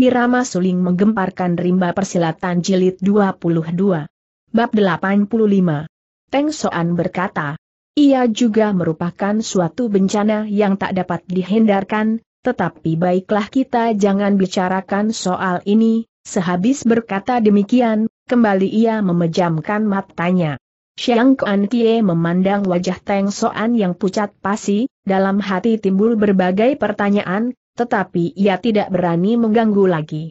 Irama suling menggemparkan rimba persilatan jilid 22. Bab 85. Teng Soan berkata, ia juga merupakan suatu bencana yang tak dapat dihindarkan, tetapi baiklah kita jangan bicarakan soal ini, sehabis berkata demikian, kembali ia memejamkan matanya. Xiang Kuan Kie memandang wajah Teng Soan yang pucat pasi, dalam hati timbul berbagai pertanyaan, tetapi ia tidak berani mengganggu lagi.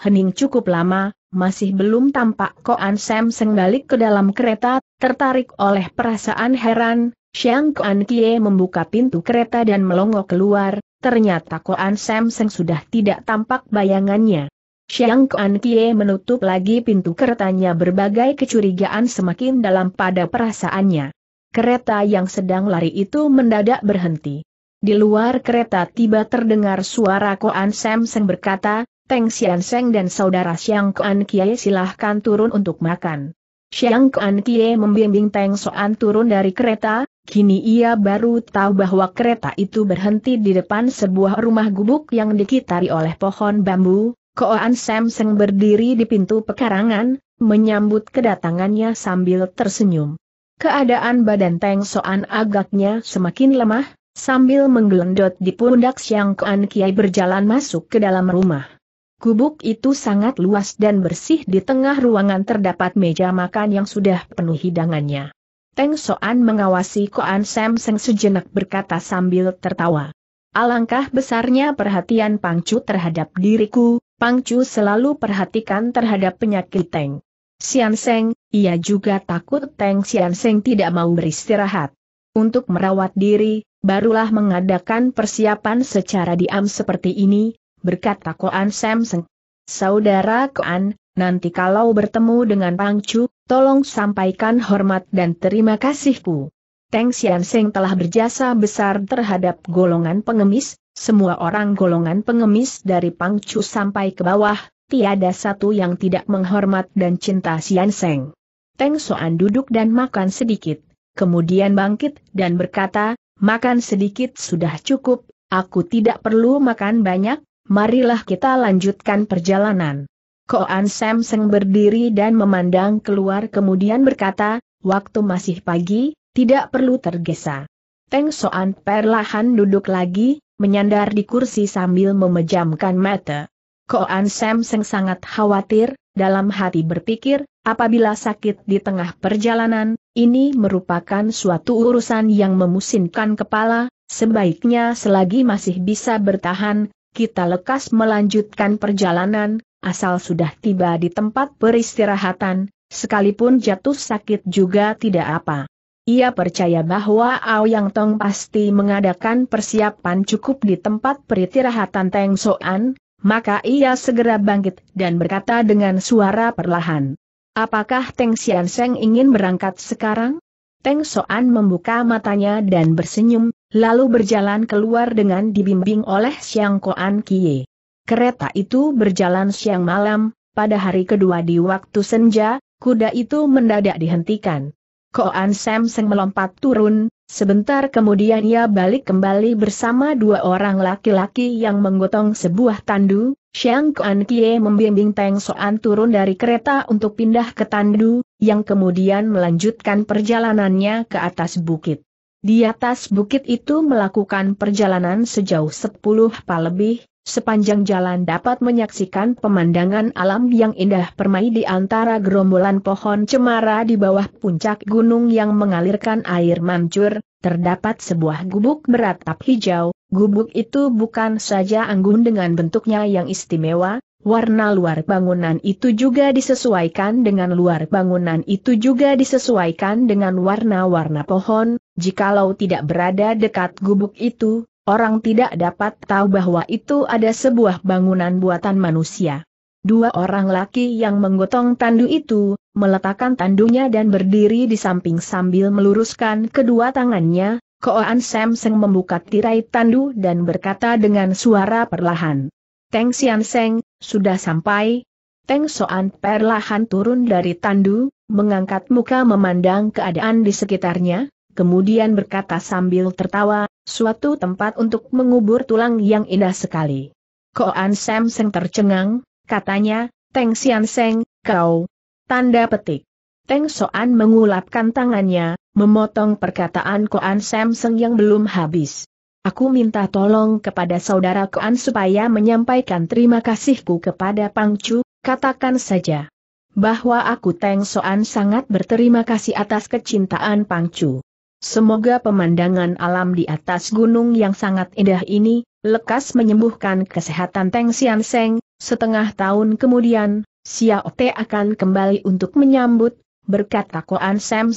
Hening cukup lama, masih belum tampak Koan Sam senggalik ke dalam kereta, tertarik oleh perasaan heran, Xiang Koan Kie membuka pintu kereta dan melongo keluar, ternyata Koan Sam Seng sudah tidak tampak bayangannya. Xiang Kuan Kie menutup lagi pintu keretanya berbagai kecurigaan semakin dalam pada perasaannya. Kereta yang sedang lari itu mendadak berhenti. Di luar kereta tiba terdengar suara Koan Sam Seng berkata, Teng Xian Seng dan saudara Siang Koan Kie silahkan turun untuk makan. Siang Koan Kie membimbing Teng Soan turun dari kereta, kini ia baru tahu bahwa kereta itu berhenti di depan sebuah rumah gubuk yang dikitari oleh pohon bambu, Koan Sam Seng berdiri di pintu pekarangan, menyambut kedatangannya sambil tersenyum. Keadaan badan Teng Soan agaknya semakin lemah, Sambil menggelendot di pundak Siang Kuan Kiai berjalan masuk ke dalam rumah. Kubuk itu sangat luas dan bersih di tengah ruangan terdapat meja makan yang sudah penuh hidangannya. Teng Soan mengawasi Koan Sam Seng sejenak berkata sambil tertawa. Alangkah besarnya perhatian Pangcu terhadap diriku, Pangcu selalu perhatikan terhadap penyakit Teng. Sian Seng, ia juga takut Teng Sian Seng tidak mau beristirahat. Untuk merawat diri, barulah mengadakan persiapan secara diam seperti ini, berkata Koan Samseng. Saudara Koan, nanti kalau bertemu dengan Pangcu, tolong sampaikan hormat dan terima kasihku. Teng Sian Seng telah berjasa besar terhadap golongan pengemis, semua orang golongan pengemis dari Pangcu sampai ke bawah, tiada satu yang tidak menghormat dan cinta Sian Seng. Teng Soan duduk dan makan sedikit, kemudian bangkit dan berkata, makan sedikit sudah cukup, aku tidak perlu makan banyak, marilah kita lanjutkan perjalanan. Koan Samseng berdiri dan memandang keluar kemudian berkata, waktu masih pagi, tidak perlu tergesa. Teng Soan perlahan duduk lagi, menyandar di kursi sambil memejamkan mata. Koan Samseng sangat khawatir, dalam hati berpikir, apabila sakit di tengah perjalanan, ini merupakan suatu urusan yang memusinkan kepala, sebaiknya selagi masih bisa bertahan, kita lekas melanjutkan perjalanan, asal sudah tiba di tempat peristirahatan, sekalipun jatuh sakit juga tidak apa. Ia percaya bahwa Ao Yang Tong pasti mengadakan persiapan cukup di tempat peristirahatan Teng Soan, maka ia segera bangkit dan berkata dengan suara perlahan. Apakah Teng Sian Seng ingin berangkat sekarang? Teng Soan membuka matanya dan bersenyum, lalu berjalan keluar dengan dibimbing oleh Siang Koan Kie. Kereta itu berjalan siang malam, pada hari kedua di waktu senja, kuda itu mendadak dihentikan. Koan Sam seng melompat turun, sebentar kemudian ia balik kembali bersama dua orang laki-laki yang menggotong sebuah tandu, Xiang Koan Kie membimbing Teng Soan turun dari kereta untuk pindah ke tandu, yang kemudian melanjutkan perjalanannya ke atas bukit. Di atas bukit itu melakukan perjalanan sejauh sepuluh pa lebih, Sepanjang jalan dapat menyaksikan pemandangan alam yang indah permai di antara gerombolan pohon cemara di bawah puncak gunung yang mengalirkan air mancur, terdapat sebuah gubuk beratap hijau, gubuk itu bukan saja anggun dengan bentuknya yang istimewa, warna luar bangunan itu juga disesuaikan dengan luar bangunan itu juga disesuaikan dengan warna-warna pohon, jikalau tidak berada dekat gubuk itu, Orang tidak dapat tahu bahwa itu ada sebuah bangunan buatan manusia. Dua orang laki yang menggotong tandu itu, meletakkan tandunya dan berdiri di samping sambil meluruskan kedua tangannya, Koan Seng membuka tirai tandu dan berkata dengan suara perlahan. Teng Sian Seng, sudah sampai? Teng Soan perlahan turun dari tandu, mengangkat muka memandang keadaan di sekitarnya, kemudian berkata sambil tertawa, suatu tempat untuk mengubur tulang yang indah sekali. Koan Sam Seng tercengang, katanya, Teng Sian Seng, kau. Tanda petik. Teng Soan mengulapkan tangannya, memotong perkataan Koan Sam Seng yang belum habis. Aku minta tolong kepada saudara Koan supaya menyampaikan terima kasihku kepada Pang Chu, katakan saja. Bahwa aku Teng Soan sangat berterima kasih atas kecintaan Pang Chu. Semoga pemandangan alam di atas gunung yang sangat indah ini, lekas menyembuhkan kesehatan Teng Sian Seng, setengah tahun kemudian, Xiao Te akan kembali untuk menyambut, berkata Koan Sam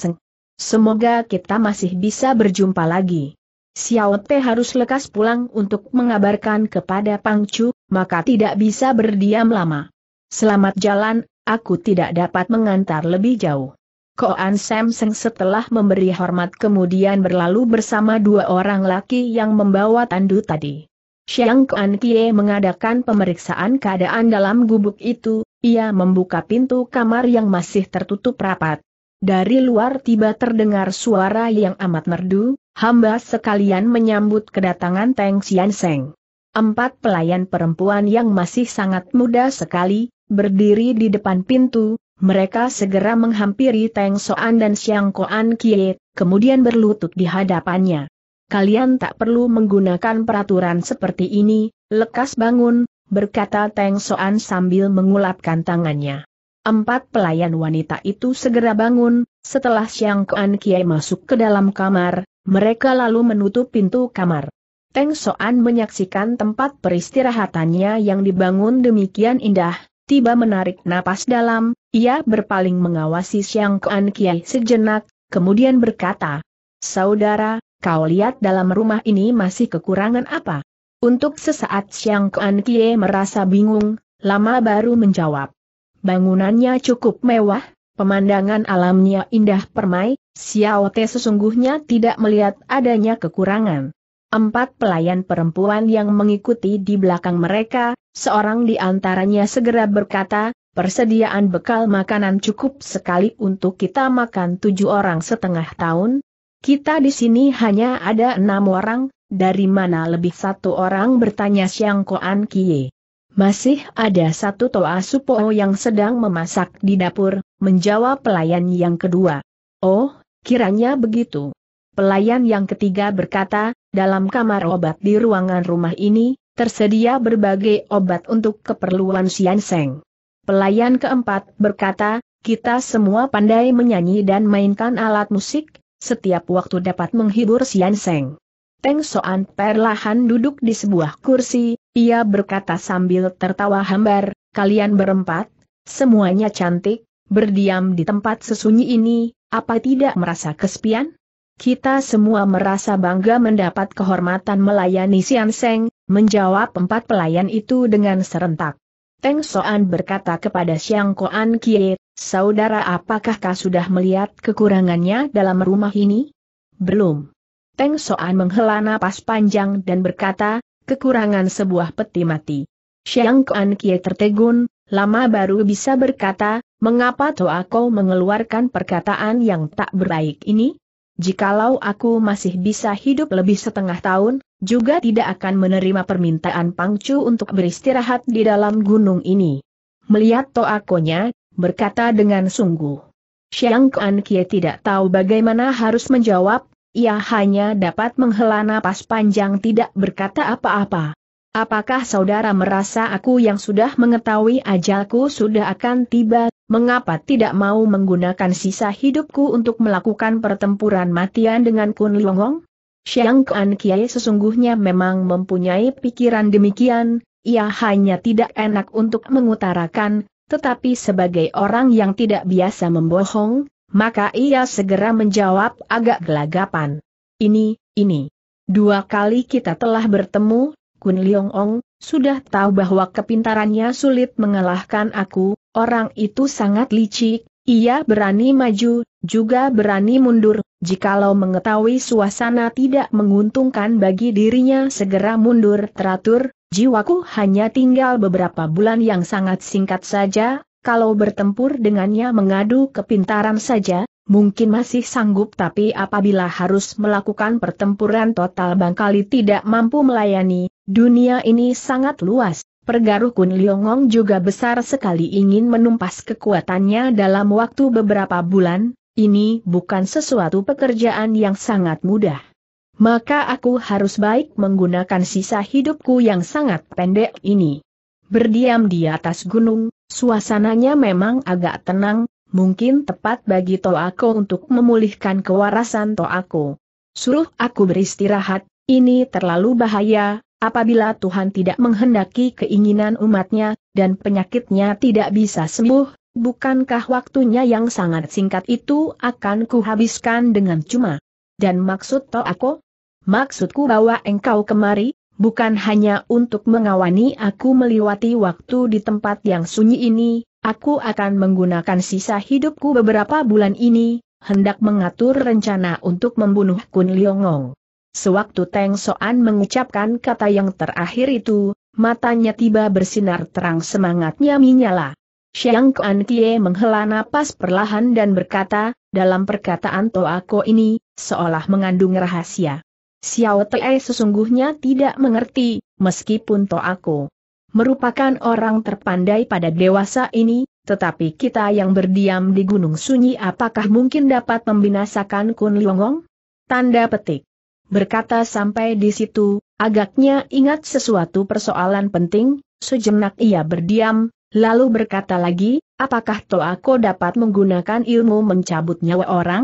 Semoga kita masih bisa berjumpa lagi. Xiao Te harus lekas pulang untuk mengabarkan kepada Pang Chu, maka tidak bisa berdiam lama. Selamat jalan, aku tidak dapat mengantar lebih jauh. Koan Samseng setelah memberi hormat kemudian berlalu bersama dua orang laki yang membawa tandu tadi. Xiang Kuan Kie mengadakan pemeriksaan keadaan dalam gubuk itu, ia membuka pintu kamar yang masih tertutup rapat. Dari luar tiba terdengar suara yang amat merdu, hamba sekalian menyambut kedatangan Teng Xian Seng. Empat pelayan perempuan yang masih sangat muda sekali, berdiri di depan pintu, mereka segera menghampiri Teng Soan dan Siang Koan Kie, kemudian berlutut di hadapannya. Kalian tak perlu menggunakan peraturan seperti ini, lekas bangun, berkata Teng Soan sambil mengulapkan tangannya. Empat pelayan wanita itu segera bangun, setelah Siang Koan Kie masuk ke dalam kamar, mereka lalu menutup pintu kamar. Teng Soan menyaksikan tempat peristirahatannya yang dibangun demikian indah, tiba menarik napas dalam, ia berpaling mengawasi Siang Kuan Kiai sejenak, kemudian berkata, Saudara, kau lihat dalam rumah ini masih kekurangan apa? Untuk sesaat Siang Kuan Kiai merasa bingung, lama baru menjawab. Bangunannya cukup mewah, pemandangan alamnya indah permai, Xiao Te sesungguhnya tidak melihat adanya kekurangan. Empat pelayan perempuan yang mengikuti di belakang mereka, Seorang di antaranya segera berkata, persediaan bekal makanan cukup sekali untuk kita makan tujuh orang setengah tahun. Kita di sini hanya ada enam orang, dari mana lebih satu orang bertanya Siang Koan Kie. Masih ada satu Toa Supo yang sedang memasak di dapur, menjawab pelayan yang kedua. Oh, kiranya begitu. Pelayan yang ketiga berkata, dalam kamar obat di ruangan rumah ini, tersedia berbagai obat untuk keperluan Sian Seng. Pelayan keempat berkata, kita semua pandai menyanyi dan mainkan alat musik, setiap waktu dapat menghibur Sian Seng. Teng Soan perlahan duduk di sebuah kursi, ia berkata sambil tertawa hambar, kalian berempat, semuanya cantik, berdiam di tempat sesunyi ini, apa tidak merasa kesepian? Kita semua merasa bangga mendapat kehormatan melayani Sian Seng, menjawab empat pelayan itu dengan serentak. Teng Soan berkata kepada Siang Koan Kie, Saudara apakah kau sudah melihat kekurangannya dalam rumah ini? Belum. Teng Soan menghela napas panjang dan berkata, kekurangan sebuah peti mati. Siang Koan Kie tertegun, lama baru bisa berkata, mengapa Toa kau mengeluarkan perkataan yang tak berbaik ini? Jikalau aku masih bisa hidup lebih setengah tahun, juga tidak akan menerima permintaan Pangcu untuk beristirahat di dalam gunung ini. Melihat toakonya, berkata dengan sungguh. Xiang Kuan Kie tidak tahu bagaimana harus menjawab, ia hanya dapat menghela napas panjang tidak berkata apa-apa. Apakah saudara merasa aku yang sudah mengetahui ajalku sudah akan tiba mengapa tidak mau menggunakan sisa hidupku untuk melakukan pertempuran matian dengan Kun Liongong? Xiang Kuan Kiai sesungguhnya memang mempunyai pikiran demikian, ia hanya tidak enak untuk mengutarakan, tetapi sebagai orang yang tidak biasa membohong, maka ia segera menjawab agak gelagapan. Ini, ini. Dua kali kita telah bertemu, Kun Liong sudah tahu bahwa kepintarannya sulit mengalahkan aku, Orang itu sangat licik, ia berani maju, juga berani mundur, jikalau mengetahui suasana tidak menguntungkan bagi dirinya segera mundur teratur, jiwaku hanya tinggal beberapa bulan yang sangat singkat saja, kalau bertempur dengannya mengadu kepintaran saja, mungkin masih sanggup tapi apabila harus melakukan pertempuran total bangkali tidak mampu melayani, dunia ini sangat luas, Pergaruh Kun Liongong juga besar sekali ingin menumpas kekuatannya dalam waktu beberapa bulan, ini bukan sesuatu pekerjaan yang sangat mudah. Maka aku harus baik menggunakan sisa hidupku yang sangat pendek ini. Berdiam di atas gunung, suasananya memang agak tenang, mungkin tepat bagi Toako untuk memulihkan kewarasan Toako. Suruh aku beristirahat, ini terlalu bahaya, Apabila Tuhan tidak menghendaki keinginan umatnya, dan penyakitnya tidak bisa sembuh, bukankah waktunya yang sangat singkat itu akan kuhabiskan dengan cuma? Dan maksud to aku? Maksudku bawa engkau kemari, bukan hanya untuk mengawani aku melewati waktu di tempat yang sunyi ini, aku akan menggunakan sisa hidupku beberapa bulan ini, hendak mengatur rencana untuk membunuh Kun Liongong. Sewaktu Teng Soan mengucapkan kata yang terakhir itu, matanya tiba bersinar terang semangatnya menyala. Xiang Kuan Kie menghela napas perlahan dan berkata, dalam perkataan Toako ini, seolah mengandung rahasia. Xiao Tie sesungguhnya tidak mengerti, meskipun Toako merupakan orang terpandai pada dewasa ini, tetapi kita yang berdiam di gunung sunyi apakah mungkin dapat membinasakan Kun Liongong? Tanda petik berkata sampai di situ, agaknya ingat sesuatu persoalan penting, sejenak ia berdiam, lalu berkata lagi, apakah Toako dapat menggunakan ilmu mencabut nyawa orang?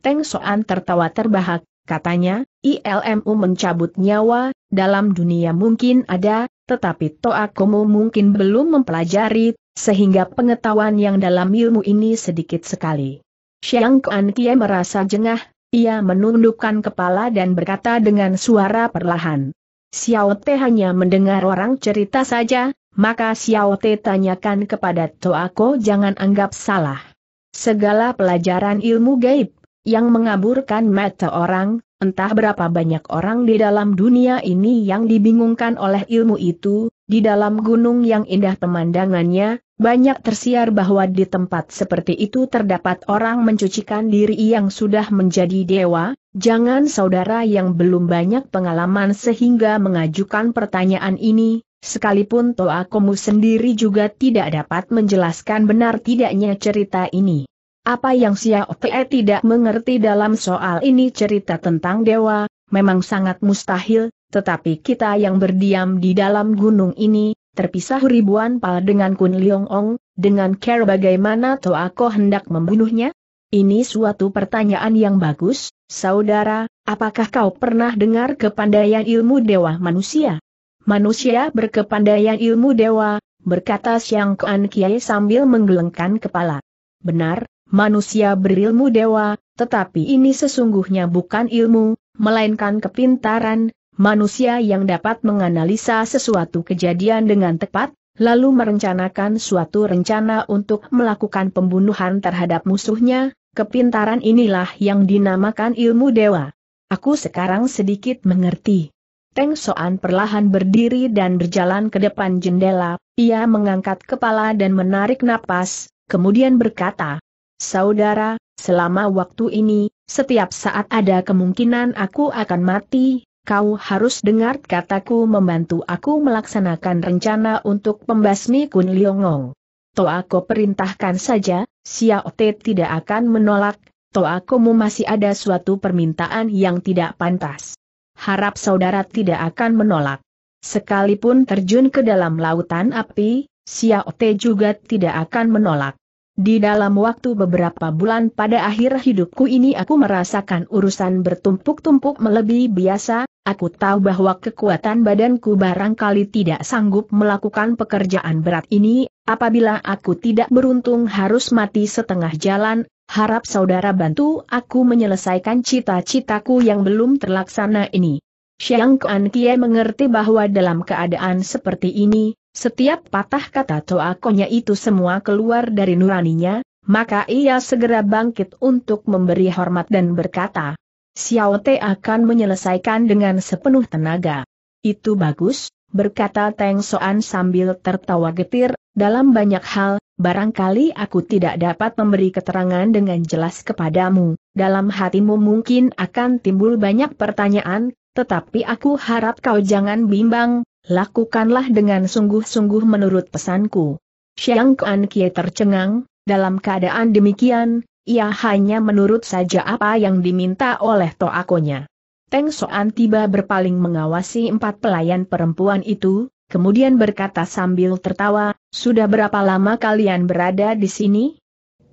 Teng Soan tertawa terbahak, katanya, ILMU mencabut nyawa, dalam dunia mungkin ada, tetapi Toakomu mungkin belum mempelajari, sehingga pengetahuan yang dalam ilmu ini sedikit sekali. Xiang Kuan Kie merasa jengah, ia menundukkan kepala dan berkata dengan suara perlahan. Xiao Te hanya mendengar orang cerita saja, maka Xiao Te tanyakan kepada Toa Ko jangan anggap salah. Segala pelajaran ilmu gaib, yang mengaburkan mata orang, entah berapa banyak orang di dalam dunia ini yang dibingungkan oleh ilmu itu, di dalam gunung yang indah pemandangannya, banyak tersiar bahwa di tempat seperti itu terdapat orang mencucikan diri yang sudah menjadi dewa, jangan saudara yang belum banyak pengalaman sehingga mengajukan pertanyaan ini, sekalipun Toa Komu sendiri juga tidak dapat menjelaskan benar tidaknya cerita ini. Apa yang Xiao Pei tidak mengerti dalam soal ini cerita tentang dewa, memang sangat mustahil, tetapi kita yang berdiam di dalam gunung ini, terpisah ribuan pal dengan Kun Leong Ong, dengan care bagaimana Toako hendak membunuhnya? Ini suatu pertanyaan yang bagus, saudara, apakah kau pernah dengar kepandaian ilmu dewa manusia? Manusia berkepandaian ilmu dewa, berkata siang Kuan Kiai sambil menggelengkan kepala. Benar, manusia berilmu dewa, tetapi ini sesungguhnya bukan ilmu, melainkan kepintaran, manusia yang dapat menganalisa sesuatu kejadian dengan tepat, lalu merencanakan suatu rencana untuk melakukan pembunuhan terhadap musuhnya, kepintaran inilah yang dinamakan ilmu dewa. Aku sekarang sedikit mengerti. Teng Soan perlahan berdiri dan berjalan ke depan jendela, ia mengangkat kepala dan menarik napas, kemudian berkata, Saudara, selama waktu ini, setiap saat ada kemungkinan aku akan mati, kau harus dengar kataku membantu aku melaksanakan rencana untuk pembasmi Kun Liongong. aku perintahkan saja, Xiao Te tidak akan menolak, To aku mu masih ada suatu permintaan yang tidak pantas. Harap saudara tidak akan menolak. Sekalipun terjun ke dalam lautan api, Xiao Te juga tidak akan menolak. Di dalam waktu beberapa bulan pada akhir hidupku ini aku merasakan urusan bertumpuk-tumpuk melebihi biasa, aku tahu bahwa kekuatan badanku barangkali tidak sanggup melakukan pekerjaan berat ini, apabila aku tidak beruntung harus mati setengah jalan, harap saudara bantu aku menyelesaikan cita-citaku yang belum terlaksana ini. Xiang Kuan Kie mengerti bahwa dalam keadaan seperti ini, setiap patah kata Konya itu semua keluar dari nuraninya, maka ia segera bangkit untuk memberi hormat dan berkata, Xiao Te akan menyelesaikan dengan sepenuh tenaga. Itu bagus, berkata Teng Soan sambil tertawa getir, dalam banyak hal, barangkali aku tidak dapat memberi keterangan dengan jelas kepadamu, dalam hatimu mungkin akan timbul banyak pertanyaan, tetapi aku harap kau jangan bimbang, lakukanlah dengan sungguh-sungguh menurut pesanku. Xiang Kuan Kie tercengang, dalam keadaan demikian, ia hanya menurut saja apa yang diminta oleh toakonya. Teng Soan tiba berpaling mengawasi empat pelayan perempuan itu, kemudian berkata sambil tertawa, sudah berapa lama kalian berada di sini?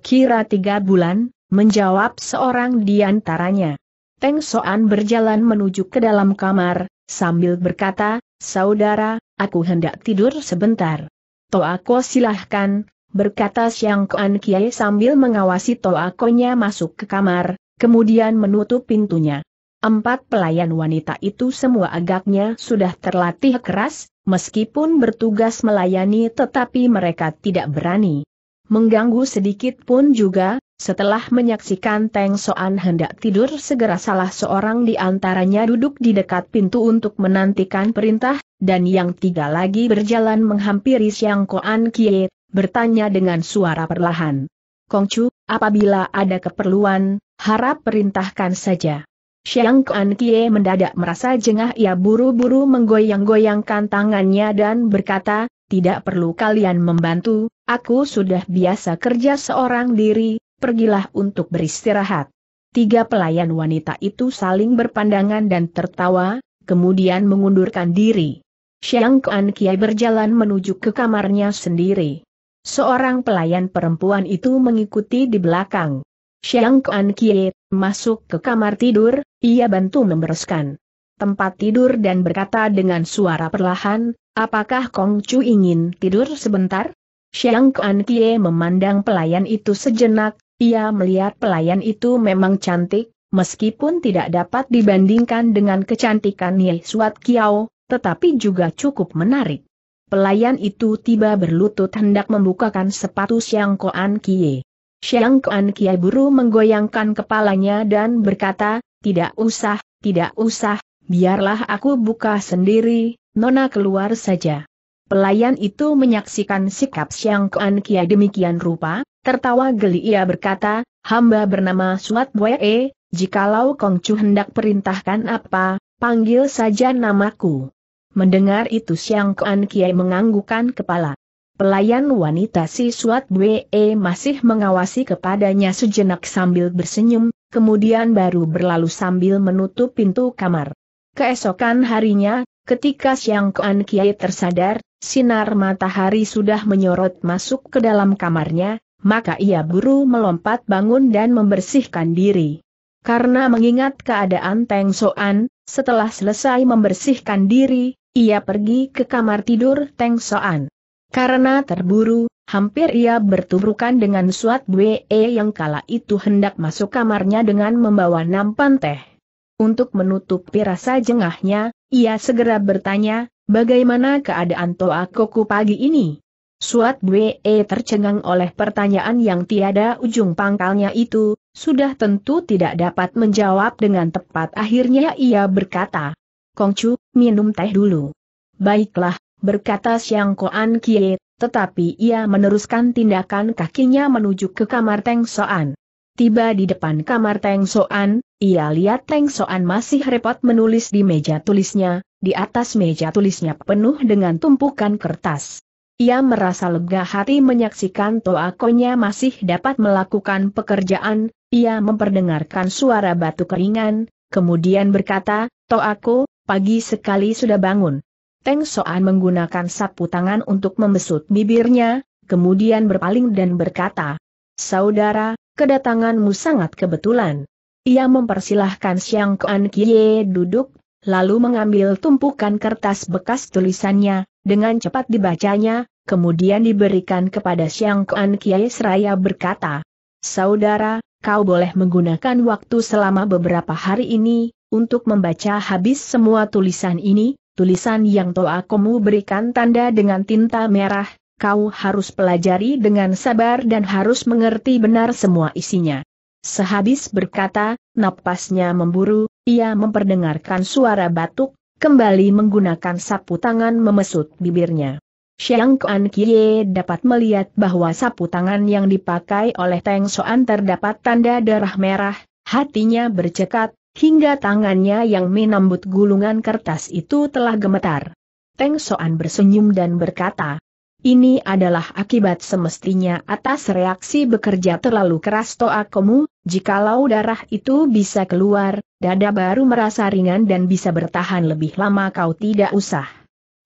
Kira tiga bulan, menjawab seorang di antaranya. Teng Soan berjalan menuju ke dalam kamar, sambil berkata, Saudara, aku hendak tidur sebentar. Toako silahkan, berkata Siang Kuan Kiai sambil mengawasi Toakonya masuk ke kamar, kemudian menutup pintunya. Empat pelayan wanita itu semua agaknya sudah terlatih keras, meskipun bertugas melayani tetapi mereka tidak berani. Mengganggu sedikit pun juga, setelah menyaksikan Teng Soan hendak tidur segera salah seorang di antaranya duduk di dekat pintu untuk menantikan perintah, dan yang tiga lagi berjalan menghampiri Siang Koan Kie, bertanya dengan suara perlahan. Kongcu, apabila ada keperluan, harap perintahkan saja. Siang Koan Kie mendadak merasa jengah ia buru-buru menggoyang-goyangkan tangannya dan berkata, tidak perlu kalian membantu, aku sudah biasa kerja seorang diri, pergilah untuk beristirahat. Tiga pelayan wanita itu saling berpandangan dan tertawa, kemudian mengundurkan diri. Xiang Kuan Kiai berjalan menuju ke kamarnya sendiri. Seorang pelayan perempuan itu mengikuti di belakang. Xiang Kuan Kiai masuk ke kamar tidur, ia bantu membereskan tempat tidur dan berkata dengan suara perlahan, apakah Kong Chu ingin tidur sebentar? Xiang Kuan Kie memandang pelayan itu sejenak, ia melihat pelayan itu memang cantik, meskipun tidak dapat dibandingkan dengan kecantikan Ye Suat Kiao, tetapi juga cukup menarik. Pelayan itu tiba berlutut hendak membukakan sepatu Siang Koan Kie. Siang Koan Kie buru menggoyangkan kepalanya dan berkata, tidak usah, tidak usah, biarlah aku buka sendiri, Nona keluar saja. Pelayan itu menyaksikan sikap Siang Koan Kie demikian rupa, Tertawa geli ia berkata, hamba bernama Suat Boye, jikalau Kong Chu hendak perintahkan apa, panggil saja namaku. Mendengar itu Siang Kuan Kiai menganggukan kepala. Pelayan wanita si Suat Bwe masih mengawasi kepadanya sejenak sambil bersenyum, kemudian baru berlalu sambil menutup pintu kamar. Keesokan harinya, ketika Siang Kuan Kiai tersadar, sinar matahari sudah menyorot masuk ke dalam kamarnya, maka ia buru melompat bangun dan membersihkan diri. Karena mengingat keadaan Teng Soan, setelah selesai membersihkan diri, ia pergi ke kamar tidur Teng Soan. Karena terburu, hampir ia bertubrukan dengan Suat Bwe yang kala itu hendak masuk kamarnya dengan membawa nampan teh. Untuk menutupi rasa jengahnya, ia segera bertanya, bagaimana keadaan Toa Koku pagi ini? Suat Bwe tercengang oleh pertanyaan yang tiada ujung pangkalnya itu, sudah tentu tidak dapat menjawab dengan tepat akhirnya ia berkata. Kongcu, minum teh dulu. Baiklah, berkata Siang Koan Kie, tetapi ia meneruskan tindakan kakinya menuju ke kamar Teng Soan. Tiba di depan kamar Teng Soan, ia lihat Teng Soan masih repot menulis di meja tulisnya, di atas meja tulisnya penuh dengan tumpukan kertas. Ia merasa lega hati menyaksikan Toakonya masih dapat melakukan pekerjaan, ia memperdengarkan suara batu keringan, kemudian berkata, Toako, pagi sekali sudah bangun. Teng Soan menggunakan sapu tangan untuk membesut bibirnya, kemudian berpaling dan berkata, Saudara, kedatanganmu sangat kebetulan. Ia mempersilahkan Siang Kuan Kie duduk, lalu mengambil tumpukan kertas bekas tulisannya, dengan cepat dibacanya, kemudian diberikan kepada Siang Kuan Kiai Seraya berkata, Saudara, kau boleh menggunakan waktu selama beberapa hari ini, untuk membaca habis semua tulisan ini, tulisan yang Toa Komu berikan tanda dengan tinta merah, kau harus pelajari dengan sabar dan harus mengerti benar semua isinya. Sehabis berkata, napasnya memburu, ia memperdengarkan suara batuk, kembali menggunakan sapu tangan memesut bibirnya. Xiang Kuan Kie dapat melihat bahwa sapu tangan yang dipakai oleh Teng Soan terdapat tanda darah merah, hatinya bercekat, hingga tangannya yang menambut gulungan kertas itu telah gemetar. Teng Soan bersenyum dan berkata, ini adalah akibat semestinya atas reaksi bekerja terlalu keras toakomu, jikalau darah itu bisa keluar, dada baru merasa ringan dan bisa bertahan lebih lama kau tidak usah.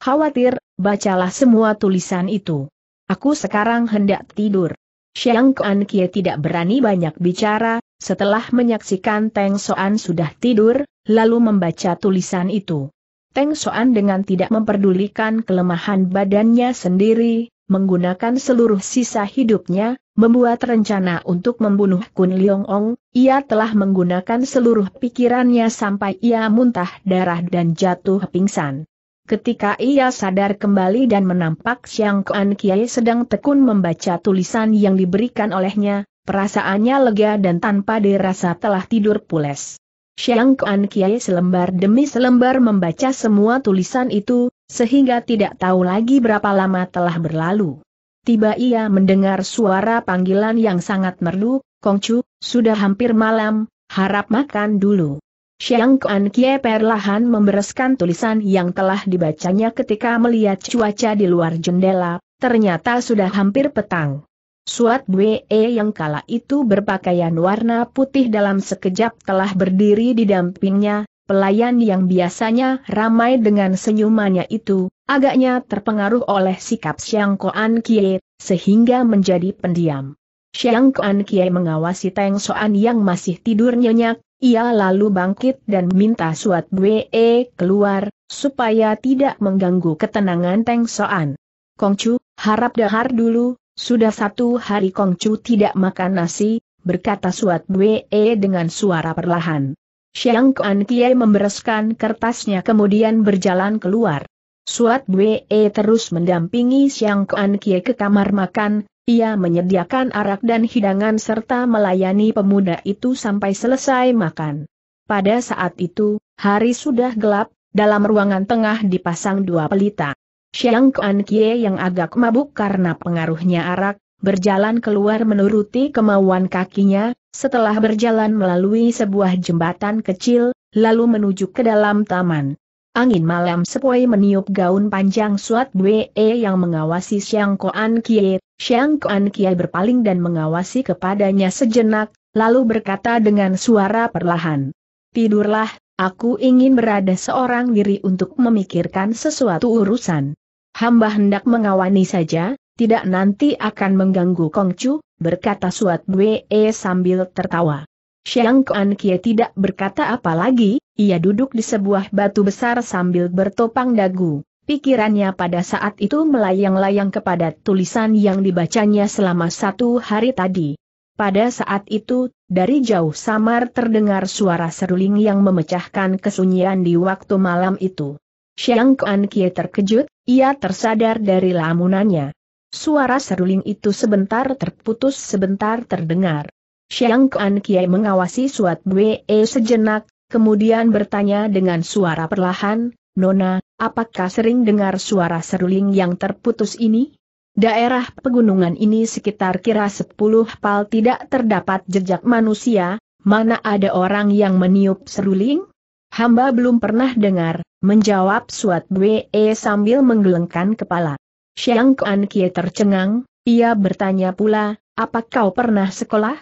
Khawatir, bacalah semua tulisan itu. Aku sekarang hendak tidur. Xiang Kuan Kie tidak berani banyak bicara, setelah menyaksikan Teng Soan sudah tidur, lalu membaca tulisan itu. Teng Soan dengan tidak memperdulikan kelemahan badannya sendiri, menggunakan seluruh sisa hidupnya, membuat rencana untuk membunuh Kun Leong Ong, ia telah menggunakan seluruh pikirannya sampai ia muntah darah dan jatuh pingsan. Ketika ia sadar kembali dan menampak Xiang Kuan Kiai sedang tekun membaca tulisan yang diberikan olehnya, perasaannya lega dan tanpa dirasa telah tidur pulas. Xiang Kuan Kiai selembar demi selembar membaca semua tulisan itu, sehingga tidak tahu lagi berapa lama telah berlalu. Tiba ia mendengar suara panggilan yang sangat merdu, Kongcu, sudah hampir malam, harap makan dulu. Xiang Kuan Kiai perlahan membereskan tulisan yang telah dibacanya ketika melihat cuaca di luar jendela, ternyata sudah hampir petang. Suat Bwe yang kala itu berpakaian warna putih dalam sekejap telah berdiri di dampingnya, pelayan yang biasanya ramai dengan senyumannya itu, agaknya terpengaruh oleh sikap Siang Koan Kie, sehingga menjadi pendiam. Siang Koan Kie mengawasi Teng Soan yang masih tidur nyenyak, ia lalu bangkit dan minta Suat Bwe keluar, supaya tidak mengganggu ketenangan Teng Soan. Kongcu, harap dahar dulu, sudah satu hari Kong Chu tidak makan nasi, berkata Suat Bwe dengan suara perlahan. Xiang Kuan Kiai membereskan kertasnya kemudian berjalan keluar. Suat Bwe terus mendampingi Xiang Kuan Kiai ke kamar makan, ia menyediakan arak dan hidangan serta melayani pemuda itu sampai selesai makan. Pada saat itu, hari sudah gelap, dalam ruangan tengah dipasang dua pelita. Xiang Kuan Kie yang agak mabuk karena pengaruhnya arak, berjalan keluar menuruti kemauan kakinya, setelah berjalan melalui sebuah jembatan kecil, lalu menuju ke dalam taman. Angin malam sepoi meniup gaun panjang Suat Bwe yang mengawasi Xiang Kuan Kie, Xiang Kuan Kie berpaling dan mengawasi kepadanya sejenak, lalu berkata dengan suara perlahan. Tidurlah, Aku ingin berada seorang diri untuk memikirkan sesuatu urusan. Hamba hendak mengawani saja, tidak nanti akan mengganggu Kongcu, berkata Suat Bwe sambil tertawa. Xiang Kuan Kie tidak berkata apa lagi, ia duduk di sebuah batu besar sambil bertopang dagu. Pikirannya pada saat itu melayang-layang kepada tulisan yang dibacanya selama satu hari tadi. Pada saat itu, dari jauh samar terdengar suara seruling yang memecahkan kesunyian di waktu malam itu. Xiang Kuan Kie terkejut, ia tersadar dari lamunannya. Suara seruling itu sebentar terputus sebentar terdengar. Xiang Kuan Kie mengawasi Suat Bwe e sejenak, kemudian bertanya dengan suara perlahan, Nona, apakah sering dengar suara seruling yang terputus ini? Daerah pegunungan ini sekitar kira 10 pal tidak terdapat jejak manusia, mana ada orang yang meniup seruling? Hamba belum pernah dengar, menjawab Suat Bwe sambil menggelengkan kepala. Siang Kuan Kie tercengang, ia bertanya pula, apa kau pernah sekolah?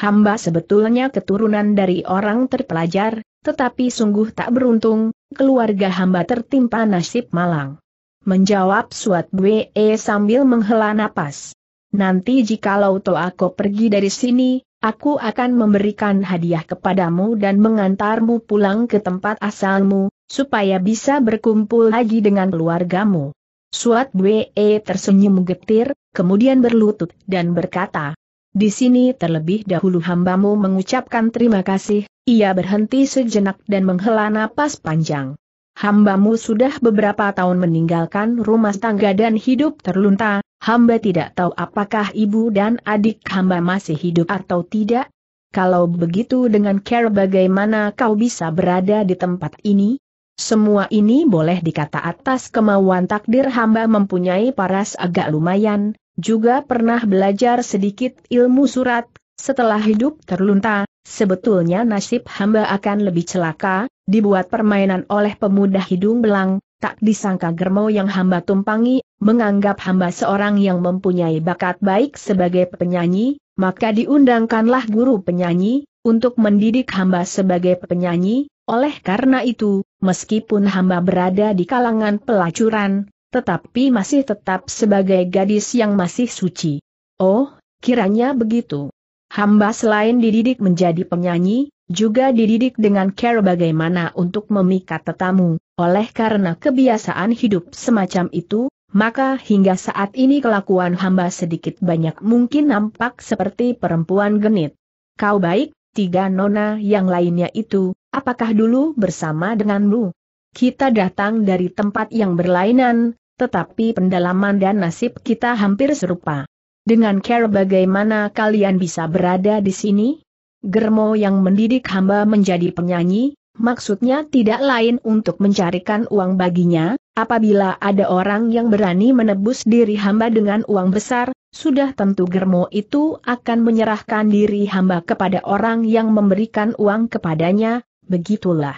Hamba sebetulnya keturunan dari orang terpelajar, tetapi sungguh tak beruntung, keluarga hamba tertimpa nasib malang menjawab Suat Bwe sambil menghela napas. Nanti jikalau to aku pergi dari sini, aku akan memberikan hadiah kepadamu dan mengantarmu pulang ke tempat asalmu, supaya bisa berkumpul lagi dengan keluargamu. Suat Bwe tersenyum getir, kemudian berlutut dan berkata, di sini terlebih dahulu hambamu mengucapkan terima kasih, ia berhenti sejenak dan menghela napas panjang. Hambamu sudah beberapa tahun meninggalkan rumah tangga dan hidup terlunta, hamba tidak tahu apakah ibu dan adik hamba masih hidup atau tidak. Kalau begitu dengan care bagaimana kau bisa berada di tempat ini? Semua ini boleh dikata atas kemauan takdir hamba mempunyai paras agak lumayan, juga pernah belajar sedikit ilmu surat, setelah hidup terlunta, Sebetulnya nasib hamba akan lebih celaka, dibuat permainan oleh pemuda hidung belang, tak disangka germo yang hamba tumpangi, menganggap hamba seorang yang mempunyai bakat baik sebagai penyanyi, maka diundangkanlah guru penyanyi, untuk mendidik hamba sebagai penyanyi, oleh karena itu, meskipun hamba berada di kalangan pelacuran, tetapi masih tetap sebagai gadis yang masih suci. Oh, kiranya begitu. Hamba selain dididik menjadi penyanyi, juga dididik dengan care bagaimana untuk memikat tetamu, oleh karena kebiasaan hidup semacam itu, maka hingga saat ini kelakuan hamba sedikit banyak mungkin nampak seperti perempuan genit. Kau baik, tiga nona yang lainnya itu, apakah dulu bersama denganmu? Kita datang dari tempat yang berlainan, tetapi pendalaman dan nasib kita hampir serupa. Dengan care bagaimana kalian bisa berada di sini? Germo yang mendidik hamba menjadi penyanyi, maksudnya tidak lain untuk mencarikan uang baginya, apabila ada orang yang berani menebus diri hamba dengan uang besar, sudah tentu Germo itu akan menyerahkan diri hamba kepada orang yang memberikan uang kepadanya, begitulah.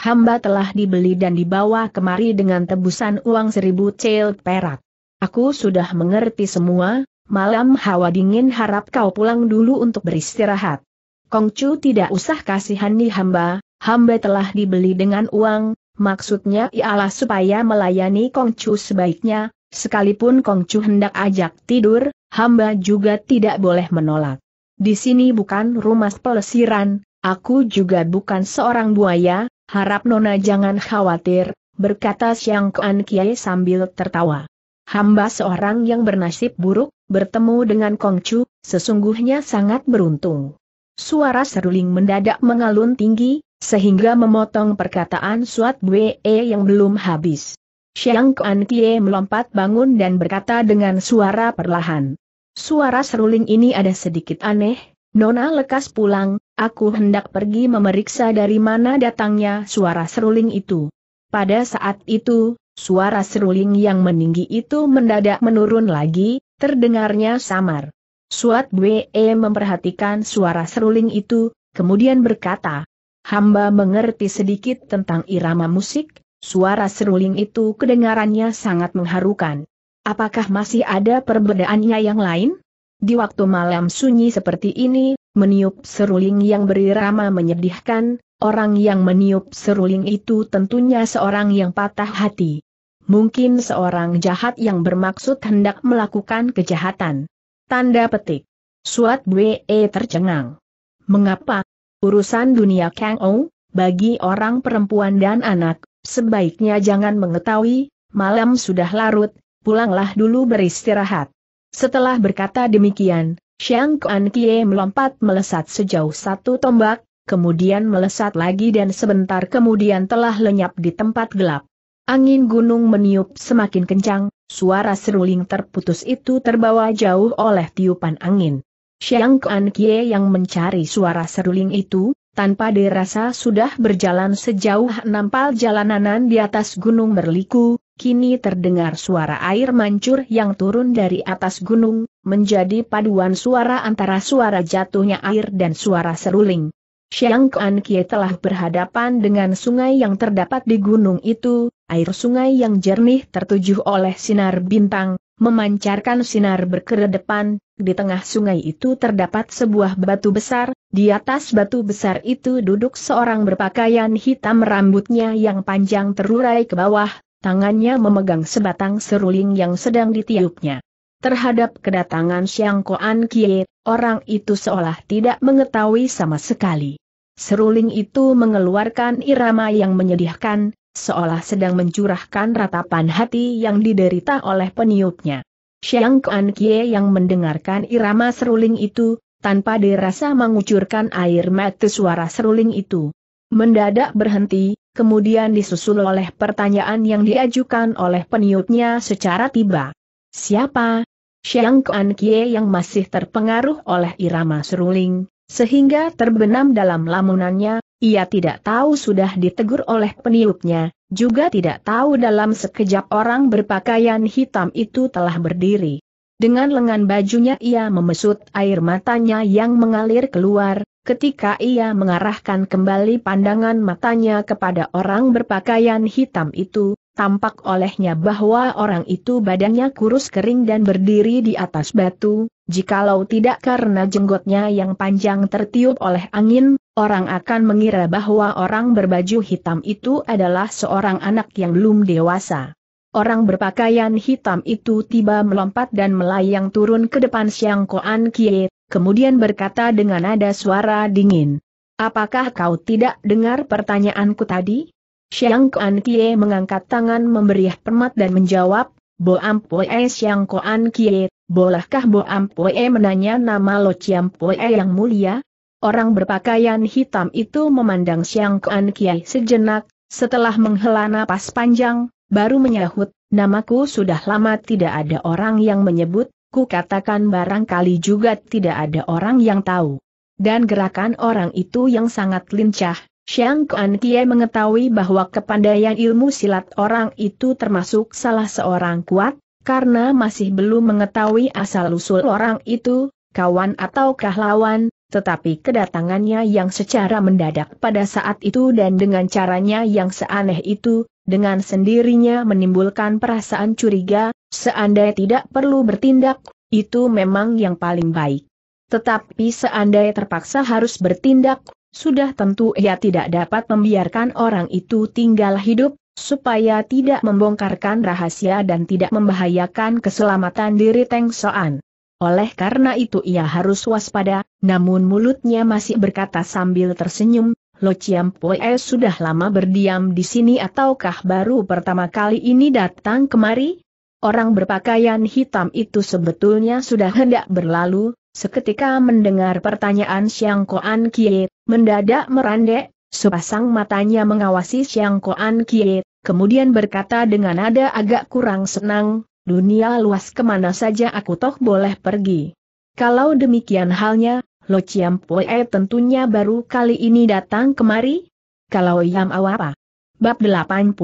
Hamba telah dibeli dan dibawa kemari dengan tebusan uang seribu cel perak. Aku sudah mengerti semua, Malam hawa dingin harap kau pulang dulu untuk beristirahat. Kongcu tidak usah kasihani hamba, hamba telah dibeli dengan uang, maksudnya ialah supaya melayani Kongcu sebaiknya, sekalipun Kongcu hendak ajak tidur, hamba juga tidak boleh menolak. Di sini bukan rumah pelesiran, aku juga bukan seorang buaya, harap Nona jangan khawatir, berkata Siang kean Kiai sambil tertawa. Hamba seorang yang bernasib buruk, bertemu dengan Kongcu, sesungguhnya sangat beruntung. Suara seruling mendadak mengalun tinggi, sehingga memotong perkataan Suat Bwe yang belum habis. Xiang Kuan Kie melompat bangun dan berkata dengan suara perlahan. Suara seruling ini ada sedikit aneh, Nona lekas pulang, aku hendak pergi memeriksa dari mana datangnya suara seruling itu. Pada saat itu, suara seruling yang meninggi itu mendadak menurun lagi, Terdengarnya samar. Suat Bwe memperhatikan suara seruling itu, kemudian berkata, Hamba mengerti sedikit tentang irama musik, suara seruling itu kedengarannya sangat mengharukan. Apakah masih ada perbedaannya yang lain? Di waktu malam sunyi seperti ini, meniup seruling yang berirama menyedihkan, orang yang meniup seruling itu tentunya seorang yang patah hati mungkin seorang jahat yang bermaksud hendak melakukan kejahatan. Tanda petik. Suat Bwe tercengang. Mengapa? Urusan dunia Kang Ou, bagi orang perempuan dan anak, sebaiknya jangan mengetahui, malam sudah larut, pulanglah dulu beristirahat. Setelah berkata demikian, Xiang Kuan Kie melompat melesat sejauh satu tombak, kemudian melesat lagi dan sebentar kemudian telah lenyap di tempat gelap. Angin gunung meniup semakin kencang, suara seruling terputus itu terbawa jauh oleh tiupan angin. Xiang Kuan Kie yang mencari suara seruling itu, tanpa dirasa sudah berjalan sejauh nampal jalananan di atas gunung berliku, kini terdengar suara air mancur yang turun dari atas gunung, menjadi paduan suara antara suara jatuhnya air dan suara seruling. Xiang Kuan Kie telah berhadapan dengan sungai yang terdapat di gunung itu, air sungai yang jernih tertuju oleh sinar bintang, memancarkan sinar berkeredepan, di tengah sungai itu terdapat sebuah batu besar, di atas batu besar itu duduk seorang berpakaian hitam rambutnya yang panjang terurai ke bawah, tangannya memegang sebatang seruling yang sedang ditiupnya. Terhadap kedatangan Xiang Koan Kie, orang itu seolah tidak mengetahui sama sekali. Seruling itu mengeluarkan irama yang menyedihkan, seolah sedang mencurahkan ratapan hati yang diderita oleh peniupnya. Xiang Kuan Kie yang mendengarkan irama seruling itu, tanpa dirasa mengucurkan air mata suara seruling itu. Mendadak berhenti, kemudian disusul oleh pertanyaan yang diajukan oleh peniupnya secara tiba. Siapa? Xiang Kuan Kie yang masih terpengaruh oleh irama seruling, sehingga terbenam dalam lamunannya, ia tidak tahu sudah ditegur oleh peniupnya, juga tidak tahu dalam sekejap orang berpakaian hitam itu telah berdiri. Dengan lengan bajunya ia memesut air matanya yang mengalir keluar, ketika ia mengarahkan kembali pandangan matanya kepada orang berpakaian hitam itu, tampak olehnya bahwa orang itu badannya kurus kering dan berdiri di atas batu, jikalau tidak karena jenggotnya yang panjang tertiup oleh angin, orang akan mengira bahwa orang berbaju hitam itu adalah seorang anak yang belum dewasa. Orang berpakaian hitam itu tiba melompat dan melayang turun ke depan Siang Koan Kie, kemudian berkata dengan nada suara dingin. Apakah kau tidak dengar pertanyaanku tadi? Siang Koan Kie mengangkat tangan memberi permat dan menjawab, Bo Ampue Siang Koan Kie, Bolehkah Bo Ampoe menanya nama Lo Chiam yang mulia? Orang berpakaian hitam itu memandang Siang Kuan Kiai sejenak, setelah menghela napas panjang, baru menyahut, namaku sudah lama tidak ada orang yang menyebut, ku katakan barangkali juga tidak ada orang yang tahu. Dan gerakan orang itu yang sangat lincah, Siang Kuan Kie mengetahui bahwa kepandaian ilmu silat orang itu termasuk salah seorang kuat, karena masih belum mengetahui asal-usul orang itu, kawan ataukah lawan, tetapi kedatangannya yang secara mendadak pada saat itu dan dengan caranya yang seaneh itu, dengan sendirinya menimbulkan perasaan curiga, seandainya tidak perlu bertindak, itu memang yang paling baik. Tetapi seandainya terpaksa harus bertindak, sudah tentu ia tidak dapat membiarkan orang itu tinggal hidup, supaya tidak membongkarkan rahasia dan tidak membahayakan keselamatan diri Teng Soan. Oleh karena itu ia harus waspada, namun mulutnya masih berkata sambil tersenyum, Lo Chiam Poe sudah lama berdiam di sini ataukah baru pertama kali ini datang kemari? Orang berpakaian hitam itu sebetulnya sudah hendak berlalu, seketika mendengar pertanyaan Siang Koan Kie, mendadak merandek, Sepasang matanya mengawasi Xiang Koan Kie, kemudian berkata dengan nada agak kurang senang, dunia luas kemana saja aku toh boleh pergi. Kalau demikian halnya, Lo Chiam Pue tentunya baru kali ini datang kemari? Kalau Yam apa? Bab 86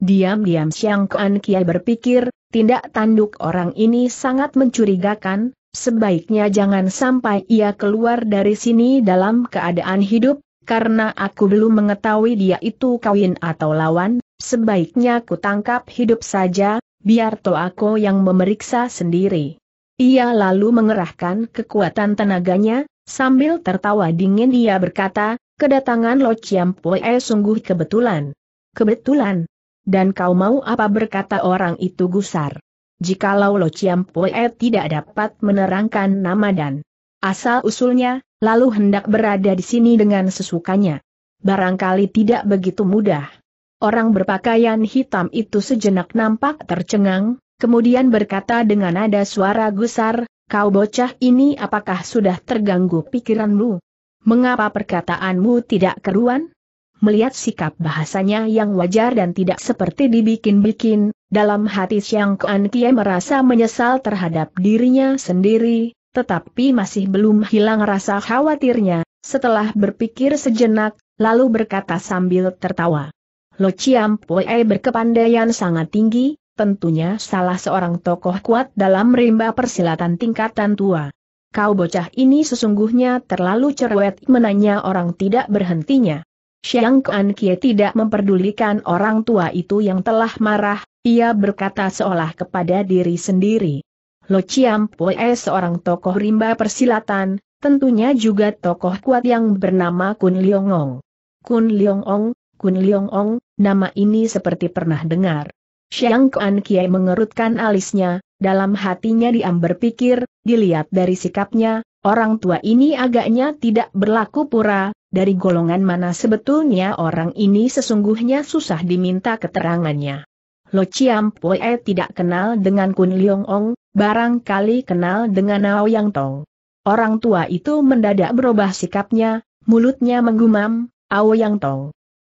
Diam-diam Xiang Koan Kie berpikir, tindak tanduk orang ini sangat mencurigakan, sebaiknya jangan sampai ia keluar dari sini dalam keadaan hidup, karena aku belum mengetahui dia itu kawin atau lawan, sebaiknya ku tangkap hidup saja, biar aku yang memeriksa sendiri. Ia lalu mengerahkan kekuatan tenaganya, sambil tertawa dingin ia berkata, kedatangan Lo Chiampoe sungguh kebetulan. Kebetulan. Dan kau mau apa berkata orang itu gusar. Jikalau Lo Chiampoe tidak dapat menerangkan nama dan asal-usulnya, lalu hendak berada di sini dengan sesukanya. Barangkali tidak begitu mudah. Orang berpakaian hitam itu sejenak nampak tercengang, kemudian berkata dengan nada suara gusar, kau bocah ini apakah sudah terganggu pikiranmu? Mengapa perkataanmu tidak keruan? Melihat sikap bahasanya yang wajar dan tidak seperti dibikin-bikin, dalam hati Siang Kuan Kie merasa menyesal terhadap dirinya sendiri, tetapi masih belum hilang rasa khawatirnya, setelah berpikir sejenak, lalu berkata sambil tertawa. Lo Chiam Pue berkepandaian sangat tinggi, tentunya salah seorang tokoh kuat dalam rimba persilatan tingkatan tua. Kau bocah ini sesungguhnya terlalu cerewet menanya orang tidak berhentinya. Xiang Kuan Kie tidak memperdulikan orang tua itu yang telah marah, ia berkata seolah kepada diri sendiri. Lo Chiam Poe seorang tokoh rimba persilatan, tentunya juga tokoh kuat yang bernama Kun Leong Ong. Kun Leong Ong, Kun Leong Ong, nama ini seperti pernah dengar. Xiang Kuan Kiai mengerutkan alisnya, dalam hatinya diam berpikir, dilihat dari sikapnya, orang tua ini agaknya tidak berlaku pura, dari golongan mana sebetulnya orang ini sesungguhnya susah diminta keterangannya. Lo Chiam Poe tidak kenal dengan Kun Leong Ong, barangkali kenal dengan Yang Tong. Orang tua itu mendadak berubah sikapnya, mulutnya menggumam, Yang Tong.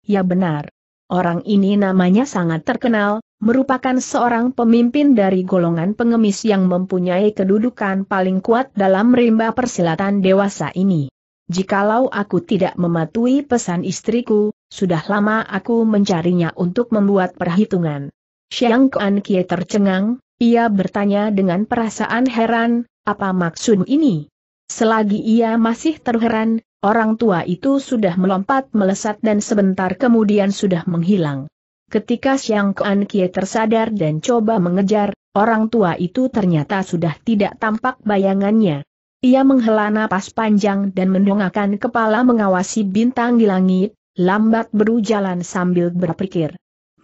Ya benar. Orang ini namanya sangat terkenal, merupakan seorang pemimpin dari golongan pengemis yang mempunyai kedudukan paling kuat dalam rimba persilatan dewasa ini. Jikalau aku tidak mematuhi pesan istriku, sudah lama aku mencarinya untuk membuat perhitungan. Xiang Kuan Kie tercengang, ia bertanya dengan perasaan heran, apa maksud ini? Selagi ia masih terheran, orang tua itu sudah melompat melesat dan sebentar kemudian sudah menghilang. Ketika Siang Kuan Kie tersadar dan coba mengejar, orang tua itu ternyata sudah tidak tampak bayangannya. Ia menghela napas panjang dan mendongakkan kepala mengawasi bintang di langit, lambat berujalan sambil berpikir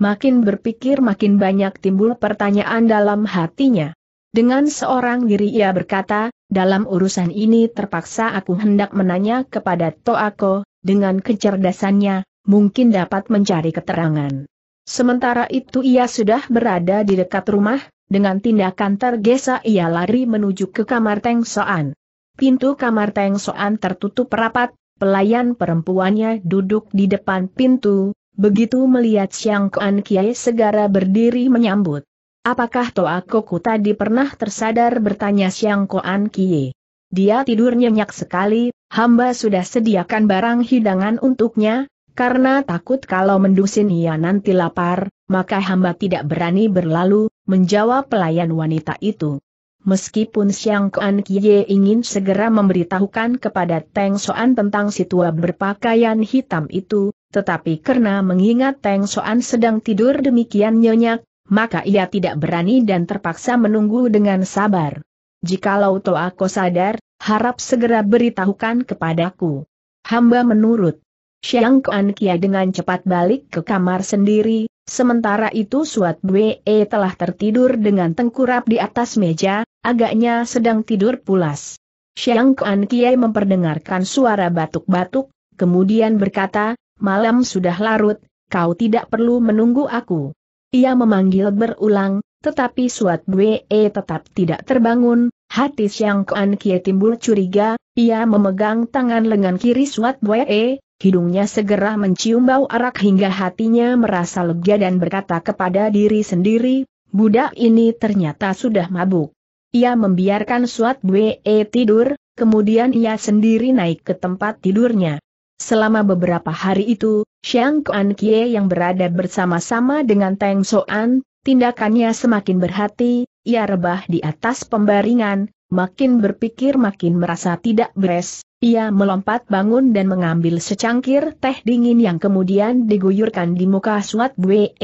makin berpikir makin banyak timbul pertanyaan dalam hatinya. Dengan seorang diri ia berkata, dalam urusan ini terpaksa aku hendak menanya kepada Toako, dengan kecerdasannya, mungkin dapat mencari keterangan. Sementara itu ia sudah berada di dekat rumah, dengan tindakan tergesa ia lari menuju ke kamar Teng Soan. Pintu kamar Teng Soan tertutup rapat, pelayan perempuannya duduk di depan pintu, Begitu melihat Xiang Kuan Kiai segera berdiri menyambut. Apakah Toa Koku tadi pernah tersadar bertanya Xiang Kuan Kiai? Dia tidur nyenyak sekali, hamba sudah sediakan barang hidangan untuknya, karena takut kalau mendusin ia nanti lapar, maka hamba tidak berani berlalu, menjawab pelayan wanita itu. Meskipun Xiang Kuan Kie ingin segera memberitahukan kepada Teng Soan tentang si tua berpakaian hitam itu, tetapi karena mengingat Teng Soan sedang tidur demikian nyenyak, maka ia tidak berani dan terpaksa menunggu dengan sabar. Jikalau Toa aku sadar, harap segera beritahukan kepadaku. Hamba menurut. Xiang Kuan Kia dengan cepat balik ke kamar sendiri, sementara itu Suat Bwe e telah tertidur dengan tengkurap di atas meja, agaknya sedang tidur pulas. Xiang Kuan Kia memperdengarkan suara batuk-batuk, kemudian berkata, malam sudah larut, kau tidak perlu menunggu aku. Ia memanggil berulang, tetapi Suat Bwe tetap tidak terbangun, hati Siang Kuan Kie timbul curiga, ia memegang tangan lengan kiri Suat Bwe, hidungnya segera mencium bau arak hingga hatinya merasa lega dan berkata kepada diri sendiri, budak ini ternyata sudah mabuk. Ia membiarkan Suat Bwe tidur, kemudian ia sendiri naik ke tempat tidurnya. Selama beberapa hari itu, Xiang Kuan Kie yang berada bersama-sama dengan Tang Soan, tindakannya semakin berhati, ia rebah di atas pembaringan, makin berpikir makin merasa tidak beres, ia melompat bangun dan mengambil secangkir teh dingin yang kemudian diguyurkan di muka Suat Bue.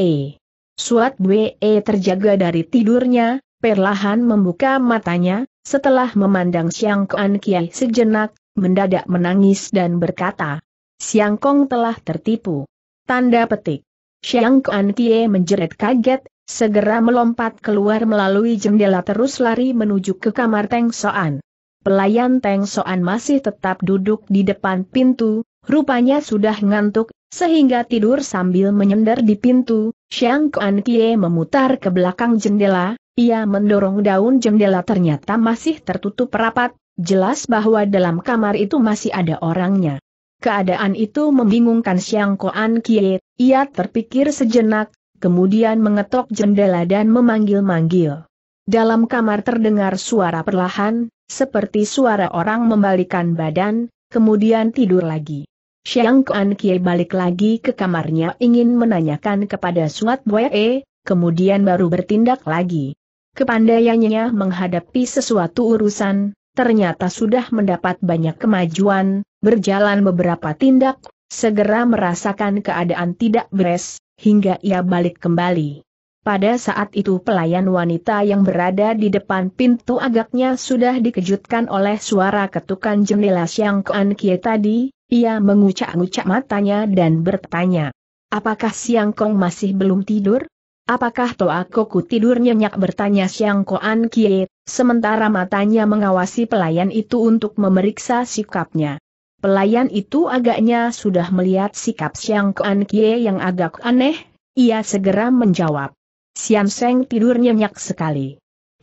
Suat Bue terjaga dari tidurnya, perlahan membuka matanya, setelah memandang Xiang Kuan Kie sejenak, mendadak menangis dan berkata, Siang Kong telah tertipu. Tanda petik. Siang Kuan Kie menjerit kaget, segera melompat keluar melalui jendela terus lari menuju ke kamar Teng Soan. Pelayan Teng Soan masih tetap duduk di depan pintu, rupanya sudah ngantuk, sehingga tidur sambil menyender di pintu, Siang Kuan Kie memutar ke belakang jendela, ia mendorong daun jendela ternyata masih tertutup rapat, jelas bahwa dalam kamar itu masih ada orangnya. Keadaan itu membingungkan Siang Koan Kie, ia terpikir sejenak, kemudian mengetok jendela dan memanggil-manggil. Dalam kamar terdengar suara perlahan, seperti suara orang membalikan badan, kemudian tidur lagi. Siang Koan Kie balik lagi ke kamarnya ingin menanyakan kepada Suat Boye, kemudian baru bertindak lagi. Kepandaiannya menghadapi sesuatu urusan, ternyata sudah mendapat banyak kemajuan, Berjalan beberapa tindak, segera merasakan keadaan tidak beres, hingga ia balik kembali. Pada saat itu pelayan wanita yang berada di depan pintu agaknya sudah dikejutkan oleh suara ketukan jendela Siang Kuan Kie tadi, ia mengucak-ngucak matanya dan bertanya, Apakah Siang Kong masih belum tidur? Apakah Toa Koku tidur nyenyak bertanya Siang Koan Kie, sementara matanya mengawasi pelayan itu untuk memeriksa sikapnya. Pelayan itu agaknya sudah melihat sikap Siang Kuan Kie yang agak aneh, ia segera menjawab. Sian Seng tidur nyenyak sekali.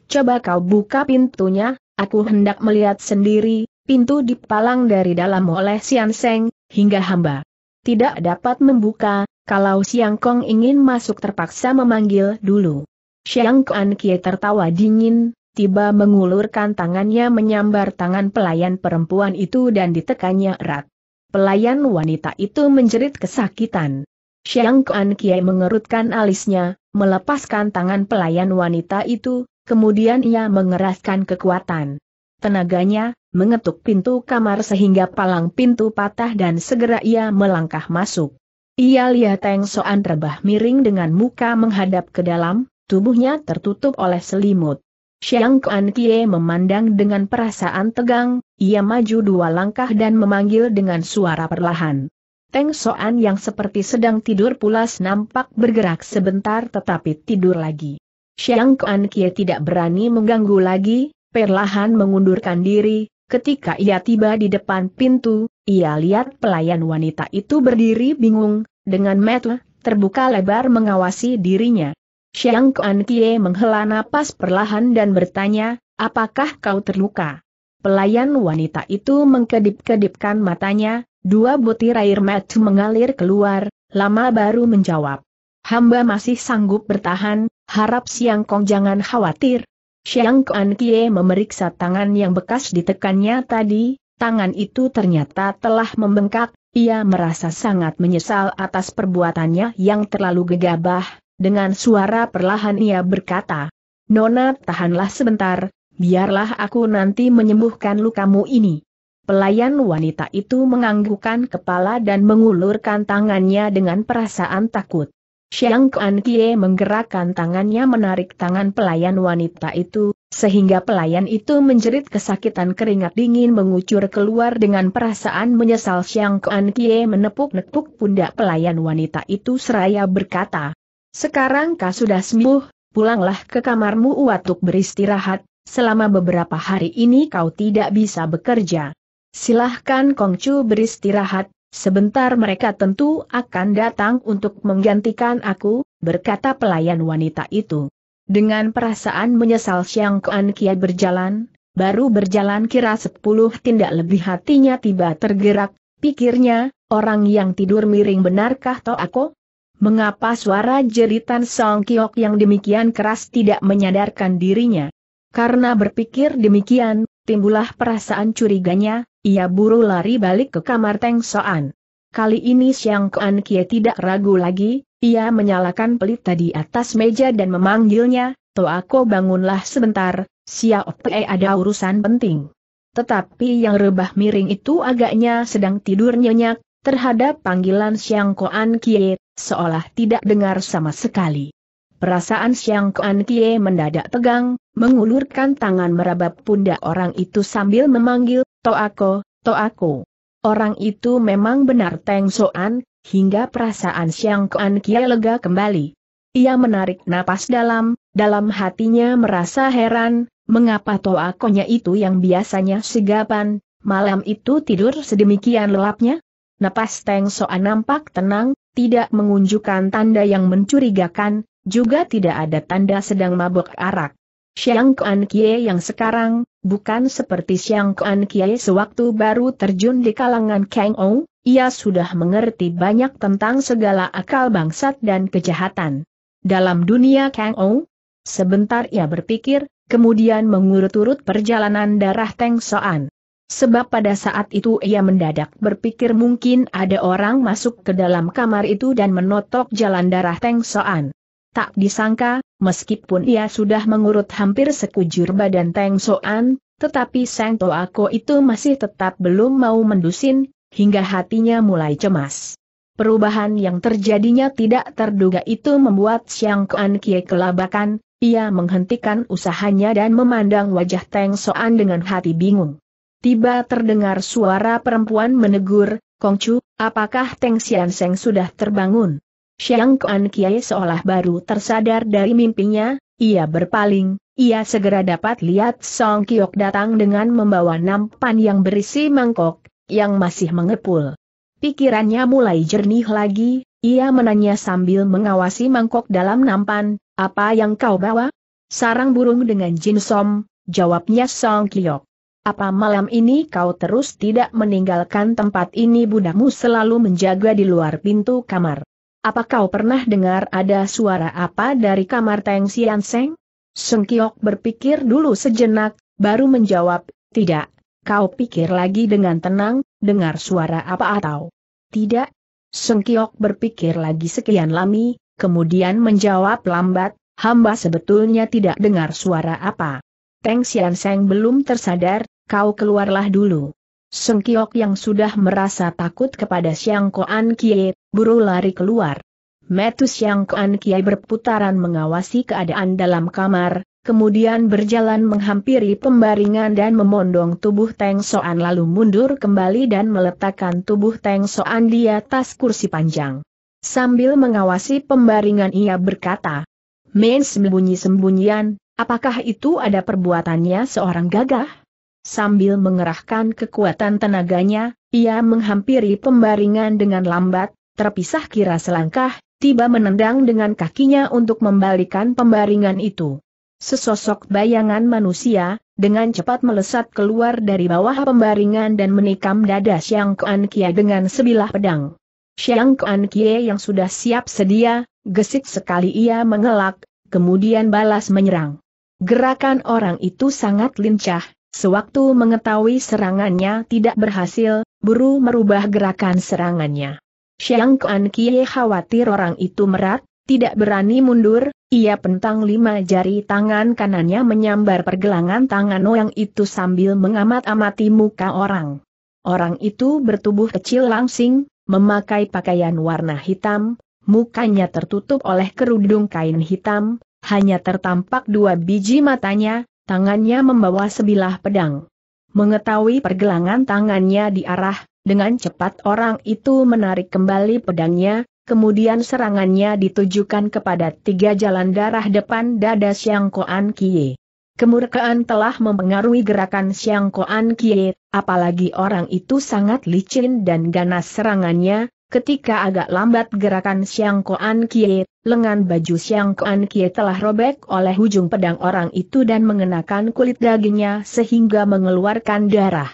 Coba kau buka pintunya, aku hendak melihat sendiri, pintu dipalang dari dalam oleh Sian Seng, hingga hamba. Tidak dapat membuka, kalau Siang Kong ingin masuk terpaksa memanggil dulu. Siang Kuan Kie tertawa dingin, tiba mengulurkan tangannya menyambar tangan pelayan perempuan itu dan ditekannya erat. Pelayan wanita itu menjerit kesakitan. Xiang Kuan Kiai mengerutkan alisnya, melepaskan tangan pelayan wanita itu, kemudian ia mengeraskan kekuatan. Tenaganya, mengetuk pintu kamar sehingga palang pintu patah dan segera ia melangkah masuk. Ia lihat Teng Soan rebah miring dengan muka menghadap ke dalam, tubuhnya tertutup oleh selimut. Xiang Kuan Kie memandang dengan perasaan tegang, ia maju dua langkah dan memanggil dengan suara perlahan. Teng Soan yang seperti sedang tidur pulas nampak bergerak sebentar tetapi tidur lagi. Xiang Kuan Kie tidak berani mengganggu lagi, perlahan mengundurkan diri, ketika ia tiba di depan pintu, ia lihat pelayan wanita itu berdiri bingung, dengan mata terbuka lebar mengawasi dirinya. Xiang Kuan Kie menghela napas perlahan dan bertanya, apakah kau terluka? Pelayan wanita itu mengkedip-kedipkan matanya, dua butir air mata mengalir keluar, lama baru menjawab. Hamba masih sanggup bertahan, harap Siang Kong jangan khawatir. Siang Kuan Kie memeriksa tangan yang bekas ditekannya tadi, tangan itu ternyata telah membengkak, ia merasa sangat menyesal atas perbuatannya yang terlalu gegabah, dengan suara perlahan ia berkata, Nona tahanlah sebentar, biarlah aku nanti menyembuhkan lukamu ini. Pelayan wanita itu menganggukkan kepala dan mengulurkan tangannya dengan perasaan takut. Xiang Kuan Kie menggerakkan tangannya menarik tangan pelayan wanita itu, sehingga pelayan itu menjerit kesakitan keringat dingin mengucur keluar dengan perasaan menyesal Xiang Kuan Kie menepuk-nepuk pundak pelayan wanita itu seraya berkata, sekarang kau sudah sembuh, pulanglah ke kamarmu untuk beristirahat, selama beberapa hari ini kau tidak bisa bekerja. Silahkan Kongcu beristirahat, sebentar mereka tentu akan datang untuk menggantikan aku, berkata pelayan wanita itu. Dengan perasaan menyesal Xiang Kuan Kia berjalan, baru berjalan kira sepuluh tindak lebih hatinya tiba tergerak, pikirnya, orang yang tidur miring benarkah toh aku? Mengapa suara jeritan Song Kiok yang demikian keras tidak menyadarkan dirinya? Karena berpikir demikian, timbullah perasaan curiganya, ia buru lari balik ke kamar Teng Soan. Kali ini Siang Kuan Kie tidak ragu lagi, ia menyalakan pelit tadi atas meja dan memanggilnya, Toako bangunlah sebentar, Xiao Pei ada urusan penting. Tetapi yang rebah miring itu agaknya sedang tidur nyenyak, Terhadap panggilan Siang Kuan Kie, seolah tidak dengar sama sekali. Perasaan Siang Kuan Kie mendadak tegang, mengulurkan tangan merabap pundak orang itu sambil memanggil, Toako, Toako. Orang itu memang benar Teng Soan, hingga perasaan Siang Kuan Kie lega kembali. Ia menarik napas dalam, dalam hatinya merasa heran, mengapa Toakonya itu yang biasanya segapan, malam itu tidur sedemikian lelapnya? Napas Teng Soan nampak tenang, tidak mengunjukkan tanda yang mencurigakan, juga tidak ada tanda sedang mabuk arak. Xiang Kuan Kie yang sekarang, bukan seperti Xiang Kuan Kie sewaktu baru terjun di kalangan Kang Ou, ia sudah mengerti banyak tentang segala akal bangsat dan kejahatan. Dalam dunia Kang Ou, sebentar ia berpikir, kemudian mengurut-urut perjalanan darah Teng Soan. Sebab pada saat itu ia mendadak berpikir mungkin ada orang masuk ke dalam kamar itu dan menotok jalan darah Teng Soan. Tak disangka, meskipun ia sudah mengurut hampir sekujur badan Teng Soan, tetapi Sang Toako itu masih tetap belum mau mendusin, hingga hatinya mulai cemas. Perubahan yang terjadinya tidak terduga itu membuat Siang Kuan Kie kelabakan, ia menghentikan usahanya dan memandang wajah Teng Soan dengan hati bingung tiba terdengar suara perempuan menegur, Kongcu, apakah Teng Xiansheng Seng sudah terbangun? Xiang Kuan Kiai seolah baru tersadar dari mimpinya, ia berpaling, ia segera dapat lihat Song Kiok datang dengan membawa nampan yang berisi mangkok, yang masih mengepul. Pikirannya mulai jernih lagi, ia menanya sambil mengawasi mangkok dalam nampan, apa yang kau bawa? Sarang burung dengan jin som, jawabnya Song Kiok. Apa malam ini kau terus tidak meninggalkan tempat ini budakmu selalu menjaga di luar pintu kamar? Apa kau pernah dengar ada suara apa dari kamar Teng Sian Seng? Seng Kiok berpikir dulu sejenak, baru menjawab, tidak. Kau pikir lagi dengan tenang, dengar suara apa atau tidak? Seng Kiok berpikir lagi sekian lami, kemudian menjawab lambat, hamba sebetulnya tidak dengar suara apa. Teng Sian Seng belum tersadar, kau keluarlah dulu. Kiok yang sudah merasa takut kepada Siang Koan Kie, buru lari keluar. Metu Siang Koan Kie berputaran mengawasi keadaan dalam kamar, kemudian berjalan menghampiri pembaringan dan memondong tubuh Teng Soan lalu mundur kembali dan meletakkan tubuh Teng Soan di atas kursi panjang. Sambil mengawasi pembaringan ia berkata, Main sembunyi-sembunyian, apakah itu ada perbuatannya seorang gagah? Sambil mengerahkan kekuatan tenaganya, ia menghampiri pembaringan dengan lambat, terpisah kira selangkah, tiba menendang dengan kakinya untuk membalikan pembaringan itu. Sesosok bayangan manusia, dengan cepat melesat keluar dari bawah pembaringan dan menikam dada Xiang Kuan Kie dengan sebilah pedang. Xiang Kuan Kie yang sudah siap sedia, gesit sekali ia mengelak, kemudian balas menyerang. Gerakan orang itu sangat lincah, Sewaktu mengetahui serangannya tidak berhasil, buru merubah gerakan serangannya. Xiang Kuan Kie khawatir orang itu merat, tidak berani mundur, ia pentang lima jari tangan kanannya menyambar pergelangan tangan yang itu sambil mengamat-amati muka orang. Orang itu bertubuh kecil langsing, memakai pakaian warna hitam, mukanya tertutup oleh kerudung kain hitam, hanya tertampak dua biji matanya, Tangannya membawa sebilah pedang. Mengetahui pergelangan tangannya diarah, dengan cepat orang itu menarik kembali pedangnya, kemudian serangannya ditujukan kepada tiga jalan darah depan dada Siang Koan Kie. Kemurkaan telah mempengaruhi gerakan Siang Koan Kie, apalagi orang itu sangat licin dan ganas serangannya, Ketika agak lambat gerakan Siang Koan Kie, lengan baju Siang Koan Kie telah robek oleh ujung pedang orang itu dan mengenakan kulit dagingnya sehingga mengeluarkan darah.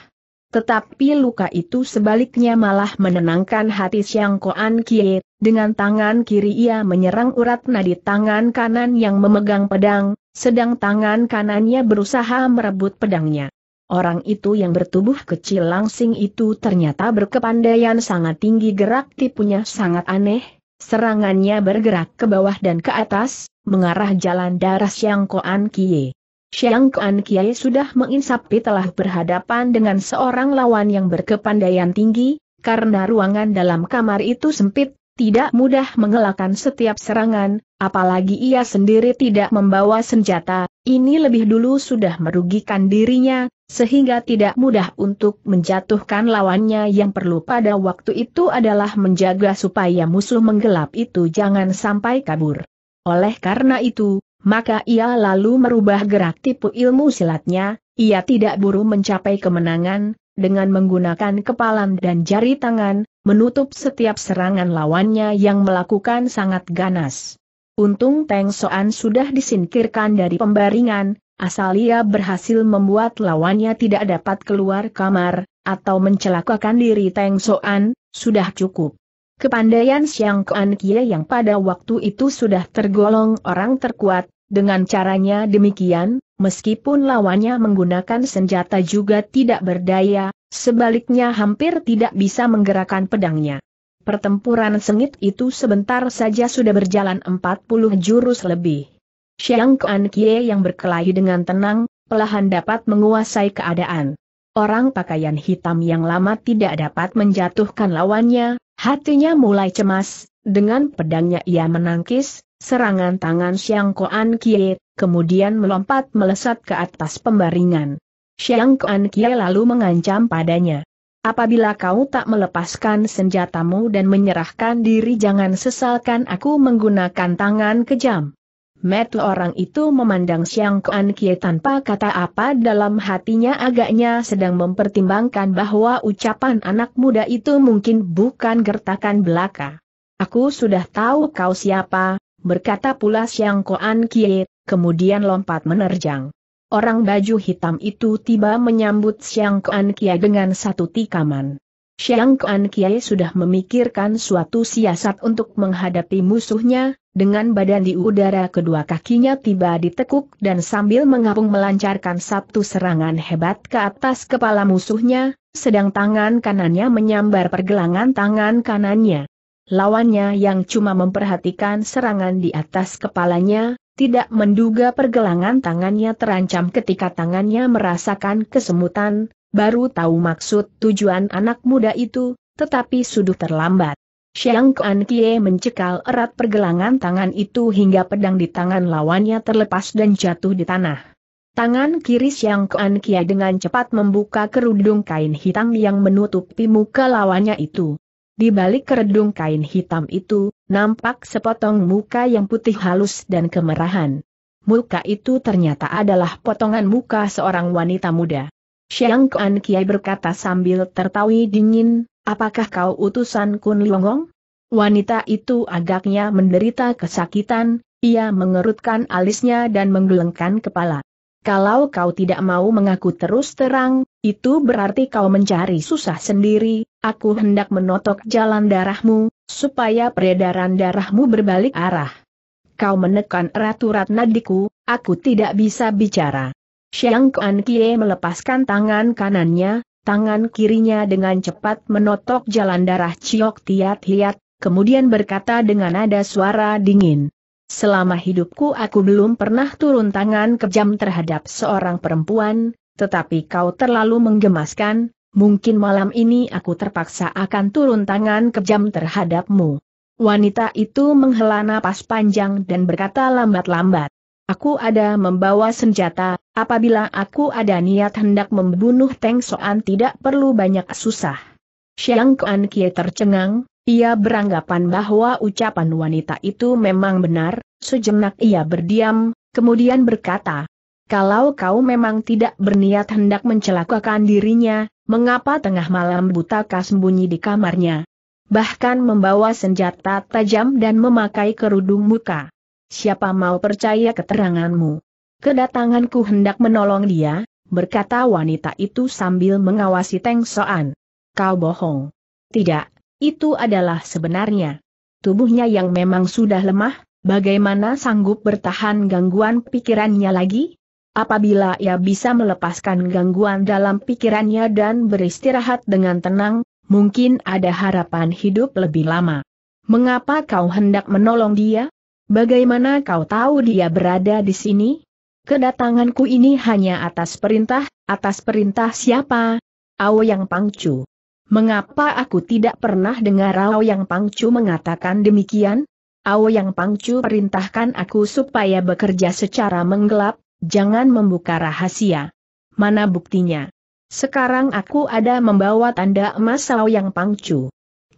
Tetapi luka itu sebaliknya malah menenangkan hati Siang Koan Kie, dengan tangan kiri ia menyerang urat nadi tangan kanan yang memegang pedang, sedang tangan kanannya berusaha merebut pedangnya. Orang itu yang bertubuh kecil langsing itu ternyata berkepandaian sangat tinggi gerak tipunya sangat aneh, serangannya bergerak ke bawah dan ke atas, mengarah jalan darah Siang Koan Kie. Siang Koan Kie sudah menginsapi telah berhadapan dengan seorang lawan yang berkepandaian tinggi, karena ruangan dalam kamar itu sempit, tidak mudah mengelakkan setiap serangan, apalagi ia sendiri tidak membawa senjata, ini lebih dulu sudah merugikan dirinya, sehingga tidak mudah untuk menjatuhkan lawannya yang perlu pada waktu itu adalah menjaga supaya musuh menggelap itu jangan sampai kabur. Oleh karena itu, maka ia lalu merubah gerak tipu ilmu silatnya, ia tidak buru mencapai kemenangan, dengan menggunakan kepalan dan jari tangan, menutup setiap serangan lawannya yang melakukan sangat ganas. Untung Teng Soan sudah disingkirkan dari pembaringan, asal ia berhasil membuat lawannya tidak dapat keluar kamar, atau mencelakakan diri Teng Soan, sudah cukup. Kepandaian Siang Kuan Kie yang pada waktu itu sudah tergolong orang terkuat, dengan caranya demikian, meskipun lawannya menggunakan senjata juga tidak berdaya, sebaliknya hampir tidak bisa menggerakkan pedangnya. Pertempuran sengit itu sebentar saja sudah berjalan 40 jurus lebih. Xiang Kuan Kie yang berkelahi dengan tenang, pelahan dapat menguasai keadaan. Orang pakaian hitam yang lama tidak dapat menjatuhkan lawannya, hatinya mulai cemas, dengan pedangnya ia menangkis, serangan tangan Xiang Kuan Kie, kemudian melompat melesat ke atas pembaringan. Xiang Kuan Kie lalu mengancam padanya. Apabila kau tak melepaskan senjatamu dan menyerahkan diri jangan sesalkan aku menggunakan tangan kejam. Metu orang itu memandang Siang Kuan Kie tanpa kata apa dalam hatinya agaknya sedang mempertimbangkan bahwa ucapan anak muda itu mungkin bukan gertakan belaka. Aku sudah tahu kau siapa, berkata pula Siang Kuan Kie, kemudian lompat menerjang. Orang baju hitam itu tiba menyambut Siang Kuan Kie dengan satu tikaman. Xiang Kuan Kiai sudah memikirkan suatu siasat untuk menghadapi musuhnya, dengan badan di udara kedua kakinya tiba ditekuk dan sambil mengapung melancarkan satu serangan hebat ke atas kepala musuhnya, sedang tangan kanannya menyambar pergelangan tangan kanannya. Lawannya yang cuma memperhatikan serangan di atas kepalanya, tidak menduga pergelangan tangannya terancam ketika tangannya merasakan kesemutan, baru tahu maksud tujuan anak muda itu, tetapi sudah terlambat. Xiang Kuan Kie mencekal erat pergelangan tangan itu hingga pedang di tangan lawannya terlepas dan jatuh di tanah. Tangan kiri Xiang Kuan Kie dengan cepat membuka kerudung kain hitam yang menutupi muka lawannya itu. Di balik kerudung kain hitam itu, nampak sepotong muka yang putih halus dan kemerahan. Muka itu ternyata adalah potongan muka seorang wanita muda. Xiang Kuan Kiai berkata sambil tertawi dingin, apakah kau utusan Kun Liongong? Wanita itu agaknya menderita kesakitan, ia mengerutkan alisnya dan menggelengkan kepala. Kalau kau tidak mau mengaku terus terang, itu berarti kau mencari susah sendiri, aku hendak menotok jalan darahmu, supaya peredaran darahmu berbalik arah. Kau menekan erat-erat nadiku, aku tidak bisa bicara. Xiang Kuan Kie melepaskan tangan kanannya, tangan kirinya dengan cepat menotok jalan darah Ciok Tiat Hiat, kemudian berkata dengan nada suara dingin. Selama hidupku aku belum pernah turun tangan kejam terhadap seorang perempuan, tetapi kau terlalu menggemaskan, mungkin malam ini aku terpaksa akan turun tangan kejam terhadapmu. Wanita itu menghela napas panjang dan berkata lambat-lambat. Aku ada membawa senjata, Apabila aku ada niat hendak membunuh Teng Soan tidak perlu banyak susah. Xiang Kuan Kie tercengang, ia beranggapan bahwa ucapan wanita itu memang benar, sejenak ia berdiam, kemudian berkata, kalau kau memang tidak berniat hendak mencelakakan dirinya, mengapa tengah malam buta sembunyi di kamarnya? Bahkan membawa senjata tajam dan memakai kerudung muka. Siapa mau percaya keteranganmu? Kedatanganku hendak menolong dia, berkata wanita itu sambil mengawasi Teng Soan. Kau bohong. Tidak, itu adalah sebenarnya. Tubuhnya yang memang sudah lemah, bagaimana sanggup bertahan gangguan pikirannya lagi? Apabila ia bisa melepaskan gangguan dalam pikirannya dan beristirahat dengan tenang, mungkin ada harapan hidup lebih lama. Mengapa kau hendak menolong dia? Bagaimana kau tahu dia berada di sini? Kedatanganku ini hanya atas perintah, atas perintah siapa? Yang Pangcu. Mengapa aku tidak pernah dengar Yang Pangcu mengatakan demikian? Yang Pangcu perintahkan aku supaya bekerja secara menggelap, jangan membuka rahasia. Mana buktinya? Sekarang aku ada membawa tanda emas Yang Pangcu.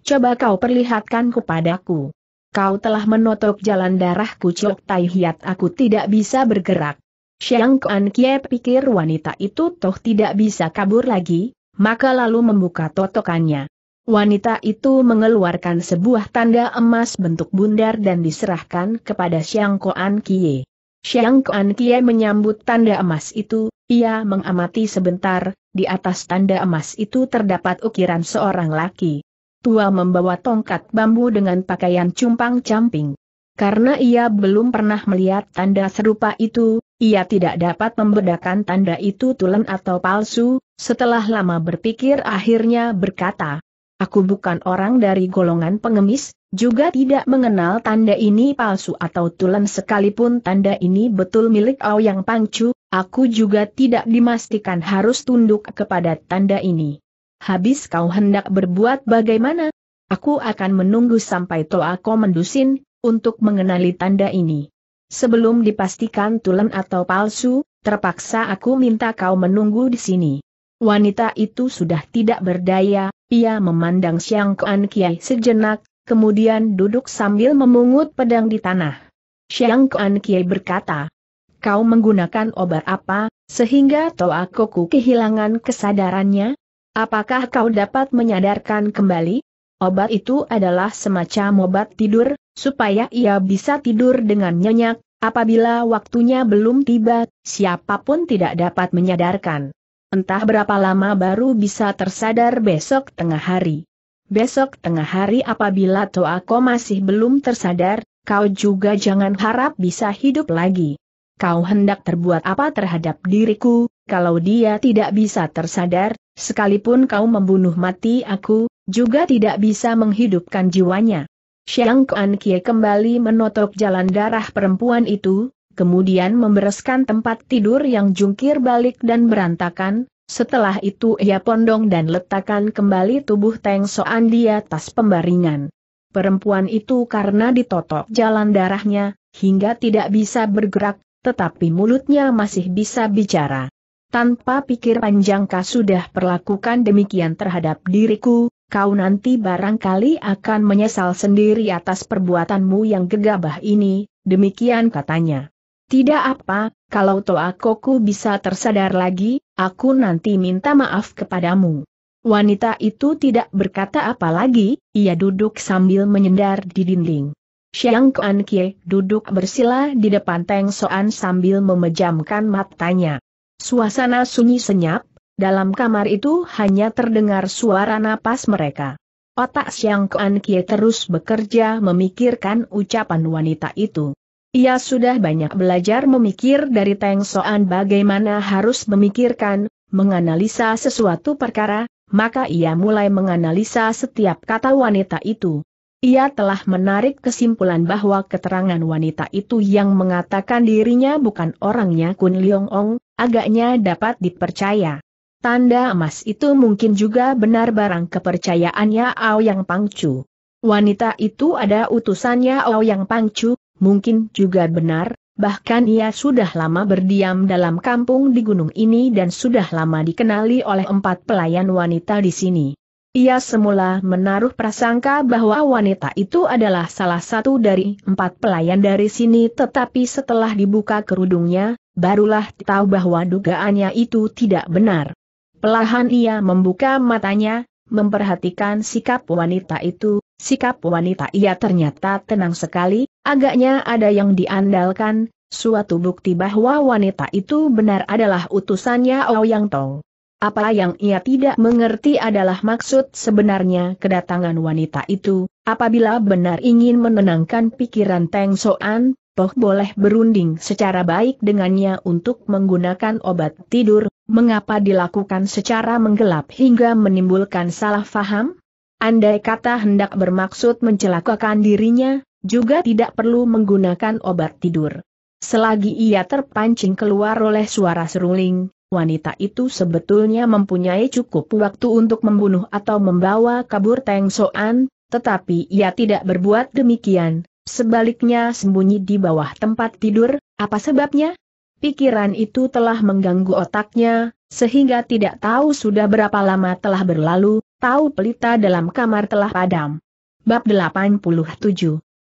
Coba kau perlihatkan kepadaku. Kau telah menotok jalan darahku Cok Tai Hiat aku tidak bisa bergerak. Xiang Kuan Kie pikir wanita itu toh tidak bisa kabur lagi, maka lalu membuka totokannya. Wanita itu mengeluarkan sebuah tanda emas bentuk bundar dan diserahkan kepada Xiang Kuan Kie. Xiang Kuan Kie menyambut tanda emas itu, ia mengamati sebentar, di atas tanda emas itu terdapat ukiran seorang laki. Tua membawa tongkat bambu dengan pakaian cumpang-camping. Karena ia belum pernah melihat tanda serupa itu, ia tidak dapat membedakan tanda itu tulen atau palsu, setelah lama berpikir akhirnya berkata, Aku bukan orang dari golongan pengemis, juga tidak mengenal tanda ini palsu atau tulen sekalipun tanda ini betul milik Yang Pangcu, aku juga tidak dimastikan harus tunduk kepada tanda ini. Habis kau hendak berbuat bagaimana? Aku akan menunggu sampai Toa kau mendusin, untuk mengenali tanda ini. Sebelum dipastikan tulen atau palsu, terpaksa aku minta kau menunggu di sini. Wanita itu sudah tidak berdaya, ia memandang Siang Kuan Kiai sejenak, kemudian duduk sambil memungut pedang di tanah. Siang Kuan Kiai berkata, Kau menggunakan obat apa, sehingga Toa Koku kehilangan kesadarannya? Apakah kau dapat menyadarkan kembali? Obat itu adalah semacam obat tidur, supaya ia bisa tidur dengan nyenyak, apabila waktunya belum tiba, siapapun tidak dapat menyadarkan. Entah berapa lama baru bisa tersadar besok tengah hari. Besok tengah hari apabila Toa Toako masih belum tersadar, kau juga jangan harap bisa hidup lagi. Kau hendak terbuat apa terhadap diriku, kalau dia tidak bisa tersadar, sekalipun kau membunuh mati aku, juga tidak bisa menghidupkan jiwanya. Xiang Kuan kembali menotok jalan darah perempuan itu, kemudian membereskan tempat tidur yang jungkir balik dan berantakan, setelah itu ia pondong dan letakkan kembali tubuh Teng Soan di atas pembaringan. Perempuan itu karena ditotok jalan darahnya, hingga tidak bisa bergerak, tetapi mulutnya masih bisa bicara. Tanpa pikir panjang kau sudah perlakukan demikian terhadap diriku, kau nanti barangkali akan menyesal sendiri atas perbuatanmu yang gegabah ini, demikian katanya. Tidak apa, kalau Toakoku bisa tersadar lagi, aku nanti minta maaf kepadamu. Wanita itu tidak berkata apa lagi, ia duduk sambil menyendar di dinding. Xiang Kuan Kie duduk bersila di depan Teng Soan sambil memejamkan matanya. Suasana sunyi senyap, dalam kamar itu hanya terdengar suara napas mereka. Otak Siang Kuan Kie terus bekerja memikirkan ucapan wanita itu. Ia sudah banyak belajar memikir dari Teng Soan bagaimana harus memikirkan, menganalisa sesuatu perkara, maka ia mulai menganalisa setiap kata wanita itu. Ia telah menarik kesimpulan bahwa keterangan wanita itu yang mengatakan dirinya bukan orangnya Kun Leong Ong, agaknya dapat dipercaya. Tanda emas itu mungkin juga benar barang kepercayaannya Yang Pangcu. Wanita itu ada utusannya Yang Pangcu, mungkin juga benar, bahkan ia sudah lama berdiam dalam kampung di gunung ini dan sudah lama dikenali oleh empat pelayan wanita di sini. Ia semula menaruh prasangka bahwa wanita itu adalah salah satu dari empat pelayan dari sini tetapi setelah dibuka kerudungnya, barulah tahu bahwa dugaannya itu tidak benar. Pelahan ia membuka matanya, memperhatikan sikap wanita itu, sikap wanita ia ternyata tenang sekali, agaknya ada yang diandalkan, suatu bukti bahwa wanita itu benar adalah utusannya Ouyang Tong. Apa yang ia tidak mengerti adalah maksud sebenarnya kedatangan wanita itu, apabila benar ingin menenangkan pikiran Teng Soan, Poh boleh berunding secara baik dengannya untuk menggunakan obat tidur, mengapa dilakukan secara menggelap hingga menimbulkan salah faham? Andai kata hendak bermaksud mencelakakan dirinya, juga tidak perlu menggunakan obat tidur. Selagi ia terpancing keluar oleh suara seruling, wanita itu sebetulnya mempunyai cukup waktu untuk membunuh atau membawa kabur Teng Soan, tetapi ia tidak berbuat demikian, Sebaliknya sembunyi di bawah tempat tidur, apa sebabnya? Pikiran itu telah mengganggu otaknya, sehingga tidak tahu sudah berapa lama telah berlalu, tahu pelita dalam kamar telah padam. Bab 87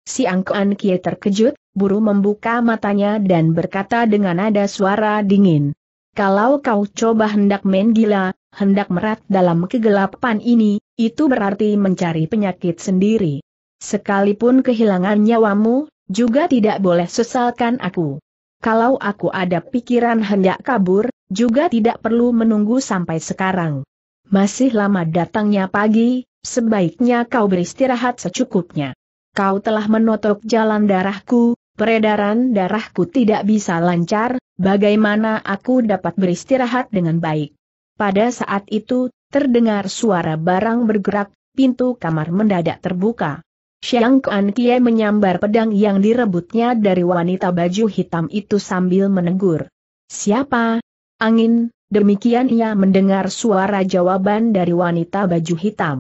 Si Angkoan Kie terkejut, buru membuka matanya dan berkata dengan nada suara dingin. Kalau kau coba hendak main gila, hendak merat dalam kegelapan ini, itu berarti mencari penyakit sendiri. Sekalipun kehilangan nyawamu, juga tidak boleh sesalkan aku. Kalau aku ada pikiran hendak kabur, juga tidak perlu menunggu sampai sekarang. Masih lama datangnya pagi, sebaiknya kau beristirahat secukupnya. Kau telah menotok jalan darahku, peredaran darahku tidak bisa lancar, bagaimana aku dapat beristirahat dengan baik. Pada saat itu, terdengar suara barang bergerak, pintu kamar mendadak terbuka. Xiang Kuan Kie menyambar pedang yang direbutnya dari wanita baju hitam itu sambil menegur. Siapa? Angin, demikian ia mendengar suara jawaban dari wanita baju hitam.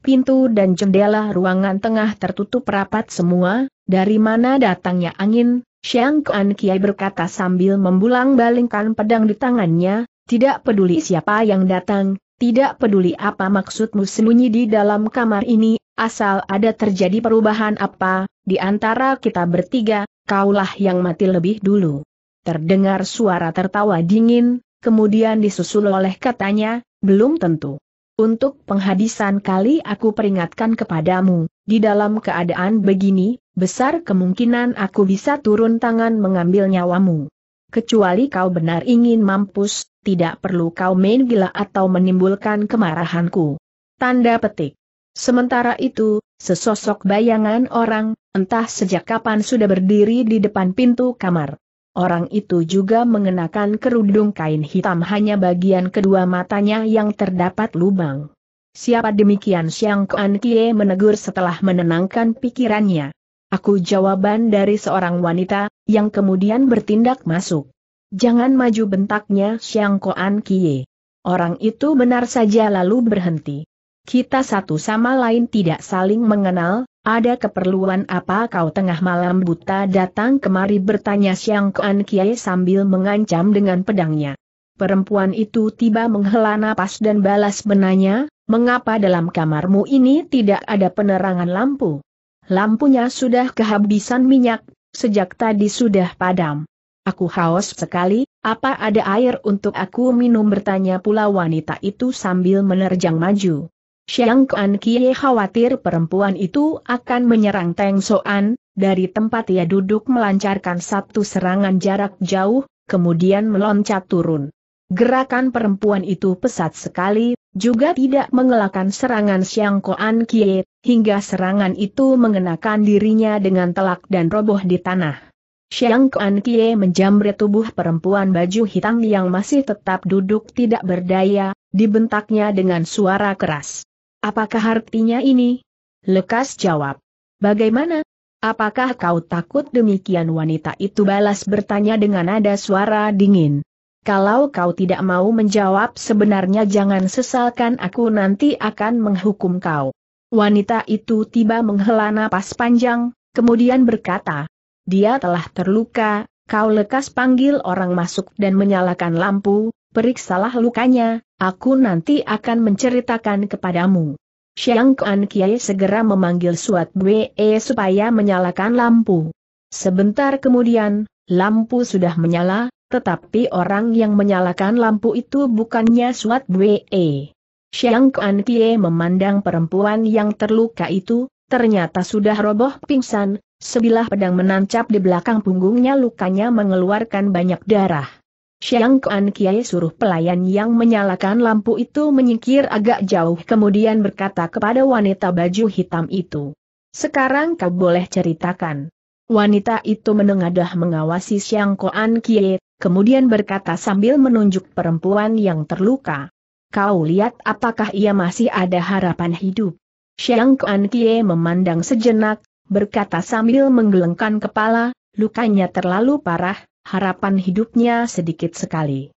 Pintu dan jendela ruangan tengah tertutup rapat semua, dari mana datangnya angin, Xiang Kuan Kie berkata sambil membulang balingkan pedang di tangannya, tidak peduli siapa yang datang, tidak peduli apa maksudmu sembunyi di dalam kamar ini Asal ada terjadi perubahan apa, di antara kita bertiga, kaulah yang mati lebih dulu. Terdengar suara tertawa dingin, kemudian disusul oleh katanya, belum tentu. Untuk penghabisan kali aku peringatkan kepadamu, di dalam keadaan begini, besar kemungkinan aku bisa turun tangan mengambil nyawamu. Kecuali kau benar ingin mampus, tidak perlu kau main gila atau menimbulkan kemarahanku. Tanda petik. Sementara itu, sesosok bayangan orang, entah sejak kapan sudah berdiri di depan pintu kamar. Orang itu juga mengenakan kerudung kain hitam hanya bagian kedua matanya yang terdapat lubang. Siapa demikian Siang Kuan Kie menegur setelah menenangkan pikirannya. Aku jawaban dari seorang wanita, yang kemudian bertindak masuk. Jangan maju bentaknya Siang Kuan Kie. Orang itu benar saja lalu berhenti kita satu sama lain tidak saling mengenal, ada keperluan apa kau tengah malam buta datang kemari bertanya Siang Kuan Kiai sambil mengancam dengan pedangnya. Perempuan itu tiba menghela napas dan balas menanya, mengapa dalam kamarmu ini tidak ada penerangan lampu? Lampunya sudah kehabisan minyak, sejak tadi sudah padam. Aku haus sekali, apa ada air untuk aku minum bertanya pula wanita itu sambil menerjang maju. Xiang Kuan Kie khawatir perempuan itu akan menyerang Teng Soan, dari tempat ia duduk melancarkan satu serangan jarak jauh, kemudian meloncat turun. Gerakan perempuan itu pesat sekali, juga tidak mengelakkan serangan Xiang Kuan Kie, hingga serangan itu mengenakan dirinya dengan telak dan roboh di tanah. Xiang Kuan Kie menjamret tubuh perempuan baju hitam yang masih tetap duduk tidak berdaya, dibentaknya dengan suara keras. Apakah artinya ini? Lekas jawab. Bagaimana? Apakah kau takut demikian wanita itu balas bertanya dengan nada suara dingin. Kalau kau tidak mau menjawab sebenarnya jangan sesalkan aku nanti akan menghukum kau. Wanita itu tiba menghela napas panjang, kemudian berkata, dia telah terluka, kau lekas panggil orang masuk dan menyalakan lampu, periksalah lukanya, Aku nanti akan menceritakan kepadamu. Xiang Kuan Kiai segera memanggil Suat Bwe e supaya menyalakan lampu. Sebentar kemudian, lampu sudah menyala, tetapi orang yang menyalakan lampu itu bukannya Suat Bwe. E. Xiang Kuan Kiai memandang perempuan yang terluka itu, ternyata sudah roboh pingsan, sebilah pedang menancap di belakang punggungnya lukanya mengeluarkan banyak darah. Xiang Kuan Kiai suruh pelayan yang menyalakan lampu itu menyingkir agak jauh kemudian berkata kepada wanita baju hitam itu. Sekarang kau boleh ceritakan. Wanita itu menengadah mengawasi Xiang Kuan Kiai, kemudian berkata sambil menunjuk perempuan yang terluka. Kau lihat apakah ia masih ada harapan hidup. Xiang Kuan Kiai memandang sejenak, berkata sambil menggelengkan kepala, lukanya terlalu parah, harapan hidupnya sedikit sekali.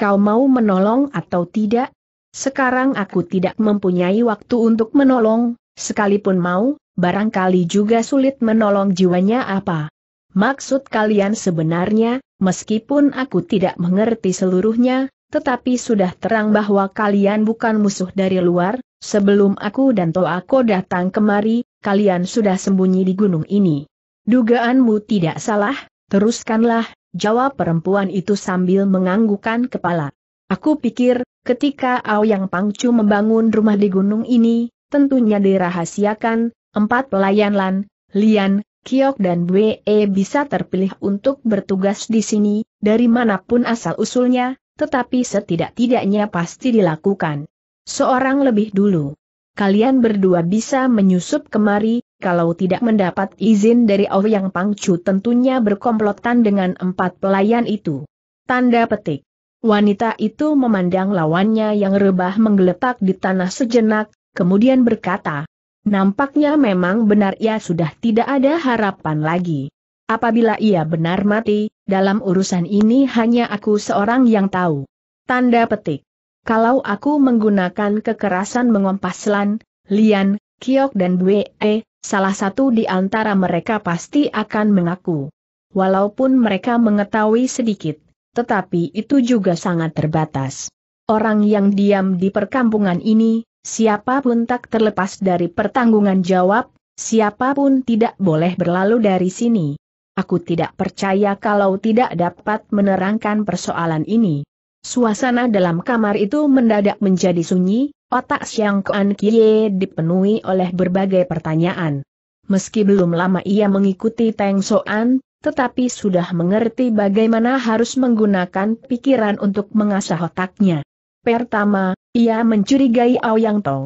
Kau mau menolong atau tidak? Sekarang aku tidak mempunyai waktu untuk menolong, sekalipun mau, barangkali juga sulit menolong jiwanya apa. Maksud kalian sebenarnya, meskipun aku tidak mengerti seluruhnya, tetapi sudah terang bahwa kalian bukan musuh dari luar, sebelum aku dan Toako datang kemari, kalian sudah sembunyi di gunung ini. Dugaanmu tidak salah, teruskanlah, jawab perempuan itu sambil menganggukkan kepala. Aku pikir, ketika Aoyang Pangcu membangun rumah di gunung ini, tentunya dirahasiakan, empat pelayan Lan, Lian, Kiok dan Bwe bisa terpilih untuk bertugas di sini, dari manapun asal-usulnya, tetapi setidak-tidaknya pasti dilakukan. Seorang lebih dulu. Kalian berdua bisa menyusup kemari, kalau tidak mendapat izin dari Ouyang Pangcu tentunya berkomplotan dengan empat pelayan itu. Tanda petik. Wanita itu memandang lawannya yang rebah menggeletak di tanah sejenak, kemudian berkata, Nampaknya memang benar ia ya sudah tidak ada harapan lagi. Apabila ia benar mati, dalam urusan ini hanya aku seorang yang tahu. Tanda petik. Kalau aku menggunakan kekerasan mengompas Lian, Kiok dan Bue salah satu di antara mereka pasti akan mengaku. Walaupun mereka mengetahui sedikit, tetapi itu juga sangat terbatas. Orang yang diam di perkampungan ini, siapapun tak terlepas dari pertanggungan jawab, siapapun tidak boleh berlalu dari sini. Aku tidak percaya kalau tidak dapat menerangkan persoalan ini. Suasana dalam kamar itu mendadak menjadi sunyi, Otak Siang Kuan Kie dipenuhi oleh berbagai pertanyaan. Meski belum lama ia mengikuti Teng Soan, tetapi sudah mengerti bagaimana harus menggunakan pikiran untuk mengasah otaknya. Pertama, ia mencurigai Ao Yang Tong.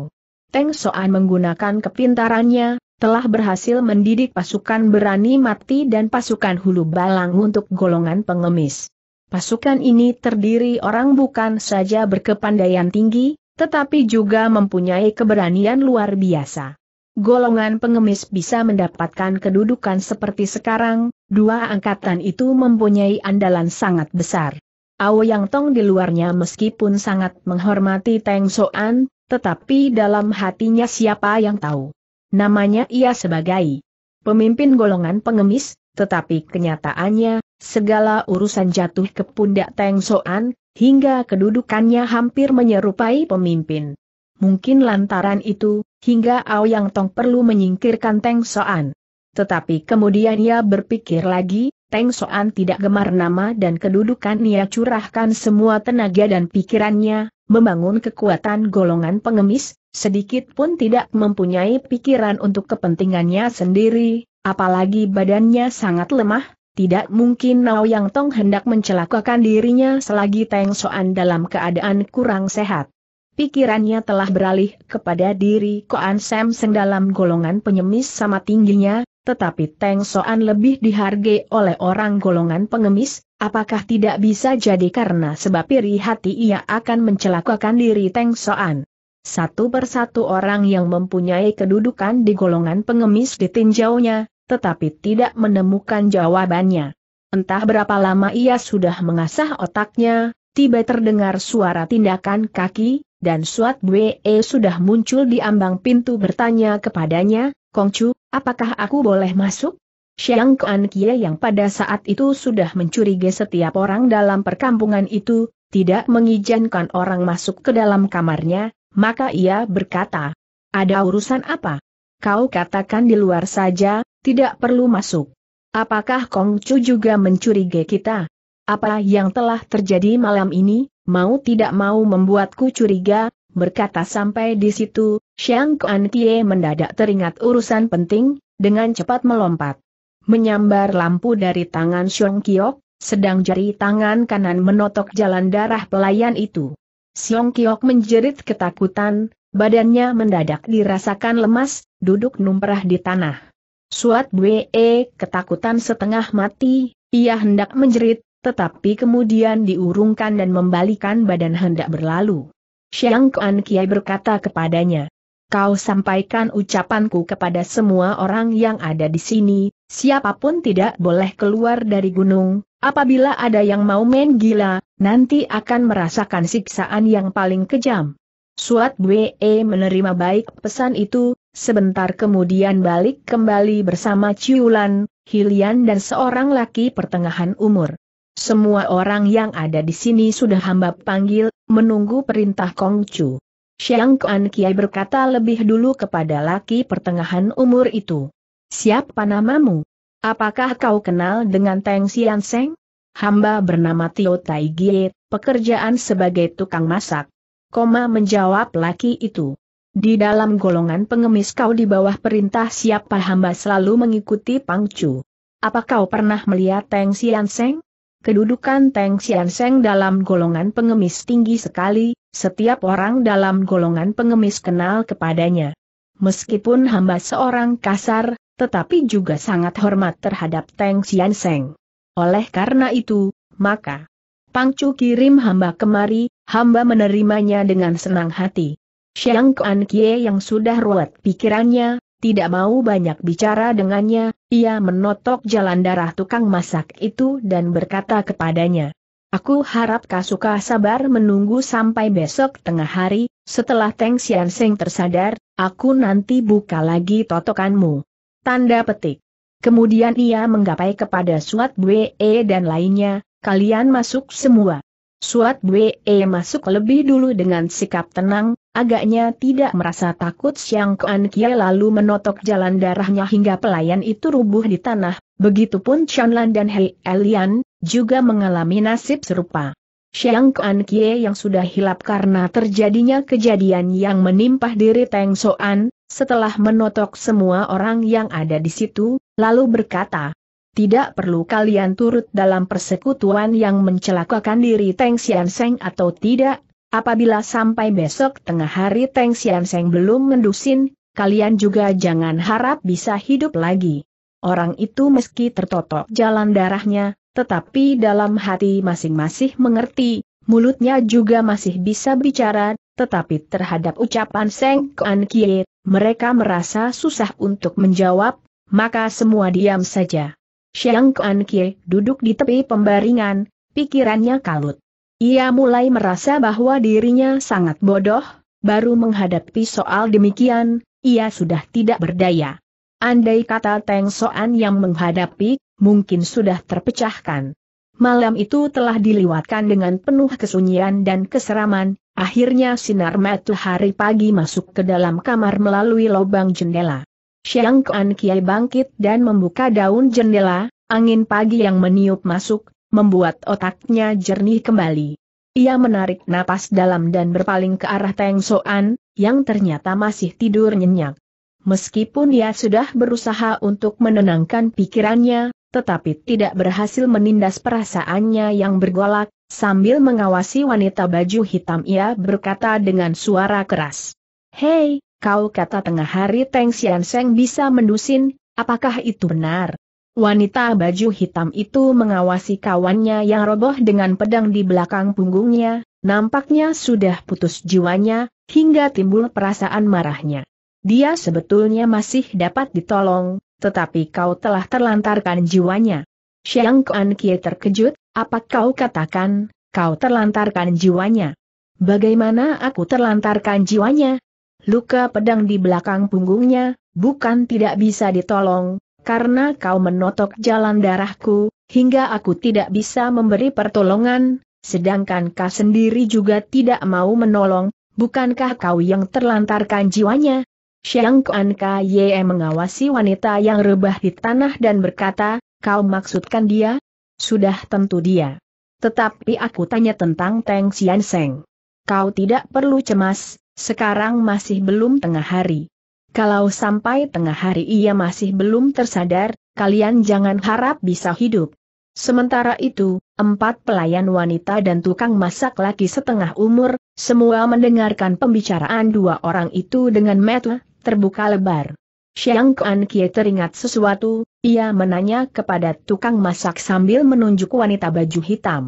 Teng Soan menggunakan kepintarannya, telah berhasil mendidik pasukan berani mati dan pasukan hulu balang untuk golongan pengemis. Pasukan ini terdiri orang bukan saja berkepandaian tinggi, tetapi juga mempunyai keberanian luar biasa. Golongan pengemis bisa mendapatkan kedudukan seperti sekarang, dua angkatan itu mempunyai andalan sangat besar. Ao Yang Tong di luarnya meskipun sangat menghormati Teng Soan, tetapi dalam hatinya siapa yang tahu. Namanya ia sebagai pemimpin golongan pengemis, tetapi kenyataannya, segala urusan jatuh ke pundak Teng Soan, hingga kedudukannya hampir menyerupai pemimpin. Mungkin lantaran itu, hingga Ao Yang Tong perlu menyingkirkan Teng Soan. Tetapi kemudian ia berpikir lagi, Teng Soan tidak gemar nama dan kedudukan ia curahkan semua tenaga dan pikirannya, membangun kekuatan golongan pengemis, sedikit pun tidak mempunyai pikiran untuk kepentingannya sendiri, apalagi badannya sangat lemah, tidak mungkin Nao Yang Tong hendak mencelakakan dirinya selagi Teng Soan dalam keadaan kurang sehat. Pikirannya telah beralih kepada diri Koan Sam Seng dalam golongan penyemis sama tingginya, tetapi Teng Soan lebih dihargai oleh orang golongan pengemis, apakah tidak bisa jadi karena sebab iri hati ia akan mencelakakan diri Teng Soan. Satu persatu orang yang mempunyai kedudukan di golongan pengemis ditinjaunya, tetapi tidak menemukan jawabannya. Entah berapa lama ia sudah mengasah otaknya, tiba terdengar suara tindakan kaki, dan Suat Bwe sudah muncul di ambang pintu bertanya kepadanya, Kongcu, apakah aku boleh masuk? Xiang Kuan Kie yang pada saat itu sudah mencurigai setiap orang dalam perkampungan itu, tidak mengizinkan orang masuk ke dalam kamarnya, maka ia berkata, ada urusan apa? Kau katakan di luar saja, tidak perlu masuk. Apakah Kong Chu juga mencurigai kita? Apa yang telah terjadi malam ini, mau tidak mau membuatku curiga, berkata sampai di situ, Xiang Kuan Tie mendadak teringat urusan penting, dengan cepat melompat. Menyambar lampu dari tangan Xiong Kiok, sedang jari tangan kanan menotok jalan darah pelayan itu. Xiong Kiok menjerit ketakutan, badannya mendadak dirasakan lemas, duduk numperah di tanah. Suat Bwe eh, ketakutan setengah mati, ia hendak menjerit, tetapi kemudian diurungkan dan membalikan badan hendak berlalu. Xiang Kuan Kiai berkata kepadanya, Kau sampaikan ucapanku kepada semua orang yang ada di sini, siapapun tidak boleh keluar dari gunung, apabila ada yang mau main gila, nanti akan merasakan siksaan yang paling kejam. Suat Bwe eh, menerima baik pesan itu, Sebentar kemudian balik kembali bersama Ciulan, Hilian dan seorang laki pertengahan umur. Semua orang yang ada di sini sudah hamba panggil, menunggu perintah Kongcu. Xiang Kuan Kiai berkata lebih dulu kepada laki pertengahan umur itu. Siapa namamu? Apakah kau kenal dengan Teng Xian Seng? Hamba bernama Tio Tai Gie, pekerjaan sebagai tukang masak. Koma menjawab laki itu. Di dalam golongan pengemis kau di bawah perintah siapa hamba selalu mengikuti pangcu. Apa kau pernah melihat Teng Sian Seng? Kedudukan Teng Sian Seng dalam golongan pengemis tinggi sekali, setiap orang dalam golongan pengemis kenal kepadanya. Meskipun hamba seorang kasar, tetapi juga sangat hormat terhadap Teng Sian Seng. Oleh karena itu, maka Pangcu kirim hamba kemari, hamba menerimanya dengan senang hati. Xiang Kuan Kie yang sudah ruwet pikirannya, tidak mau banyak bicara dengannya, ia menotok jalan darah tukang masak itu dan berkata kepadanya. Aku harap Kasuka sabar menunggu sampai besok tengah hari, setelah Teng Xian Seng tersadar, aku nanti buka lagi totokanmu. Tanda petik. Kemudian ia menggapai kepada Suat Bwe dan lainnya, kalian masuk semua. Suat Bwe eh, masuk lebih dulu dengan sikap tenang, agaknya tidak merasa takut Siang Kuan Kie lalu menotok jalan darahnya hingga pelayan itu rubuh di tanah, begitupun Chan Lan dan Hei Elian, juga mengalami nasib serupa. Siang Kuan Kie yang sudah hilap karena terjadinya kejadian yang menimpa diri Teng Soan, setelah menotok semua orang yang ada di situ, lalu berkata, tidak perlu kalian turut dalam persekutuan yang mencelakakan diri Teng Sian Seng atau tidak, apabila sampai besok tengah hari Teng Sian Seng belum mendusin, kalian juga jangan harap bisa hidup lagi. Orang itu meski tertotok jalan darahnya, tetapi dalam hati masing-masing mengerti, mulutnya juga masih bisa bicara, tetapi terhadap ucapan Seng Kuan Kie, mereka merasa susah untuk menjawab, maka semua diam saja. Xiang Kuan Kie duduk di tepi pembaringan, pikirannya kalut. Ia mulai merasa bahwa dirinya sangat bodoh, baru menghadapi soal demikian, ia sudah tidak berdaya. Andai kata Teng Soan yang menghadapi, mungkin sudah terpecahkan. Malam itu telah diliwatkan dengan penuh kesunyian dan keseraman, akhirnya sinar matahari pagi masuk ke dalam kamar melalui lubang jendela. Xiang Kuan Kiai bangkit dan membuka daun jendela, angin pagi yang meniup masuk, membuat otaknya jernih kembali. Ia menarik napas dalam dan berpaling ke arah Teng Soan, yang ternyata masih tidur nyenyak. Meskipun ia sudah berusaha untuk menenangkan pikirannya, tetapi tidak berhasil menindas perasaannya yang bergolak, sambil mengawasi wanita baju hitam ia berkata dengan suara keras. Hei, kau kata tengah hari Teng Sian Seng bisa mendusin, apakah itu benar? Wanita baju hitam itu mengawasi kawannya yang roboh dengan pedang di belakang punggungnya, nampaknya sudah putus jiwanya, hingga timbul perasaan marahnya. Dia sebetulnya masih dapat ditolong, tetapi kau telah terlantarkan jiwanya. Xiang Kuan Kie terkejut, apa kau katakan, kau terlantarkan jiwanya? Bagaimana aku terlantarkan jiwanya? Luka pedang di belakang punggungnya, bukan tidak bisa ditolong, karena kau menotok jalan darahku, hingga aku tidak bisa memberi pertolongan, sedangkan kau sendiri juga tidak mau menolong, bukankah kau yang terlantarkan jiwanya? Xiang Kuan Ye mengawasi wanita yang rebah di tanah dan berkata, kau maksudkan dia? Sudah tentu dia. Tetapi aku tanya tentang Teng Xian Seng. Kau tidak perlu cemas, sekarang masih belum tengah hari. Kalau sampai tengah hari ia masih belum tersadar, kalian jangan harap bisa hidup. Sementara itu, empat pelayan wanita dan tukang masak laki setengah umur, semua mendengarkan pembicaraan dua orang itu dengan mata terbuka lebar. Xiang Kuan Kie teringat sesuatu, ia menanya kepada tukang masak sambil menunjuk wanita baju hitam.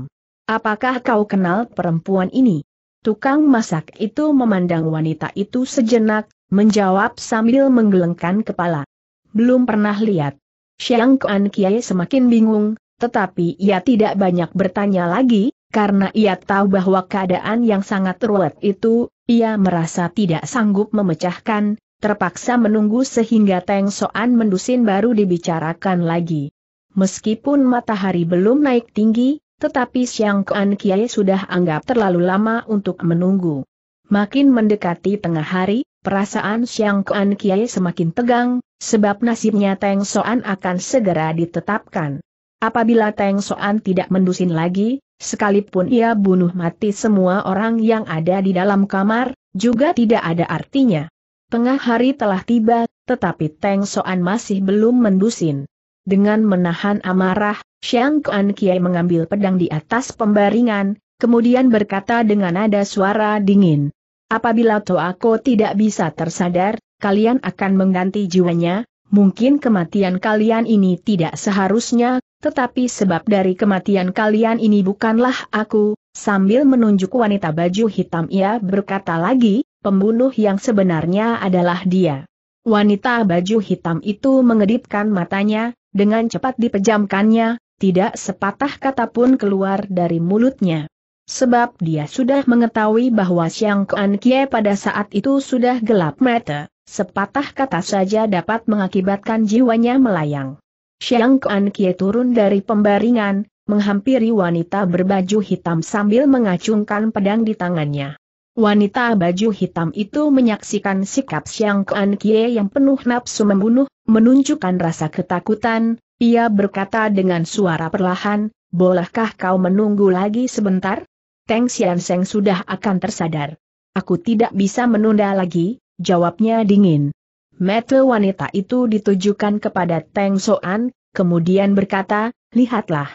Apakah kau kenal perempuan ini? Tukang masak itu memandang wanita itu sejenak, menjawab sambil menggelengkan kepala. Belum pernah lihat. Xiang Kuan Kiai semakin bingung, tetapi ia tidak banyak bertanya lagi, karena ia tahu bahwa keadaan yang sangat ruwet itu, ia merasa tidak sanggup memecahkan, terpaksa menunggu sehingga Teng Soan mendusin baru dibicarakan lagi. Meskipun matahari belum naik tinggi, tetapi Siang Kuan Kiai sudah anggap terlalu lama untuk menunggu. Makin mendekati tengah hari, perasaan Siang Kuan Kiai semakin tegang, sebab nasibnya Teng Soan akan segera ditetapkan. Apabila Teng Soan tidak mendusin lagi, sekalipun ia bunuh mati semua orang yang ada di dalam kamar, juga tidak ada artinya. Tengah hari telah tiba, tetapi Teng Soan masih belum mendusin. Dengan menahan amarah, Xiang Kuan Kiai mengambil pedang di atas pembaringan, kemudian berkata dengan nada suara dingin. Apabila Toako tidak bisa tersadar, kalian akan mengganti jiwanya, mungkin kematian kalian ini tidak seharusnya, tetapi sebab dari kematian kalian ini bukanlah aku, sambil menunjuk wanita baju hitam ia berkata lagi, pembunuh yang sebenarnya adalah dia. Wanita baju hitam itu mengedipkan matanya, dengan cepat dipejamkannya, tidak sepatah kata pun keluar dari mulutnya. Sebab dia sudah mengetahui bahwa Xiang Kuan Kie pada saat itu sudah gelap mata, sepatah kata saja dapat mengakibatkan jiwanya melayang. Xiang Kuan Kie turun dari pembaringan, menghampiri wanita berbaju hitam sambil mengacungkan pedang di tangannya. Wanita baju hitam itu menyaksikan sikap Xiang Kuan Kie yang penuh nafsu membunuh, menunjukkan rasa ketakutan, ia berkata dengan suara perlahan, bolehkah kau menunggu lagi sebentar? Teng Xian Seng sudah akan tersadar. Aku tidak bisa menunda lagi, jawabnya dingin. Mata wanita itu ditujukan kepada Teng Soan, kemudian berkata, lihatlah.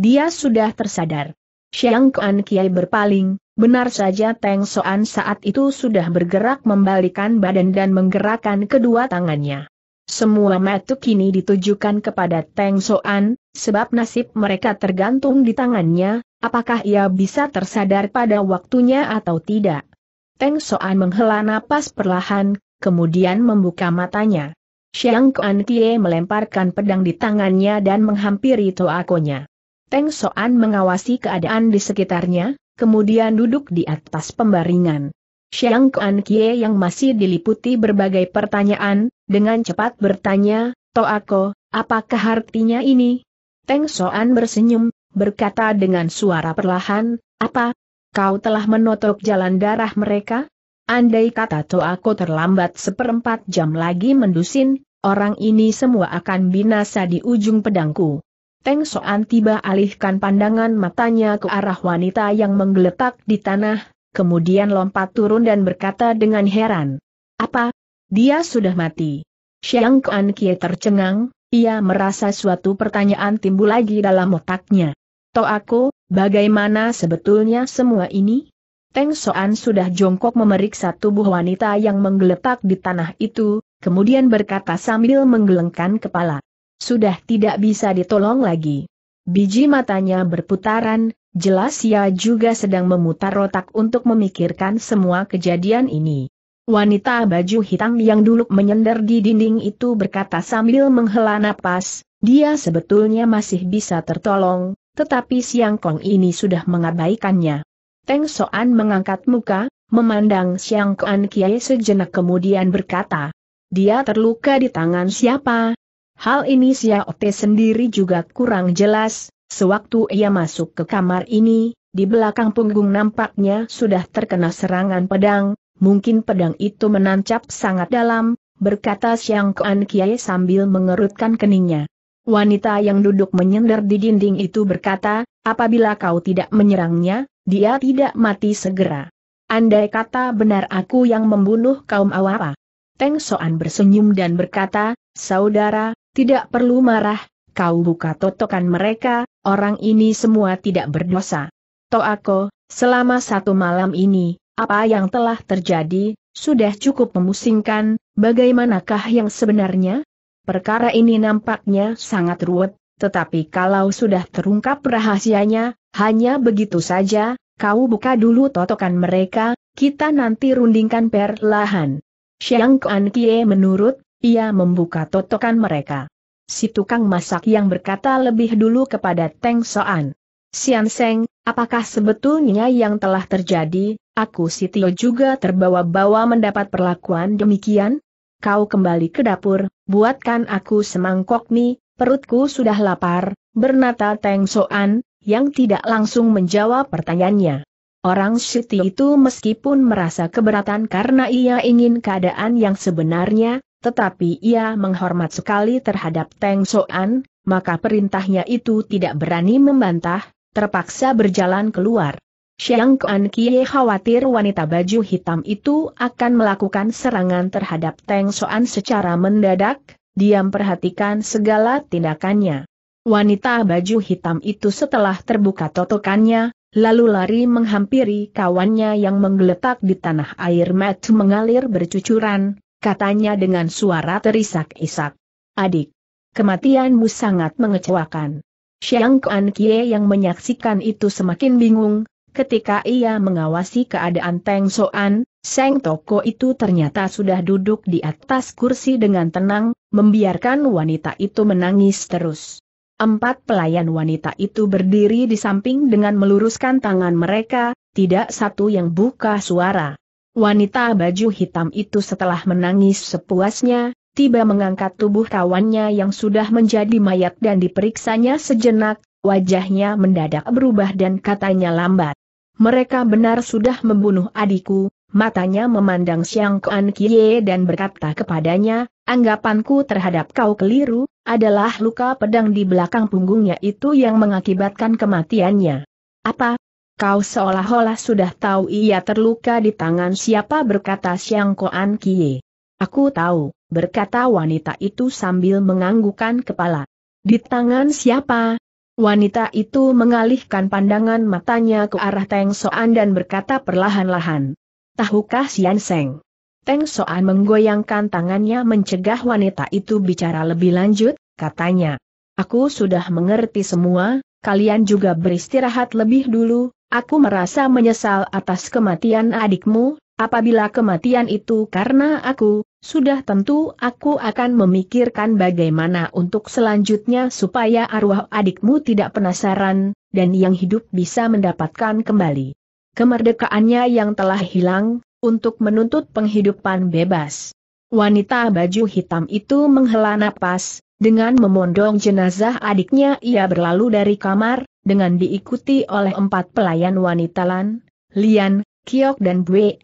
Dia sudah tersadar. Xiang Kuan Kiai berpaling, Benar saja Teng Soan saat itu sudah bergerak membalikan badan dan menggerakkan kedua tangannya. Semua mata kini ditujukan kepada Teng Soan, sebab nasib mereka tergantung di tangannya, apakah ia bisa tersadar pada waktunya atau tidak. Teng Soan menghela napas perlahan, kemudian membuka matanya. Xiang Kuan Kie melemparkan pedang di tangannya dan menghampiri toakonya. Teng Soan mengawasi keadaan di sekitarnya, kemudian duduk di atas pembaringan. Xiang Kuan Kie yang masih diliputi berbagai pertanyaan, dengan cepat bertanya, Toako, apakah artinya ini? Teng Soan bersenyum, berkata dengan suara perlahan, apa? Kau telah menotok jalan darah mereka? Andai kata Toako terlambat seperempat jam lagi mendusin, orang ini semua akan binasa di ujung pedangku. Teng Soan tiba alihkan pandangan matanya ke arah wanita yang menggeletak di tanah, kemudian lompat turun dan berkata dengan heran. Apa? Dia sudah mati. Xiang Kuan Kie tercengang, ia merasa suatu pertanyaan timbul lagi dalam otaknya. "To aku, bagaimana sebetulnya semua ini? Teng Soan sudah jongkok memeriksa tubuh wanita yang menggeletak di tanah itu, kemudian berkata sambil menggelengkan kepala. Sudah tidak bisa ditolong lagi. Biji matanya berputaran, jelas ia juga sedang memutar otak untuk memikirkan semua kejadian ini. Wanita baju hitam yang dulu menyender di dinding itu berkata sambil menghela napas, dia sebetulnya masih bisa tertolong, tetapi Siang Kong ini sudah mengabaikannya. Teng Soan mengangkat muka, memandang Siang Kong Kiai sejenak kemudian berkata, dia terluka di tangan siapa, Hal ini Xiao Te sendiri juga kurang jelas, sewaktu ia masuk ke kamar ini, di belakang punggung nampaknya sudah terkena serangan pedang, mungkin pedang itu menancap sangat dalam, berkata Siang Kuan Kiai sambil mengerutkan keningnya. Wanita yang duduk menyender di dinding itu berkata, apabila kau tidak menyerangnya, dia tidak mati segera. Andai kata benar aku yang membunuh kaum awapa. Teng Soan bersenyum dan berkata, saudara, tidak perlu marah, kau buka totokan mereka, orang ini semua tidak berdosa. Toako, selama satu malam ini, apa yang telah terjadi, sudah cukup memusingkan, bagaimanakah yang sebenarnya? Perkara ini nampaknya sangat ruwet, tetapi kalau sudah terungkap rahasianya, hanya begitu saja, kau buka dulu totokan mereka, kita nanti rundingkan perlahan. Xiang Kuan Kie menurut, ia membuka totokan mereka. Si tukang masak yang berkata lebih dulu kepada Teng Soan. Sian Seng, apakah sebetulnya yang telah terjadi, aku si Tio juga terbawa-bawa mendapat perlakuan demikian? Kau kembali ke dapur, buatkan aku semangkok mie, perutku sudah lapar, bernata Teng Soan, yang tidak langsung menjawab pertanyaannya. Orang Siti itu meskipun merasa keberatan karena ia ingin keadaan yang sebenarnya, tetapi ia menghormat sekali terhadap Teng Soan, maka perintahnya itu tidak berani membantah, terpaksa berjalan keluar. Xiang Kuan Kie khawatir wanita baju hitam itu akan melakukan serangan terhadap Teng Soan secara mendadak, dia perhatikan segala tindakannya. Wanita baju hitam itu setelah terbuka totokannya, lalu lari menghampiri kawannya yang menggeletak di tanah air mat mengalir bercucuran, katanya dengan suara terisak-isak. Adik, kematianmu sangat mengecewakan. Xiang Kuan Kie yang menyaksikan itu semakin bingung, ketika ia mengawasi keadaan Teng Soan, Seng Toko itu ternyata sudah duduk di atas kursi dengan tenang, membiarkan wanita itu menangis terus. Empat pelayan wanita itu berdiri di samping dengan meluruskan tangan mereka, tidak satu yang buka suara. Wanita baju hitam itu setelah menangis sepuasnya, tiba mengangkat tubuh kawannya yang sudah menjadi mayat dan diperiksanya sejenak, wajahnya mendadak berubah dan katanya lambat. Mereka benar sudah membunuh adikku, matanya memandang Siang Kuan Kie dan berkata kepadanya, anggapanku terhadap kau keliru, adalah luka pedang di belakang punggungnya itu yang mengakibatkan kematiannya. Apa, Kau seolah-olah sudah tahu ia terluka di tangan siapa berkata Siang Koan Kie. Aku tahu, berkata wanita itu sambil menganggukan kepala. Di tangan siapa? Wanita itu mengalihkan pandangan matanya ke arah Teng Soan dan berkata perlahan-lahan. Tahukah Sian Seng? Teng Soan menggoyangkan tangannya mencegah wanita itu bicara lebih lanjut, katanya. Aku sudah mengerti semua, kalian juga beristirahat lebih dulu, aku merasa menyesal atas kematian adikmu, apabila kematian itu karena aku, sudah tentu aku akan memikirkan bagaimana untuk selanjutnya supaya arwah adikmu tidak penasaran, dan yang hidup bisa mendapatkan kembali kemerdekaannya yang telah hilang, untuk menuntut penghidupan bebas. Wanita baju hitam itu menghela napas, dengan memondong jenazah adiknya ia berlalu dari kamar, dengan diikuti oleh empat pelayan wanita Lan, Lian, Kiok dan Bwe.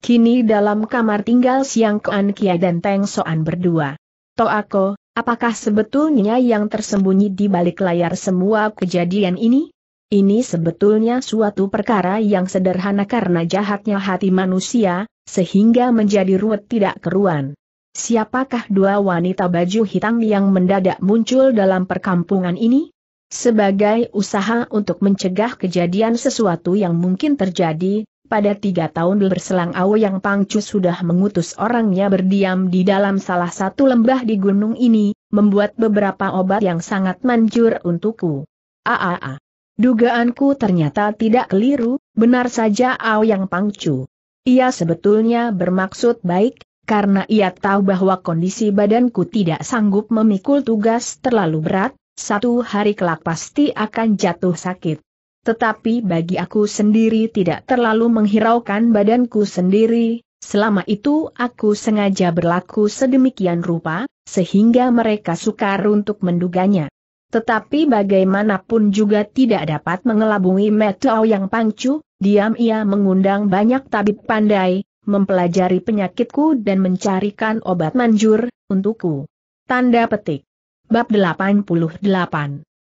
Kini dalam kamar tinggal Siang Kuan Kia dan Teng Soan berdua. Toako, apakah sebetulnya yang tersembunyi di balik layar semua kejadian ini? Ini sebetulnya suatu perkara yang sederhana karena jahatnya hati manusia, sehingga menjadi ruwet tidak keruan. Siapakah dua wanita baju hitam yang mendadak muncul dalam perkampungan ini? Sebagai usaha untuk mencegah kejadian sesuatu yang mungkin terjadi, pada tiga tahun berselang Yang Pangcu sudah mengutus orangnya berdiam di dalam salah satu lembah di gunung ini, membuat beberapa obat yang sangat manjur untukku. Aaa. Dugaanku ternyata tidak keliru, benar saja Yang Pangcu. Ia sebetulnya bermaksud baik, karena ia tahu bahwa kondisi badanku tidak sanggup memikul tugas terlalu berat, satu hari kelak pasti akan jatuh sakit. Tetapi bagi aku sendiri tidak terlalu menghiraukan badanku sendiri, selama itu aku sengaja berlaku sedemikian rupa, sehingga mereka sukar untuk menduganya. Tetapi bagaimanapun juga tidak dapat mengelabui Metau yang pangcu, diam ia mengundang banyak tabib pandai, mempelajari penyakitku dan mencarikan obat manjur, untukku. Tanda petik. Bab 88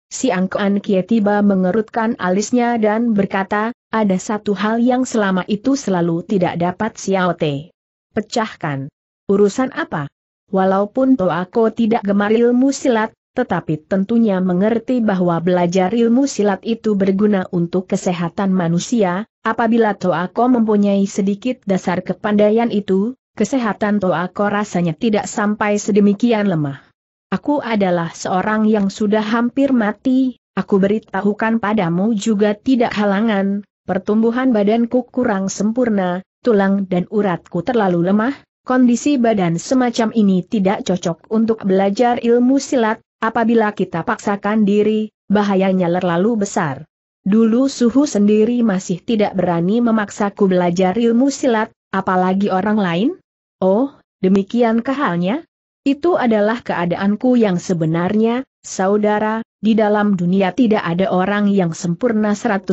Si Angkoan Kie tiba mengerutkan alisnya dan berkata, ada satu hal yang selama itu selalu tidak dapat Xiao Te pecahkan. Urusan apa? Walaupun Toako tidak gemar ilmu silat, tetapi tentunya mengerti bahwa belajar ilmu silat itu berguna untuk kesehatan manusia, apabila Toako mempunyai sedikit dasar kepandaian itu, kesehatan Toako rasanya tidak sampai sedemikian lemah. Aku adalah seorang yang sudah hampir mati, aku beritahukan padamu juga tidak halangan, pertumbuhan badanku kurang sempurna, tulang dan uratku terlalu lemah, kondisi badan semacam ini tidak cocok untuk belajar ilmu silat, Apabila kita paksakan diri, bahayanya terlalu besar. Dulu suhu sendiri masih tidak berani memaksaku belajar ilmu silat, apalagi orang lain? Oh, demikiankah halnya? Itu adalah keadaanku yang sebenarnya, saudara, di dalam dunia tidak ada orang yang sempurna 100%,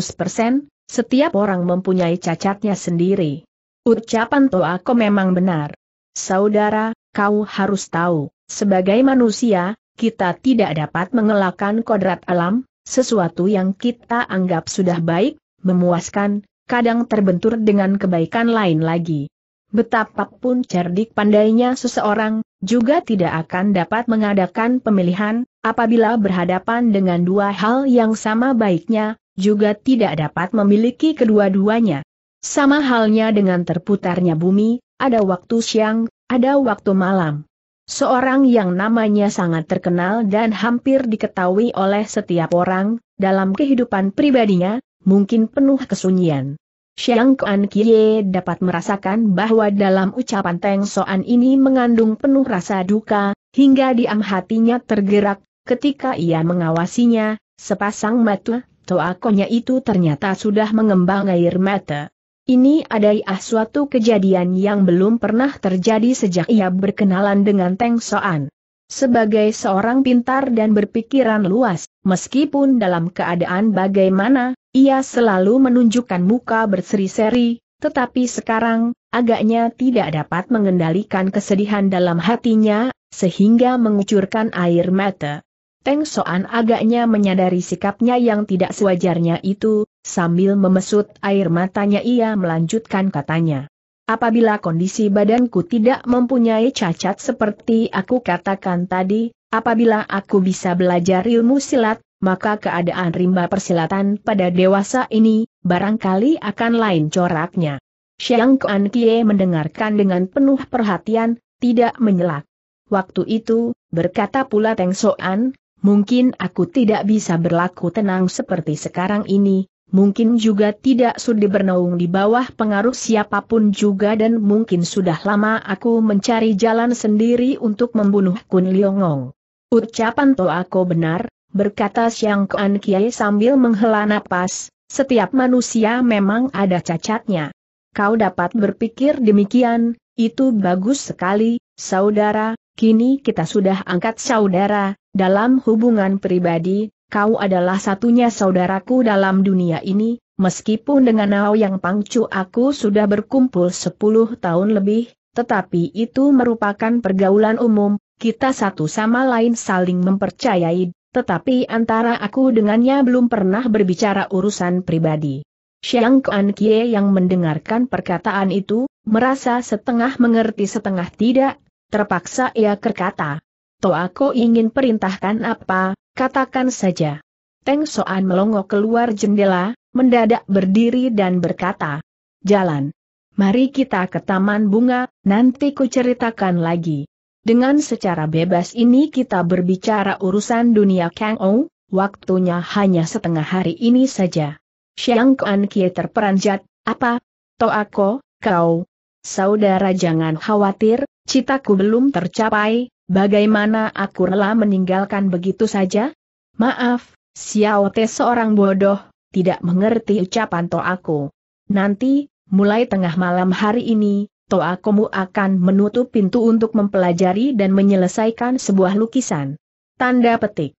setiap orang mempunyai cacatnya sendiri. Ucapan Toa Toako memang benar. Saudara, kau harus tahu, sebagai manusia, kita tidak dapat mengelakkan kodrat alam, sesuatu yang kita anggap sudah baik, memuaskan, kadang terbentur dengan kebaikan lain lagi. Betapapun cerdik pandainya seseorang, juga tidak akan dapat mengadakan pemilihan, apabila berhadapan dengan dua hal yang sama baiknya, juga tidak dapat memiliki kedua-duanya. Sama halnya dengan terputarnya bumi, ada waktu siang, ada waktu malam. Seorang yang namanya sangat terkenal dan hampir diketahui oleh setiap orang, dalam kehidupan pribadinya, mungkin penuh kesunyian. Xiang Kuan Kie dapat merasakan bahwa dalam ucapan Teng Soan ini mengandung penuh rasa duka, hingga diam hatinya tergerak, ketika ia mengawasinya, sepasang mata, toakonya itu ternyata sudah mengembang air mata. Ini adalah suatu kejadian yang belum pernah terjadi sejak ia berkenalan dengan Teng Soan. Sebagai seorang pintar dan berpikiran luas, meskipun dalam keadaan bagaimana, ia selalu menunjukkan muka berseri-seri, tetapi sekarang, agaknya tidak dapat mengendalikan kesedihan dalam hatinya, sehingga mengucurkan air mata. Teng Soan agaknya menyadari sikapnya yang tidak sewajarnya itu, Sambil memesut air matanya ia melanjutkan katanya. Apabila kondisi badanku tidak mempunyai cacat seperti aku katakan tadi, apabila aku bisa belajar ilmu silat, maka keadaan rimba persilatan pada dewasa ini, barangkali akan lain coraknya. Xiang Kuan Kie mendengarkan dengan penuh perhatian, tidak menyelak. Waktu itu, berkata pula Teng Soan, mungkin aku tidak bisa berlaku tenang seperti sekarang ini, mungkin juga tidak sudi bernaung di bawah pengaruh siapapun juga dan mungkin sudah lama aku mencari jalan sendiri untuk membunuh Kun Liongong. Ucapan aku benar, berkata Siang Kuan Kiai sambil menghela napas, setiap manusia memang ada cacatnya. Kau dapat berpikir demikian, itu bagus sekali, saudara, kini kita sudah angkat saudara, dalam hubungan pribadi, kau adalah satunya saudaraku dalam dunia ini, meskipun dengan Nao yang pangcu aku sudah berkumpul 10 tahun lebih, tetapi itu merupakan pergaulan umum, kita satu sama lain saling mempercayai, tetapi antara aku dengannya belum pernah berbicara urusan pribadi. Xiang Kuan Kie yang mendengarkan perkataan itu, merasa setengah mengerti setengah tidak, terpaksa ia berkata, Toh aku ingin perintahkan apa, Katakan saja. Teng Soan melongo keluar jendela, mendadak berdiri dan berkata, Jalan. Mari kita ke taman bunga, nanti ku ceritakan lagi. Dengan secara bebas ini kita berbicara urusan dunia Kang Ou, waktunya hanya setengah hari ini saja. Xiang Kuan Kie terperanjat, apa? aku, kau. Saudara jangan khawatir, citaku belum tercapai, Bagaimana aku rela meninggalkan begitu saja? Maaf, Xiao Te seorang bodoh, tidak mengerti ucapan to aku. Nanti, mulai tengah malam hari ini, to mu akan menutup pintu untuk mempelajari dan menyelesaikan sebuah lukisan. Tanda petik.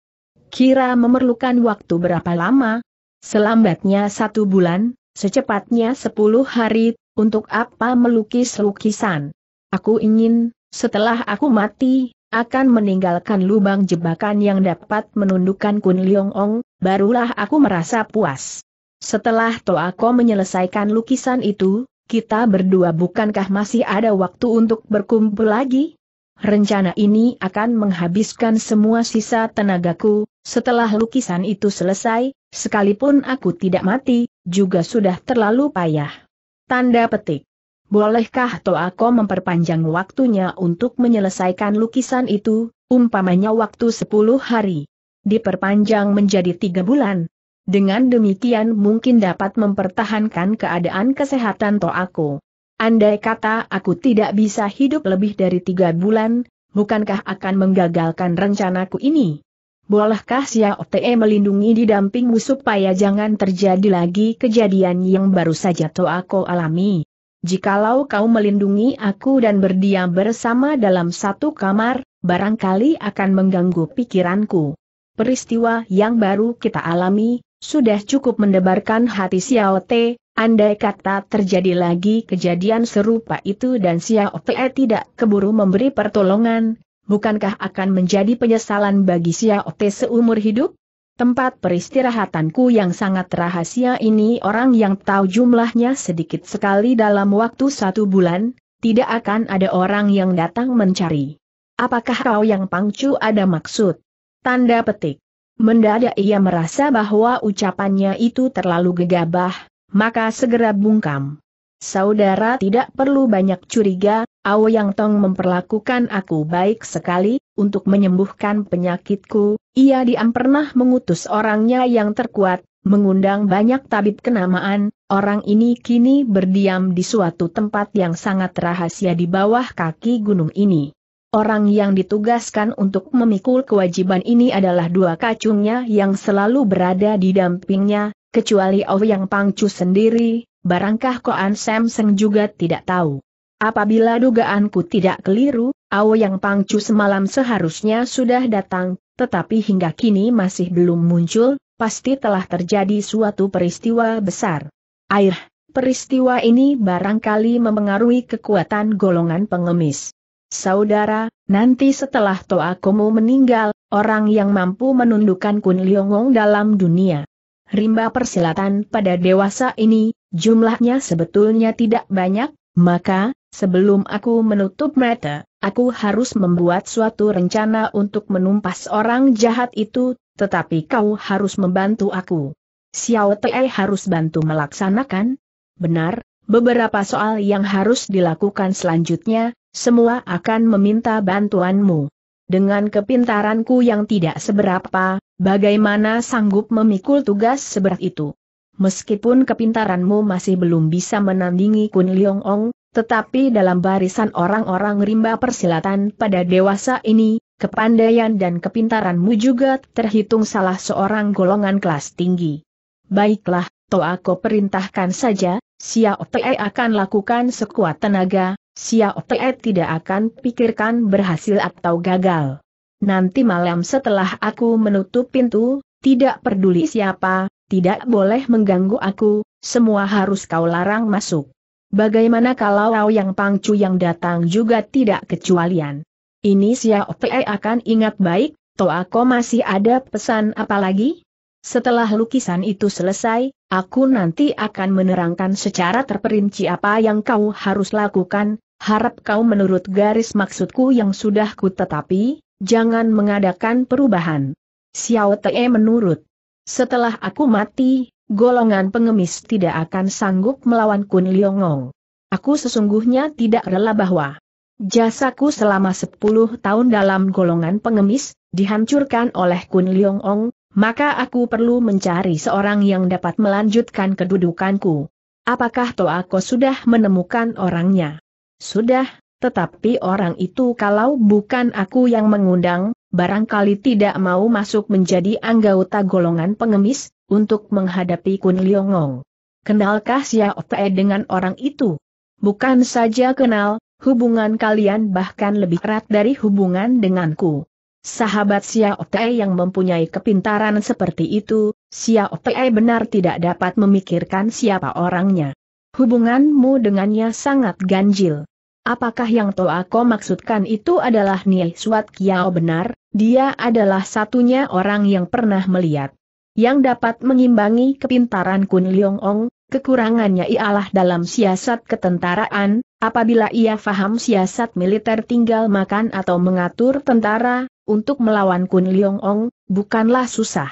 Kira memerlukan waktu berapa lama? Selambatnya satu bulan, secepatnya sepuluh hari, untuk apa melukis lukisan? Aku ingin, setelah aku mati, akan meninggalkan lubang jebakan yang dapat menundukkan Kun Leong Ong, barulah aku merasa puas. Setelah toa Toako menyelesaikan lukisan itu, kita berdua bukankah masih ada waktu untuk berkumpul lagi? Rencana ini akan menghabiskan semua sisa tenagaku, setelah lukisan itu selesai, sekalipun aku tidak mati, juga sudah terlalu payah. Tanda petik. Bolehkah Toako memperpanjang waktunya untuk menyelesaikan lukisan itu, umpamanya waktu 10 hari? Diperpanjang menjadi tiga bulan. Dengan demikian mungkin dapat mempertahankan keadaan kesehatan Toako. Andai kata aku tidak bisa hidup lebih dari tiga bulan, bukankah akan menggagalkan rencanaku ini? Bolehkah Xiao Te melindungi di didampingmu supaya jangan terjadi lagi kejadian yang baru saja Toako alami? jikalau kau melindungi aku dan berdiam bersama dalam satu kamar, barangkali akan mengganggu pikiranku. Peristiwa yang baru kita alami, sudah cukup mendebarkan hati Xiao Te, andai kata terjadi lagi kejadian serupa itu dan Xiao Te tidak keburu memberi pertolongan, bukankah akan menjadi penyesalan bagi Xiao Te seumur hidup? Tempat peristirahatanku yang sangat rahasia ini orang yang tahu jumlahnya sedikit sekali dalam waktu satu bulan, tidak akan ada orang yang datang mencari. Apakah kau yang pangcu ada maksud? Tanda petik. Mendadak ia merasa bahwa ucapannya itu terlalu gegabah, maka segera bungkam. Saudara tidak perlu banyak curiga, Ao Yang Tong memperlakukan aku baik sekali, untuk menyembuhkan penyakitku, ia diam pernah mengutus orangnya yang terkuat, mengundang banyak tabib kenamaan, orang ini kini berdiam di suatu tempat yang sangat rahasia di bawah kaki gunung ini. Orang yang ditugaskan untuk memikul kewajiban ini adalah dua kacungnya yang selalu berada di dampingnya, kecuali Ao Yang Pangcu sendiri, barangkah Koan Sam Seng juga tidak tahu. Apabila dugaanku tidak keliru, Ao Yang Pangcu semalam seharusnya sudah datang, tetapi hingga kini masih belum muncul, pasti telah terjadi suatu peristiwa besar. Air, peristiwa ini barangkali memengaruhi kekuatan golongan pengemis. Saudara, nanti setelah Toa Komo meninggal, orang yang mampu menundukkan Kun Liongong dalam dunia rimba persilatan pada dewasa ini, jumlahnya sebetulnya tidak banyak, maka, sebelum aku menutup mata, aku harus membuat suatu rencana untuk menumpas orang jahat itu, tetapi kau harus membantu aku. Xiao Te harus bantu melaksanakan? Benar, beberapa soal yang harus dilakukan selanjutnya, semua akan meminta bantuanmu. Dengan kepintaranku yang tidak seberapa, Bagaimana sanggup memikul tugas seberat itu? Meskipun kepintaranmu masih belum bisa menandingi Kun Leong Ong, tetapi dalam barisan orang-orang rimba persilatan pada dewasa ini, kepandaian dan kepintaranmu juga terhitung salah seorang golongan kelas tinggi. Baiklah, To aku perintahkan saja, Xiao Te akan lakukan sekuat tenaga, Xiao Te tidak akan pikirkan berhasil atau gagal. Nanti malam setelah aku menutup pintu, tidak peduli siapa, tidak boleh mengganggu aku, semua harus kau larang masuk. Bagaimana kalau kau yang pangcu yang datang juga tidak kecualian? Ini Xiao Pei akan ingat baik, toh aku masih ada pesan apa lagi? Setelah lukisan itu selesai, aku nanti akan menerangkan secara terperinci apa yang kau harus lakukan, harap kau menurut garis maksudku yang sudah kutetapi, Jangan mengadakan perubahan. Xiao Te menurut. Setelah aku mati, golongan pengemis tidak akan sanggup melawan Kun Liongong. Aku sesungguhnya tidak rela bahwa jasaku selama 10 tahun dalam golongan pengemis, dihancurkan oleh Kun Liongong, maka aku perlu mencari seorang yang dapat melanjutkan kedudukanku. Apakah Toa Toako sudah menemukan orangnya? Sudah, tetapi orang itu kalau bukan aku yang mengundang, barangkali tidak mau masuk menjadi anggota golongan pengemis, untuk menghadapi Kun Liongong. Kenalkah Xiao Te dengan orang itu? Bukan saja kenal, hubungan kalian bahkan lebih erat dari hubungan denganku. Sahabat Xiao Te yang mempunyai kepintaran seperti itu, Xiao Te benar tidak dapat memikirkan siapa orangnya. Hubunganmu dengannya sangat ganjil. Apakah yang Ko maksudkan itu adalah Nie Suat Kiao benar? Dia adalah satunya orang yang pernah melihat. Yang dapat mengimbangi kepintaran Kun Leong Ong, kekurangannya ialah dalam siasat ketentaraan, apabila ia faham siasat militer tinggal makan atau mengatur tentara, untuk melawan Kun Leong Ong, bukanlah susah.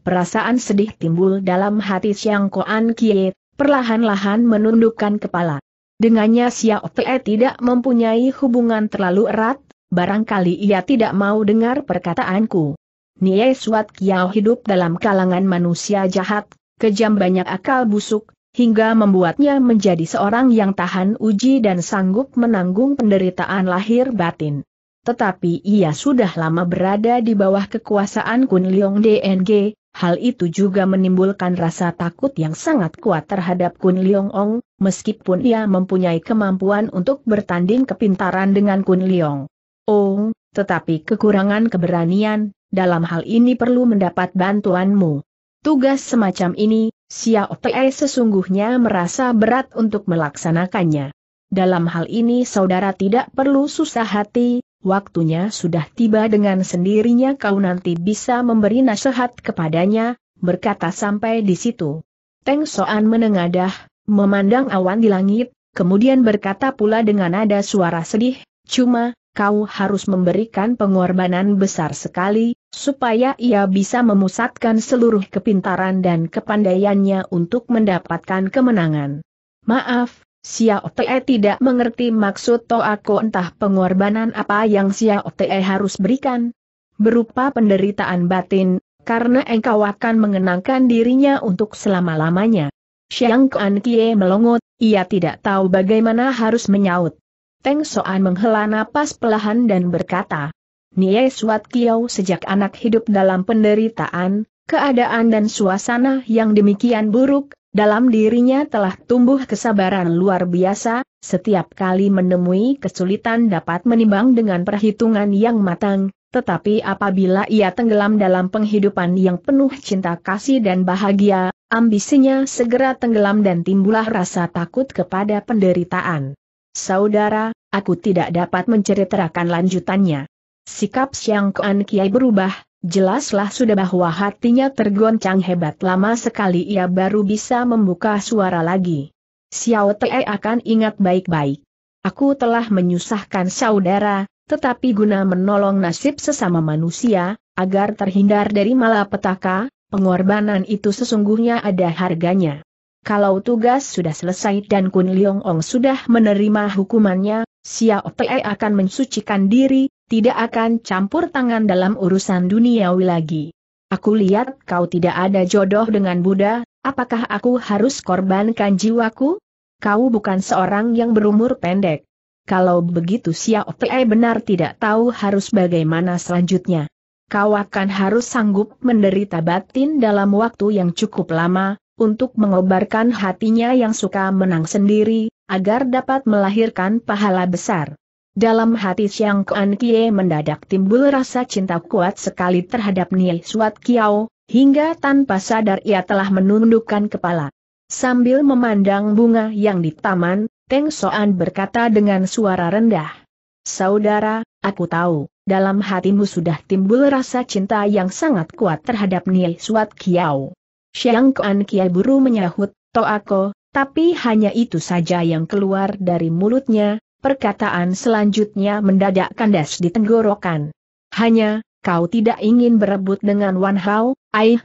Perasaan sedih timbul dalam hati Siang Koan Kie, perlahan-lahan menundukkan kepala. Dengannya Xiao Te tidak mempunyai hubungan terlalu erat, barangkali ia tidak mau dengar perkataanku. Nie Suat Kiao hidup dalam kalangan manusia jahat, kejam banyak akal busuk, hingga membuatnya menjadi seorang yang tahan uji dan sanggup menanggung penderitaan lahir batin. Tetapi ia sudah lama berada di bawah kekuasaan Kun Leong DNG, Hal itu juga menimbulkan rasa takut yang sangat kuat terhadap Kun Leong Ong, meskipun ia mempunyai kemampuan untuk bertanding kepintaran dengan Kun Leong Ong, tetapi kekurangan keberanian, dalam hal ini perlu mendapat bantuanmu. Tugas semacam ini, Xiao Pei sesungguhnya merasa berat untuk melaksanakannya. Dalam hal ini saudara tidak perlu susah hati, waktunya sudah tiba dengan sendirinya kau nanti bisa memberi nasihat kepadanya, berkata sampai di situ. Teng Soan menengadah, memandang awan di langit, kemudian berkata pula dengan nada suara sedih, cuma, kau harus memberikan pengorbanan besar sekali, supaya ia bisa memusatkan seluruh kepintaran dan kepandaiannya untuk mendapatkan kemenangan. Maaf, Xiao Te tidak mengerti maksud Toako entah pengorbanan apa yang Xiao Te harus berikan. Berupa penderitaan batin, karena engkau akan mengenangkan dirinya untuk selama-lamanya. Xiang Kuan Kie melongot, ia tidak tahu bagaimana harus menyaut. Teng Soan menghela napas pelahan dan berkata, Nie Suat Kiao sejak anak hidup dalam penderitaan, keadaan dan suasana yang demikian buruk, dalam dirinya telah tumbuh kesabaran luar biasa, setiap kali menemui kesulitan dapat menimbang dengan perhitungan yang matang, tetapi apabila ia tenggelam dalam penghidupan yang penuh cinta kasih dan bahagia, ambisinya segera tenggelam dan timbullah rasa takut kepada penderitaan. Saudara, aku tidak dapat menceritakan lanjutannya. Sikap siang Kuan Kiai berubah, Jelaslah sudah bahwa hatinya tergoncang hebat lama sekali ia baru bisa membuka suara lagi. Xiao Te akan ingat baik-baik. Aku telah menyusahkan saudara, tetapi guna menolong nasib sesama manusia, agar terhindar dari malapetaka, pengorbanan itu sesungguhnya ada harganya. Kalau tugas sudah selesai dan Kun Leong Ong sudah menerima hukumannya, Xiao Te akan mensucikan diri, tidak akan campur tangan dalam urusan duniawi lagi. Aku lihat kau tidak ada jodoh dengan Buddha, apakah aku harus korbankan jiwaku? Kau bukan seorang yang berumur pendek. Kalau begitu Xiao Te benar tidak tahu harus bagaimana selanjutnya. Kau akan harus sanggup menderita batin dalam waktu yang cukup lama, untuk mengobarkan hatinya yang suka menang sendiri, agar dapat melahirkan pahala besar. Dalam hati Siang Kuan Kie mendadak timbul rasa cinta kuat sekali terhadap Nie Suat Kiao, hingga tanpa sadar ia telah menundukkan kepala. Sambil memandang bunga yang di taman, Teng Soan berkata dengan suara rendah. Saudara, aku tahu, dalam hatimu sudah timbul rasa cinta yang sangat kuat terhadap Nie Suat Kiao. Siang Kuan Kie buru menyahut, aku. Tapi hanya itu saja yang keluar dari mulutnya, perkataan selanjutnya mendadak kandas di tenggorokan. Hanya, kau tidak ingin berebut dengan Wan Hao, aih.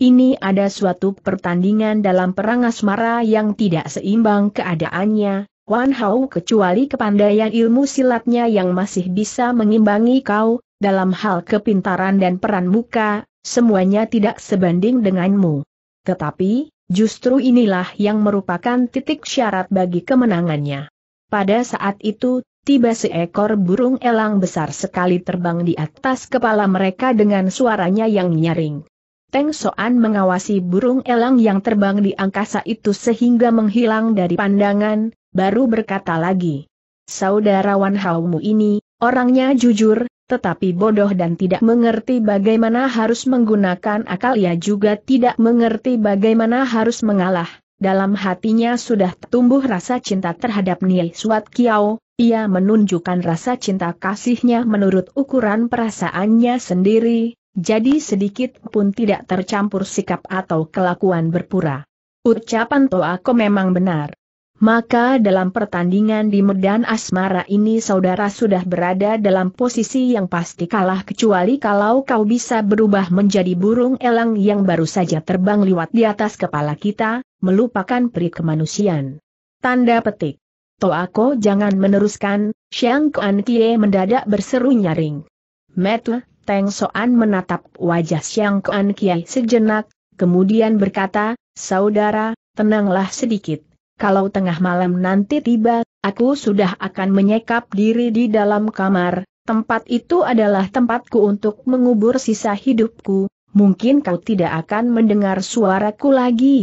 Ini ada suatu pertandingan dalam perang asmara yang tidak seimbang keadaannya, Wan Hao kecuali kepandaian ilmu silatnya yang masih bisa mengimbangi kau, dalam hal kepintaran dan peran muka, semuanya tidak sebanding denganmu. Tetapi, Justru inilah yang merupakan titik syarat bagi kemenangannya. Pada saat itu, tiba seekor burung elang besar sekali terbang di atas kepala mereka dengan suaranya yang nyaring. Teng Soan mengawasi burung elang yang terbang di angkasa itu sehingga menghilang dari pandangan, baru berkata lagi. Saudara Wan Haumu ini, orangnya jujur, tetapi bodoh dan tidak mengerti bagaimana harus menggunakan akal ia juga tidak mengerti bagaimana harus mengalah. Dalam hatinya sudah tumbuh rasa cinta terhadap Nil Suat Kiao, ia menunjukkan rasa cinta kasihnya menurut ukuran perasaannya sendiri, jadi sedikit pun tidak tercampur sikap atau kelakuan berpura. Ucapan Toa Toako memang benar. Maka dalam pertandingan di medan asmara ini saudara sudah berada dalam posisi yang pasti kalah kecuali kalau kau bisa berubah menjadi burung elang yang baru saja terbang liwat di atas kepala kita, melupakan peri kemanusiaan. Tanda petik. Toako jangan meneruskan, Xiang Kuan Kie mendadak berseru nyaring. Metu, Teng Soan menatap wajah Xiang Kuan Kie sejenak, kemudian berkata, Saudara, tenanglah sedikit kalau tengah malam nanti tiba, aku sudah akan menyekap diri di dalam kamar, tempat itu adalah tempatku untuk mengubur sisa hidupku, mungkin kau tidak akan mendengar suaraku lagi.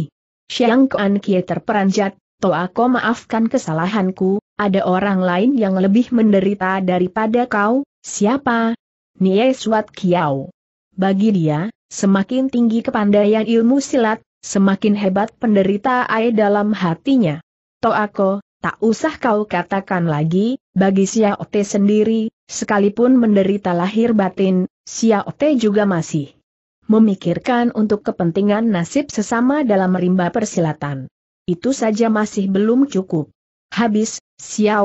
Xiang Kuan Kie terperanjat, aku maafkan kesalahanku, ada orang lain yang lebih menderita daripada kau, siapa? Nie Suat Kiao. Bagi dia, semakin tinggi kepandaian ilmu silat, Semakin hebat penderita Ai dalam hatinya. Toako, tak usah kau katakan lagi, bagi Te sendiri, sekalipun menderita lahir batin, Te juga masih memikirkan untuk kepentingan nasib sesama dalam rimba persilatan. Itu saja masih belum cukup. Habis,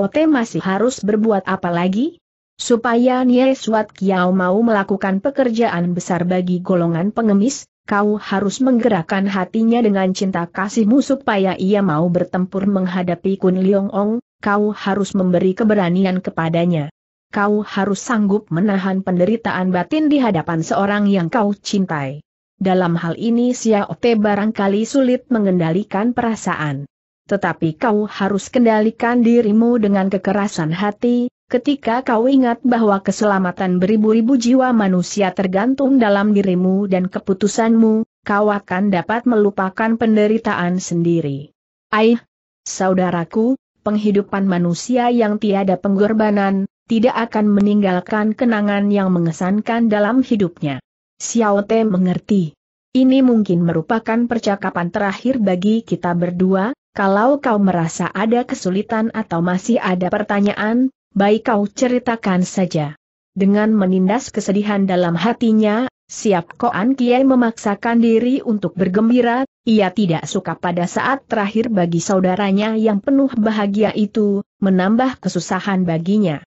Te masih harus berbuat apa lagi? Supaya Nye Suat Kiao mau melakukan pekerjaan besar bagi golongan pengemis, kau harus menggerakkan hatinya dengan cinta kasihmu supaya ia mau bertempur menghadapi Kun Liong Ong, kau harus memberi keberanian kepadanya. Kau harus sanggup menahan penderitaan batin di hadapan seorang yang kau cintai. Dalam hal ini Xiao Te barangkali sulit mengendalikan perasaan. Tetapi kau harus kendalikan dirimu dengan kekerasan hati, Ketika kau ingat bahwa keselamatan beribu-ribu jiwa manusia tergantung dalam dirimu dan keputusanmu, kau akan dapat melupakan penderitaan sendiri. Aih, saudaraku, penghidupan manusia yang tiada pengorbanan, tidak akan meninggalkan kenangan yang mengesankan dalam hidupnya. Xiao Te mengerti. Ini mungkin merupakan percakapan terakhir bagi kita berdua, kalau kau merasa ada kesulitan atau masih ada pertanyaan, baik kau ceritakan saja. Dengan menindas kesedihan dalam hatinya, siap Koan Kiai memaksakan diri untuk bergembira, ia tidak suka pada saat terakhir bagi saudaranya yang penuh bahagia itu, menambah kesusahan baginya.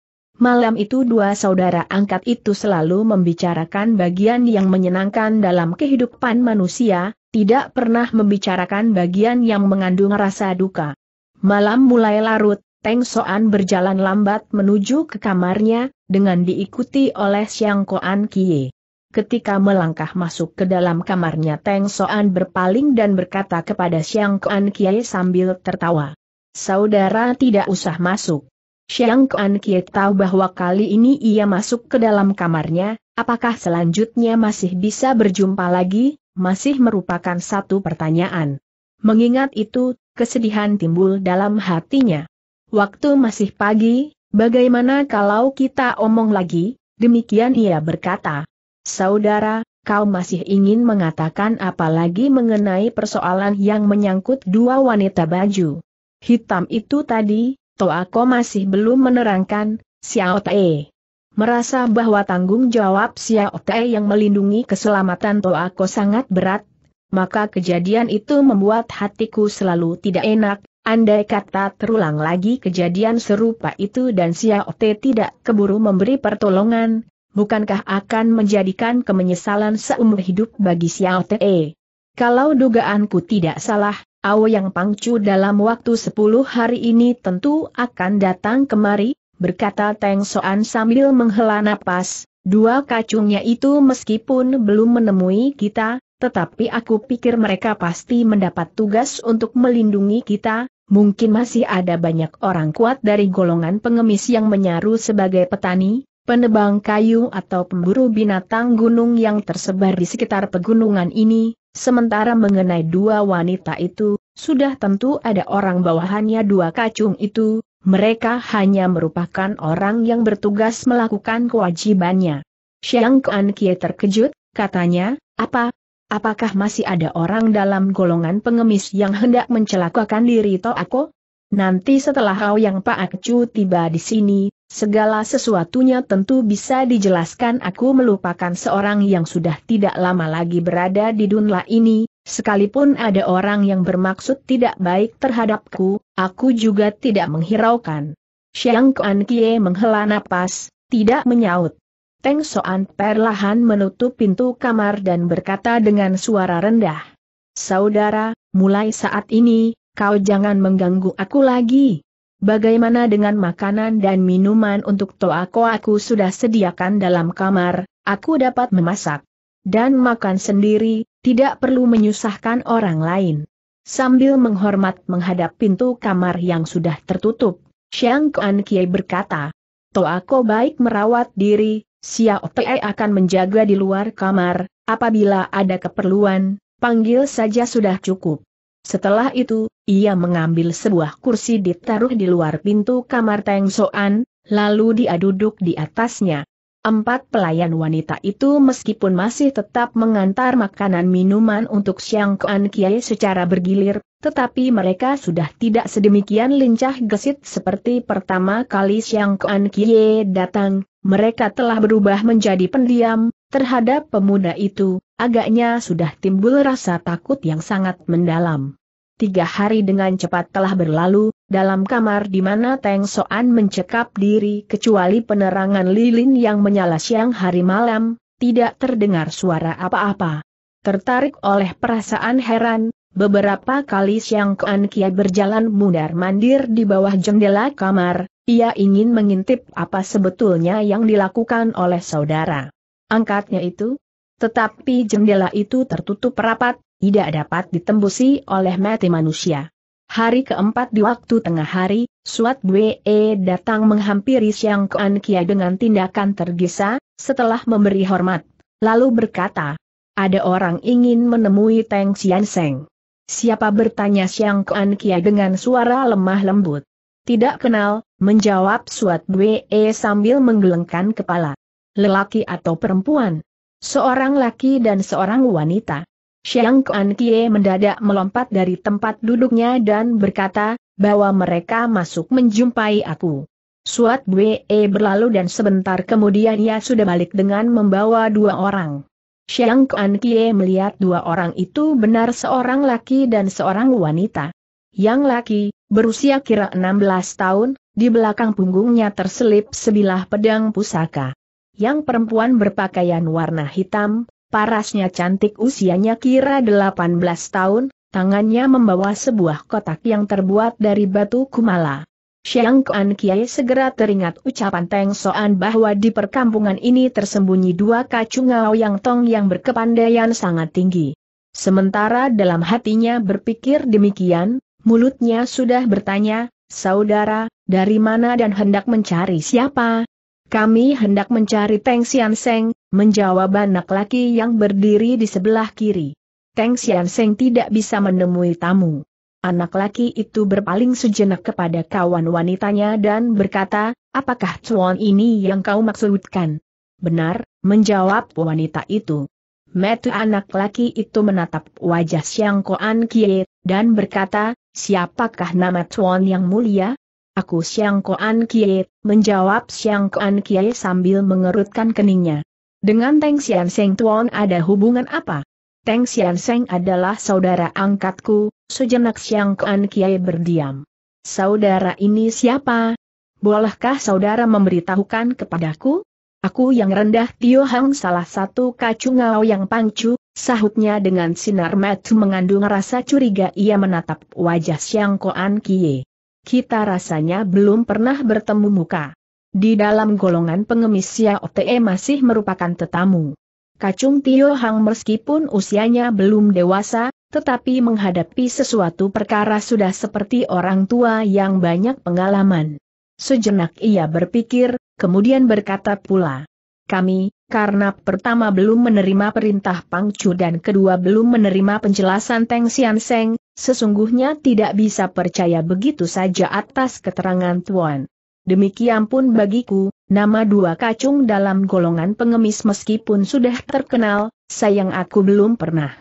Malam itu dua saudara angkat itu selalu membicarakan bagian yang menyenangkan dalam kehidupan manusia, tidak pernah membicarakan bagian yang mengandung rasa duka. Malam mulai larut, Teng Soan berjalan lambat menuju ke kamarnya, dengan diikuti oleh Siang Koan Kie. Ketika melangkah masuk ke dalam kamarnya Teng Soan berpaling dan berkata kepada Siang Kuan Kie sambil tertawa. Saudara tidak usah masuk. Siang Kuan Kie tahu bahwa kali ini ia masuk ke dalam kamarnya, apakah selanjutnya masih bisa berjumpa lagi, masih merupakan satu pertanyaan. Mengingat itu, kesedihan timbul dalam hatinya. Waktu masih pagi, bagaimana kalau kita omong lagi? Demikian ia berkata. Saudara, kau masih ingin mengatakan apa lagi mengenai persoalan yang menyangkut dua wanita baju. Hitam itu tadi, Toako masih belum menerangkan, Xiao Tae. Merasa bahwa tanggung jawab Xiao Tae yang melindungi keselamatan Toako sangat berat, maka kejadian itu membuat hatiku selalu tidak enak, Andai kata terulang lagi kejadian serupa itu dan Xiao Te tidak keburu memberi pertolongan, bukankah akan menjadikan kemenyesalan seumur hidup bagi Xiao Te? Kalau dugaanku tidak salah, Ao yang pangcu dalam waktu 10 hari ini tentu akan datang kemari, berkata Teng Soan sambil menghela napas, dua kacungnya itu meskipun belum menemui kita, tetapi aku pikir mereka pasti mendapat tugas untuk melindungi kita, mungkin masih ada banyak orang kuat dari golongan pengemis yang menyaru sebagai petani, penebang kayu atau pemburu binatang gunung yang tersebar di sekitar pegunungan ini, sementara mengenai dua wanita itu, sudah tentu ada orang bawahannya dua kacung itu, mereka hanya merupakan orang yang bertugas melakukan kewajibannya. Xiang Kuan Kie terkejut, katanya, apa, Apakah masih ada orang dalam golongan pengemis yang hendak mencelakakan diri to aku? Nanti setelah Hao Yang Pak Akcu tiba di sini, segala sesuatunya tentu bisa dijelaskan aku melupakan seorang yang sudah tidak lama lagi berada di dunia ini, sekalipun ada orang yang bermaksud tidak baik terhadapku, aku juga tidak menghiraukan. Xiang Kuan Kie menghela napas, tidak menyaut. Teng Soan perlahan menutup pintu kamar dan berkata dengan suara rendah. Saudara, mulai saat ini, kau jangan mengganggu aku lagi. Bagaimana dengan makanan dan minuman untuk toa aku sudah sediakan dalam kamar, aku dapat memasak. Dan makan sendiri, tidak perlu menyusahkan orang lain. Sambil menghormat menghadap pintu kamar yang sudah tertutup, Xiang Kuan kiai berkata, Ko baik merawat diri, Xiao Pei akan menjaga di luar kamar, apabila ada keperluan, panggil saja sudah cukup. Setelah itu, ia mengambil sebuah kursi ditaruh di luar pintu kamar Teng Soan, lalu dia duduk di atasnya. Empat pelayan wanita itu meskipun masih tetap mengantar makanan minuman untuk Siang Kuan Kiai secara bergilir, tetapi mereka sudah tidak sedemikian lincah gesit seperti pertama kali Siang Kuan Kiai datang, mereka telah berubah menjadi pendiam, terhadap pemuda itu, agaknya sudah timbul rasa takut yang sangat mendalam. Tiga hari dengan cepat telah berlalu, dalam kamar di mana Teng Soan mencekap diri kecuali penerangan lilin yang menyala siang hari malam, tidak terdengar suara apa-apa. Tertarik oleh perasaan heran, beberapa kali Siang Kuan Kia berjalan mundar-mandir di bawah jendela kamar, ia ingin mengintip apa sebetulnya yang dilakukan oleh saudara. Angkatnya itu, tetapi jendela itu tertutup rapat, tidak dapat ditembusi oleh mati manusia. Hari keempat di waktu tengah hari, Suat Bwe datang menghampiri Siang Kuan Kia dengan tindakan tergesa, setelah memberi hormat, lalu berkata, ada orang ingin menemui Teng Sian Seng. Siapa bertanya Siang Kuan Kia dengan suara lemah lembut. Tidak kenal, menjawab Suat Bwe sambil menggelengkan kepala. Lelaki atau perempuan? Seorang laki dan seorang wanita. Xiang Kuan Kie mendadak melompat dari tempat duduknya dan berkata, bahwa mereka masuk menjumpai aku. Suat Bwe berlalu dan sebentar kemudian ia sudah balik dengan membawa dua orang. Xiang Kuan Kie melihat dua orang itu benar seorang laki dan seorang wanita. Yang laki, berusia kira 16 tahun, di belakang punggungnya terselip sebilah pedang pusaka. Yang perempuan berpakaian warna hitam, Parasnya cantik usianya kira 18 tahun, tangannya membawa sebuah kotak yang terbuat dari batu kumala. Xiang Kuan Kiai segera teringat ucapan Teng Soan bahwa di perkampungan ini tersembunyi dua kacungau yang tong yang berkepandaian sangat tinggi. Sementara dalam hatinya berpikir demikian, mulutnya sudah bertanya, saudara, dari mana dan hendak mencari siapa, kami hendak mencari Teng Sian Seng, menjawab anak laki yang berdiri di sebelah kiri. Teng Sian Seng tidak bisa menemui tamu. Anak laki itu berpaling sejenak kepada kawan wanitanya dan berkata, apakah cuan ini yang kau maksudkan? Benar, menjawab wanita itu. Metu anak laki itu menatap wajah Siang Koan Kie, dan berkata, siapakah nama cuan yang mulia? Aku Xiang Koan Kie, menjawab Xiang Koan Kie sambil mengerutkan keningnya. Dengan Teng Sian Seng Tuan ada hubungan apa? Teng Sian Seng adalah saudara angkatku, sejenak Xiang Koan Kie berdiam. Saudara ini siapa? Bolehkah saudara memberitahukan kepadaku? Aku yang rendah Tio Hang salah satu kacungau yang pangcu, sahutnya dengan sinar mata mengandung rasa curiga ia menatap wajah Xiang Koan Kie kita rasanya belum pernah bertemu muka. Di dalam golongan pengemis Xiao Te masih merupakan tetamu. Kacung Tio Hang meskipun usianya belum dewasa, tetapi menghadapi sesuatu perkara sudah seperti orang tua yang banyak pengalaman. Sejenak ia berpikir, kemudian berkata pula, kami, karena pertama belum menerima perintah Pangcu dan kedua belum menerima penjelasan Teng Sian Seng, sesungguhnya tidak bisa percaya begitu saja atas keterangan Tuan. Demikian pun bagiku, nama dua kacung dalam golongan pengemis meskipun sudah terkenal, sayang aku belum pernah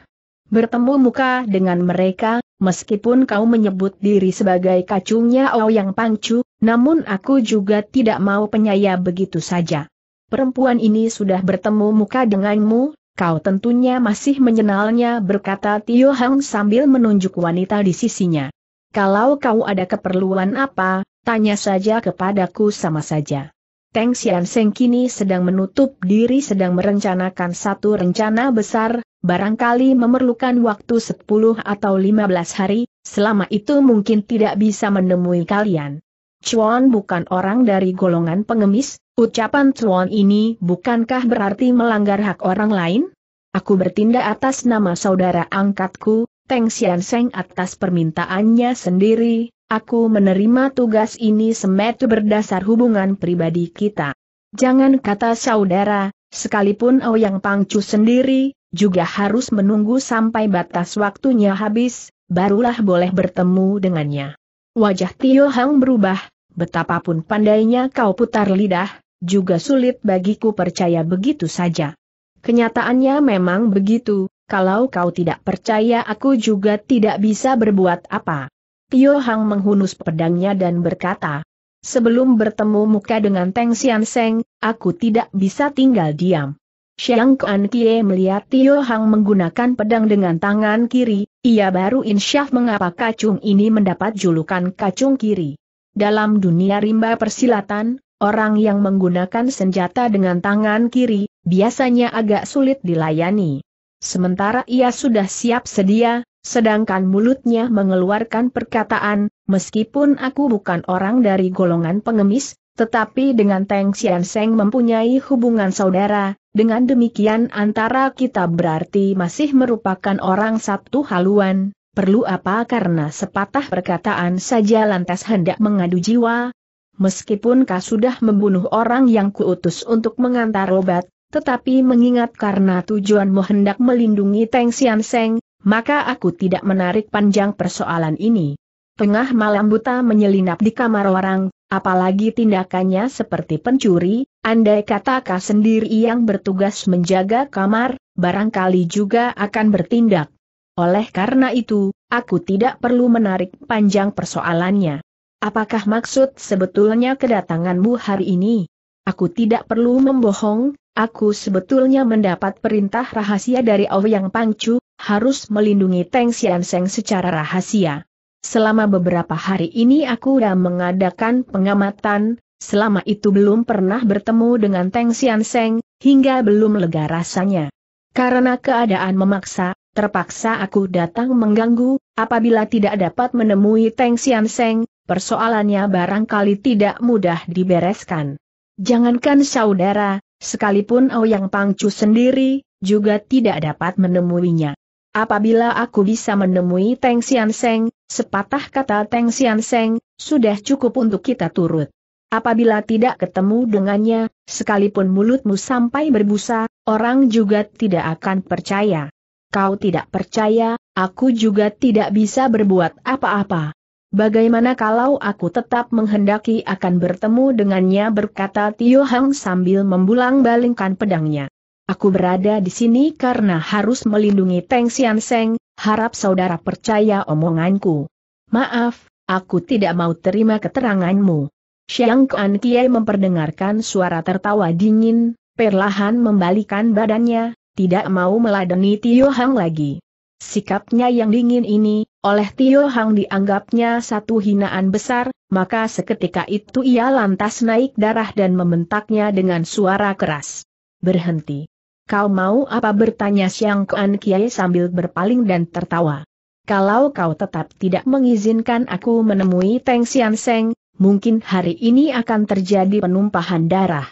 bertemu muka dengan mereka, meskipun kau menyebut diri sebagai kacungnya Ouyang Pangcu, namun aku juga tidak mau penyaya begitu saja perempuan ini sudah bertemu muka denganmu, kau tentunya masih menyenalnya berkata Tio Hang sambil menunjuk wanita di sisinya. Kalau kau ada keperluan apa, tanya saja kepadaku sama saja. Teng Xian Seng kini sedang menutup diri sedang merencanakan satu rencana besar, barangkali memerlukan waktu 10 atau 15 hari, selama itu mungkin tidak bisa menemui kalian. Chuan bukan orang dari golongan pengemis, ucapan Chuan ini bukankah berarti melanggar hak orang lain? Aku bertindak atas nama saudara angkatku, Teng Xian Seng atas permintaannya sendiri, aku menerima tugas ini semetu berdasar hubungan pribadi kita. Jangan kata saudara, sekalipun Yang Pangcu sendiri, juga harus menunggu sampai batas waktunya habis, barulah boleh bertemu dengannya. Wajah Tio Hang berubah, betapapun pandainya kau putar lidah, juga sulit bagiku percaya begitu saja. Kenyataannya memang begitu, kalau kau tidak percaya aku juga tidak bisa berbuat apa. Tio Hang menghunus pedangnya dan berkata, Sebelum bertemu muka dengan Teng Sian Seng, aku tidak bisa tinggal diam. Xiang Kuan Kie melihat Tio Hang menggunakan pedang dengan tangan kiri, ia baru insyaf mengapa kacung ini mendapat julukan kacung kiri. Dalam dunia rimba persilatan, orang yang menggunakan senjata dengan tangan kiri, biasanya agak sulit dilayani. Sementara ia sudah siap sedia, sedangkan mulutnya mengeluarkan perkataan, meskipun aku bukan orang dari golongan pengemis, tetapi dengan Teng Xian Seng mempunyai hubungan saudara, dengan demikian antara kita berarti masih merupakan orang sabtu haluan, perlu apa karena sepatah perkataan saja lantas hendak mengadu jiwa? Meskipun kau sudah membunuh orang yang kuutus untuk mengantar obat, tetapi mengingat karena tujuanmu hendak melindungi Teng Xian Seng, maka aku tidak menarik panjang persoalan ini. Tengah malam buta menyelinap di kamar orang, Apalagi tindakannya seperti pencuri, andai kata kau sendiri yang bertugas menjaga kamar, barangkali juga akan bertindak. Oleh karena itu, aku tidak perlu menarik panjang persoalannya. Apakah maksud sebetulnya kedatanganmu hari ini? Aku tidak perlu membohong, aku sebetulnya mendapat perintah rahasia dari Ouyang Pangcu, harus melindungi Teng Xian secara rahasia. Selama beberapa hari ini aku sudah mengadakan pengamatan, selama itu belum pernah bertemu dengan Teng Sian Seng, hingga belum lega rasanya. Karena keadaan memaksa, terpaksa aku datang mengganggu, apabila tidak dapat menemui Teng Sian Seng, persoalannya barangkali tidak mudah dibereskan. Jangankan saudara, sekalipun Yang Pangcu sendiri, juga tidak dapat menemuinya. Apabila aku bisa menemui Teng Sian Seng, Sepatah kata Teng Sian Seng, sudah cukup untuk kita turut. Apabila tidak ketemu dengannya, sekalipun mulutmu sampai berbusa, orang juga tidak akan percaya. Kau tidak percaya, aku juga tidak bisa berbuat apa-apa. Bagaimana kalau aku tetap menghendaki akan bertemu dengannya berkata Tio Hang sambil membulang balingkan pedangnya. Aku berada di sini karena harus melindungi Teng Sian Seng, harap saudara percaya omonganku. Maaf, aku tidak mau terima keteranganmu. Xiang Kuan Kiai memperdengarkan suara tertawa dingin, perlahan membalikan badannya, tidak mau meladeni Tio Hang lagi. Sikapnya yang dingin ini, oleh Tio Hang dianggapnya satu hinaan besar, maka seketika itu ia lantas naik darah dan membentaknya dengan suara keras. Berhenti. Kau mau apa bertanya Siang Kuan Kiai sambil berpaling dan tertawa. Kalau kau tetap tidak mengizinkan aku menemui Teng Sian Seng, mungkin hari ini akan terjadi penumpahan darah.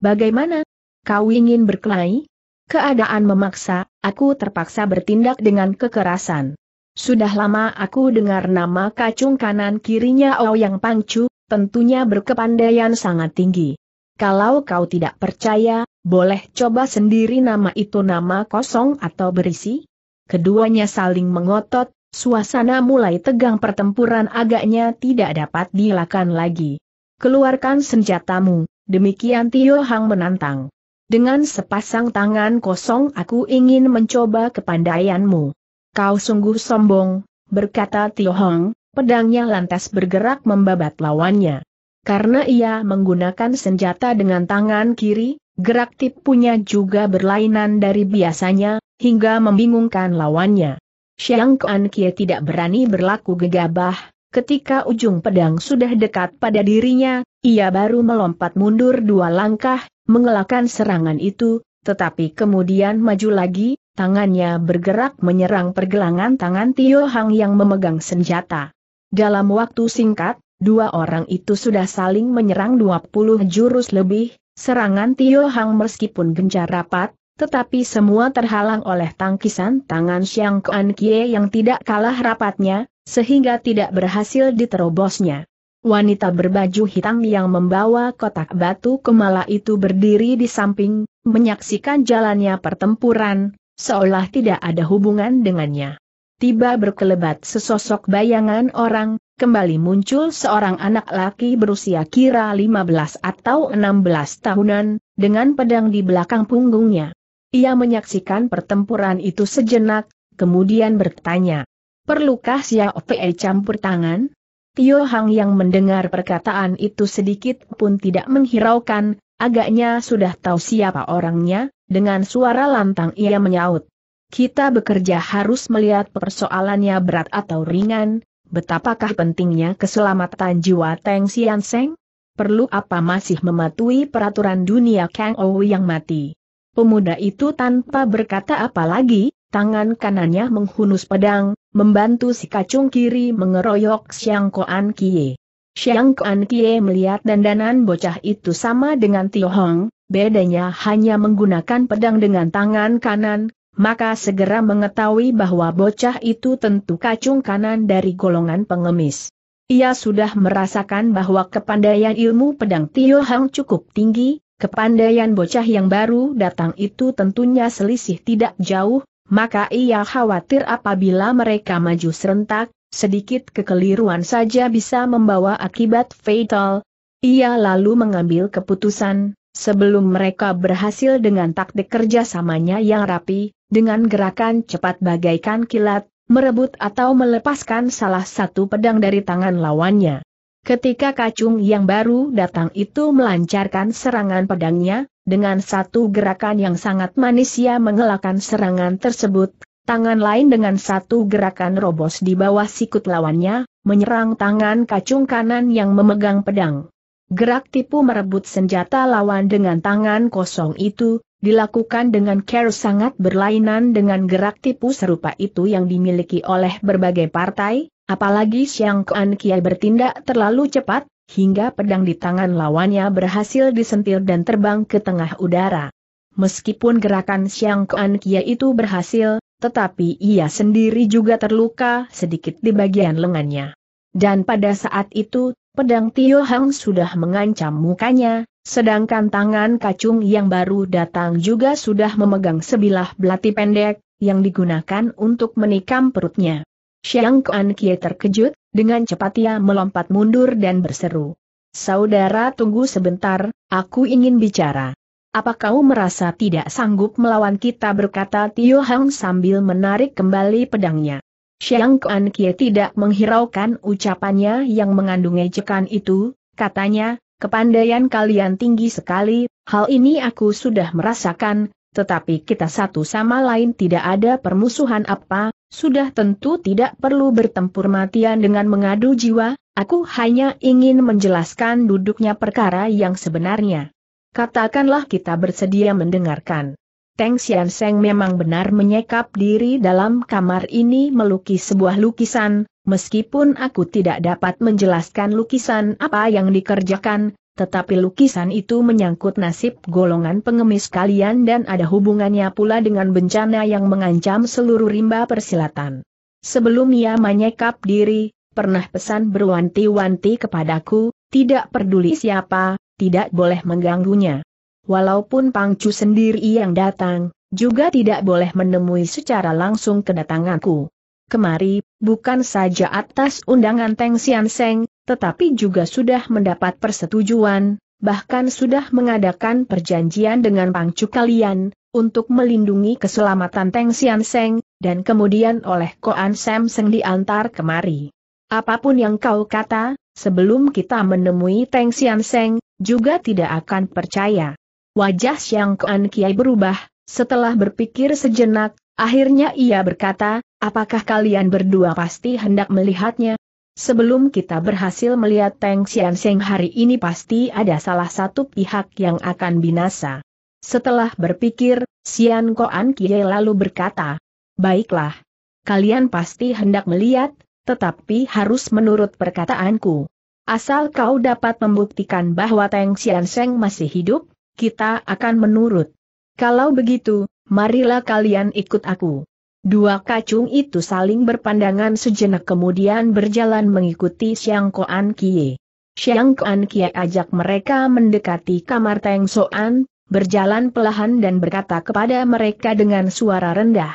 Bagaimana? Kau ingin berkelahi? Keadaan memaksa, aku terpaksa bertindak dengan kekerasan. Sudah lama aku dengar nama kacung kanan kirinya Ouyang Pangcu, tentunya berkepandaian sangat tinggi. Kalau kau tidak percaya, boleh coba sendiri nama itu nama kosong atau berisi? Keduanya saling mengotot, suasana mulai tegang pertempuran agaknya tidak dapat dilakukan lagi. Keluarkan senjatamu, demikian Tio Hang menantang. Dengan sepasang tangan kosong aku ingin mencoba kepandaianmu. Kau sungguh sombong, berkata Tio Hang, pedangnya lantas bergerak membabat lawannya. Karena ia menggunakan senjata dengan tangan kiri, gerak tipunya juga berlainan dari biasanya, hingga membingungkan lawannya. Xiang Kuan Kie tidak berani berlaku gegabah, ketika ujung pedang sudah dekat pada dirinya, ia baru melompat mundur dua langkah, mengelakkan serangan itu, tetapi kemudian maju lagi, tangannya bergerak menyerang pergelangan tangan Tio Hang yang memegang senjata. Dalam waktu singkat, Dua orang itu sudah saling menyerang 20 jurus lebih, serangan Tio Hang meskipun gencar rapat, tetapi semua terhalang oleh tangkisan tangan Xiang Kuan Kie yang tidak kalah rapatnya, sehingga tidak berhasil diterobosnya. Wanita berbaju hitam yang membawa kotak batu kemala itu berdiri di samping, menyaksikan jalannya pertempuran, seolah tidak ada hubungan dengannya. Tiba berkelebat sesosok bayangan orang, kembali muncul seorang anak laki berusia kira 15 atau 16 tahunan, dengan pedang di belakang punggungnya. Ia menyaksikan pertempuran itu sejenak, kemudian bertanya, Perlukah si OPE campur tangan? Tio Hang yang mendengar perkataan itu sedikit pun tidak menghiraukan, agaknya sudah tahu siapa orangnya, dengan suara lantang ia menyaut. Kita bekerja harus melihat persoalannya berat atau ringan, betapakah pentingnya keselamatan jiwa Teng Sian Seng? Perlu apa masih mematuhi peraturan dunia Kang Ou yang mati? Pemuda itu tanpa berkata apa lagi, tangan kanannya menghunus pedang, membantu si kacung kiri mengeroyok Xiang Koan Kie. Xiang Koan Kie melihat dandanan bocah itu sama dengan Tio Hong, bedanya hanya menggunakan pedang dengan tangan kanan, maka segera mengetahui bahwa bocah itu tentu kacung kanan dari golongan pengemis. Ia sudah merasakan bahwa kepandaian ilmu pedang Tio Hang cukup tinggi, kepandaian bocah yang baru datang itu tentunya selisih tidak jauh, maka ia khawatir apabila mereka maju serentak, sedikit kekeliruan saja bisa membawa akibat fatal. Ia lalu mengambil keputusan, Sebelum mereka berhasil dengan taktik kerjasamanya yang rapi, dengan gerakan cepat bagaikan kilat, merebut atau melepaskan salah satu pedang dari tangan lawannya. Ketika kacung yang baru datang itu melancarkan serangan pedangnya, dengan satu gerakan yang sangat manis ia mengelakkan serangan tersebut, tangan lain dengan satu gerakan robos di bawah sikut lawannya, menyerang tangan kacung kanan yang memegang pedang. Gerak tipu merebut senjata lawan dengan tangan kosong itu, dilakukan dengan care sangat berlainan dengan gerak tipu serupa itu yang dimiliki oleh berbagai partai, apalagi Xiang Kuan Kiai bertindak terlalu cepat, hingga pedang di tangan lawannya berhasil disentil dan terbang ke tengah udara. Meskipun gerakan Xiang Kuan Kiai itu berhasil, tetapi ia sendiri juga terluka sedikit di bagian lengannya. Dan pada saat itu, Pedang Tio Hang sudah mengancam mukanya, sedangkan tangan kacung yang baru datang juga sudah memegang sebilah belati pendek, yang digunakan untuk menikam perutnya. Xiang Kuan Kie terkejut, dengan cepat ia melompat mundur dan berseru. Saudara tunggu sebentar, aku ingin bicara. Apa kau merasa tidak sanggup melawan kita berkata Tio Hang sambil menarik kembali pedangnya. Xiang Kuan Kie tidak menghiraukan ucapannya yang mengandung ejekan itu, katanya, kepandaian kalian tinggi sekali, hal ini aku sudah merasakan, tetapi kita satu sama lain tidak ada permusuhan apa, sudah tentu tidak perlu bertempur matian dengan mengadu jiwa, aku hanya ingin menjelaskan duduknya perkara yang sebenarnya. Katakanlah kita bersedia mendengarkan. Teng Xian Seng memang benar menyekap diri dalam kamar ini melukis sebuah lukisan, meskipun aku tidak dapat menjelaskan lukisan apa yang dikerjakan, tetapi lukisan itu menyangkut nasib golongan pengemis kalian dan ada hubungannya pula dengan bencana yang mengancam seluruh rimba persilatan. Sebelum ia menyekap diri, pernah pesan berwanti-wanti kepadaku, tidak peduli siapa, tidak boleh mengganggunya. Walaupun Pangcu sendiri yang datang, juga tidak boleh menemui secara langsung kedatanganku. Kemari, bukan saja atas undangan Teng Sian Seng, tetapi juga sudah mendapat persetujuan, bahkan sudah mengadakan perjanjian dengan Pangcu kalian, untuk melindungi keselamatan Teng Sian Seng, dan kemudian oleh Koan Sam Seng diantar kemari. Apapun yang kau kata, sebelum kita menemui Teng Sian Seng, juga tidak akan percaya. Wajah Xiang Kuan Kiai berubah, setelah berpikir sejenak, akhirnya ia berkata, apakah kalian berdua pasti hendak melihatnya? Sebelum kita berhasil melihat Teng Xian Seng hari ini pasti ada salah satu pihak yang akan binasa. Setelah berpikir, Xian Koan Kiai lalu berkata, Baiklah. Kalian pasti hendak melihat, tetapi harus menurut perkataanku. Asal kau dapat membuktikan bahwa Teng Xian Seng masih hidup, kita akan menurut. Kalau begitu, marilah kalian ikut aku. Dua kacung itu saling berpandangan sejenak kemudian berjalan mengikuti Siang Koan Kie. Siang Koan Kie ajak mereka mendekati kamar Teng Soan, berjalan pelahan dan berkata kepada mereka dengan suara rendah.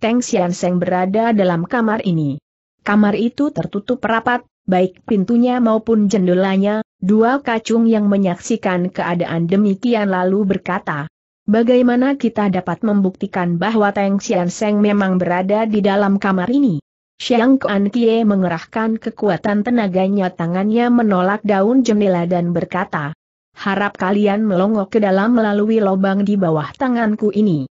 Teng Sian Seng berada dalam kamar ini. Kamar itu tertutup rapat, baik pintunya maupun jendelanya, Dua kacung yang menyaksikan keadaan demikian lalu berkata, Bagaimana kita dapat membuktikan bahwa Teng Xian Seng memang berada di dalam kamar ini? Xiang Kuan Kie mengerahkan kekuatan tenaganya tangannya menolak daun jendela dan berkata, Harap kalian melongok ke dalam melalui lubang di bawah tanganku ini.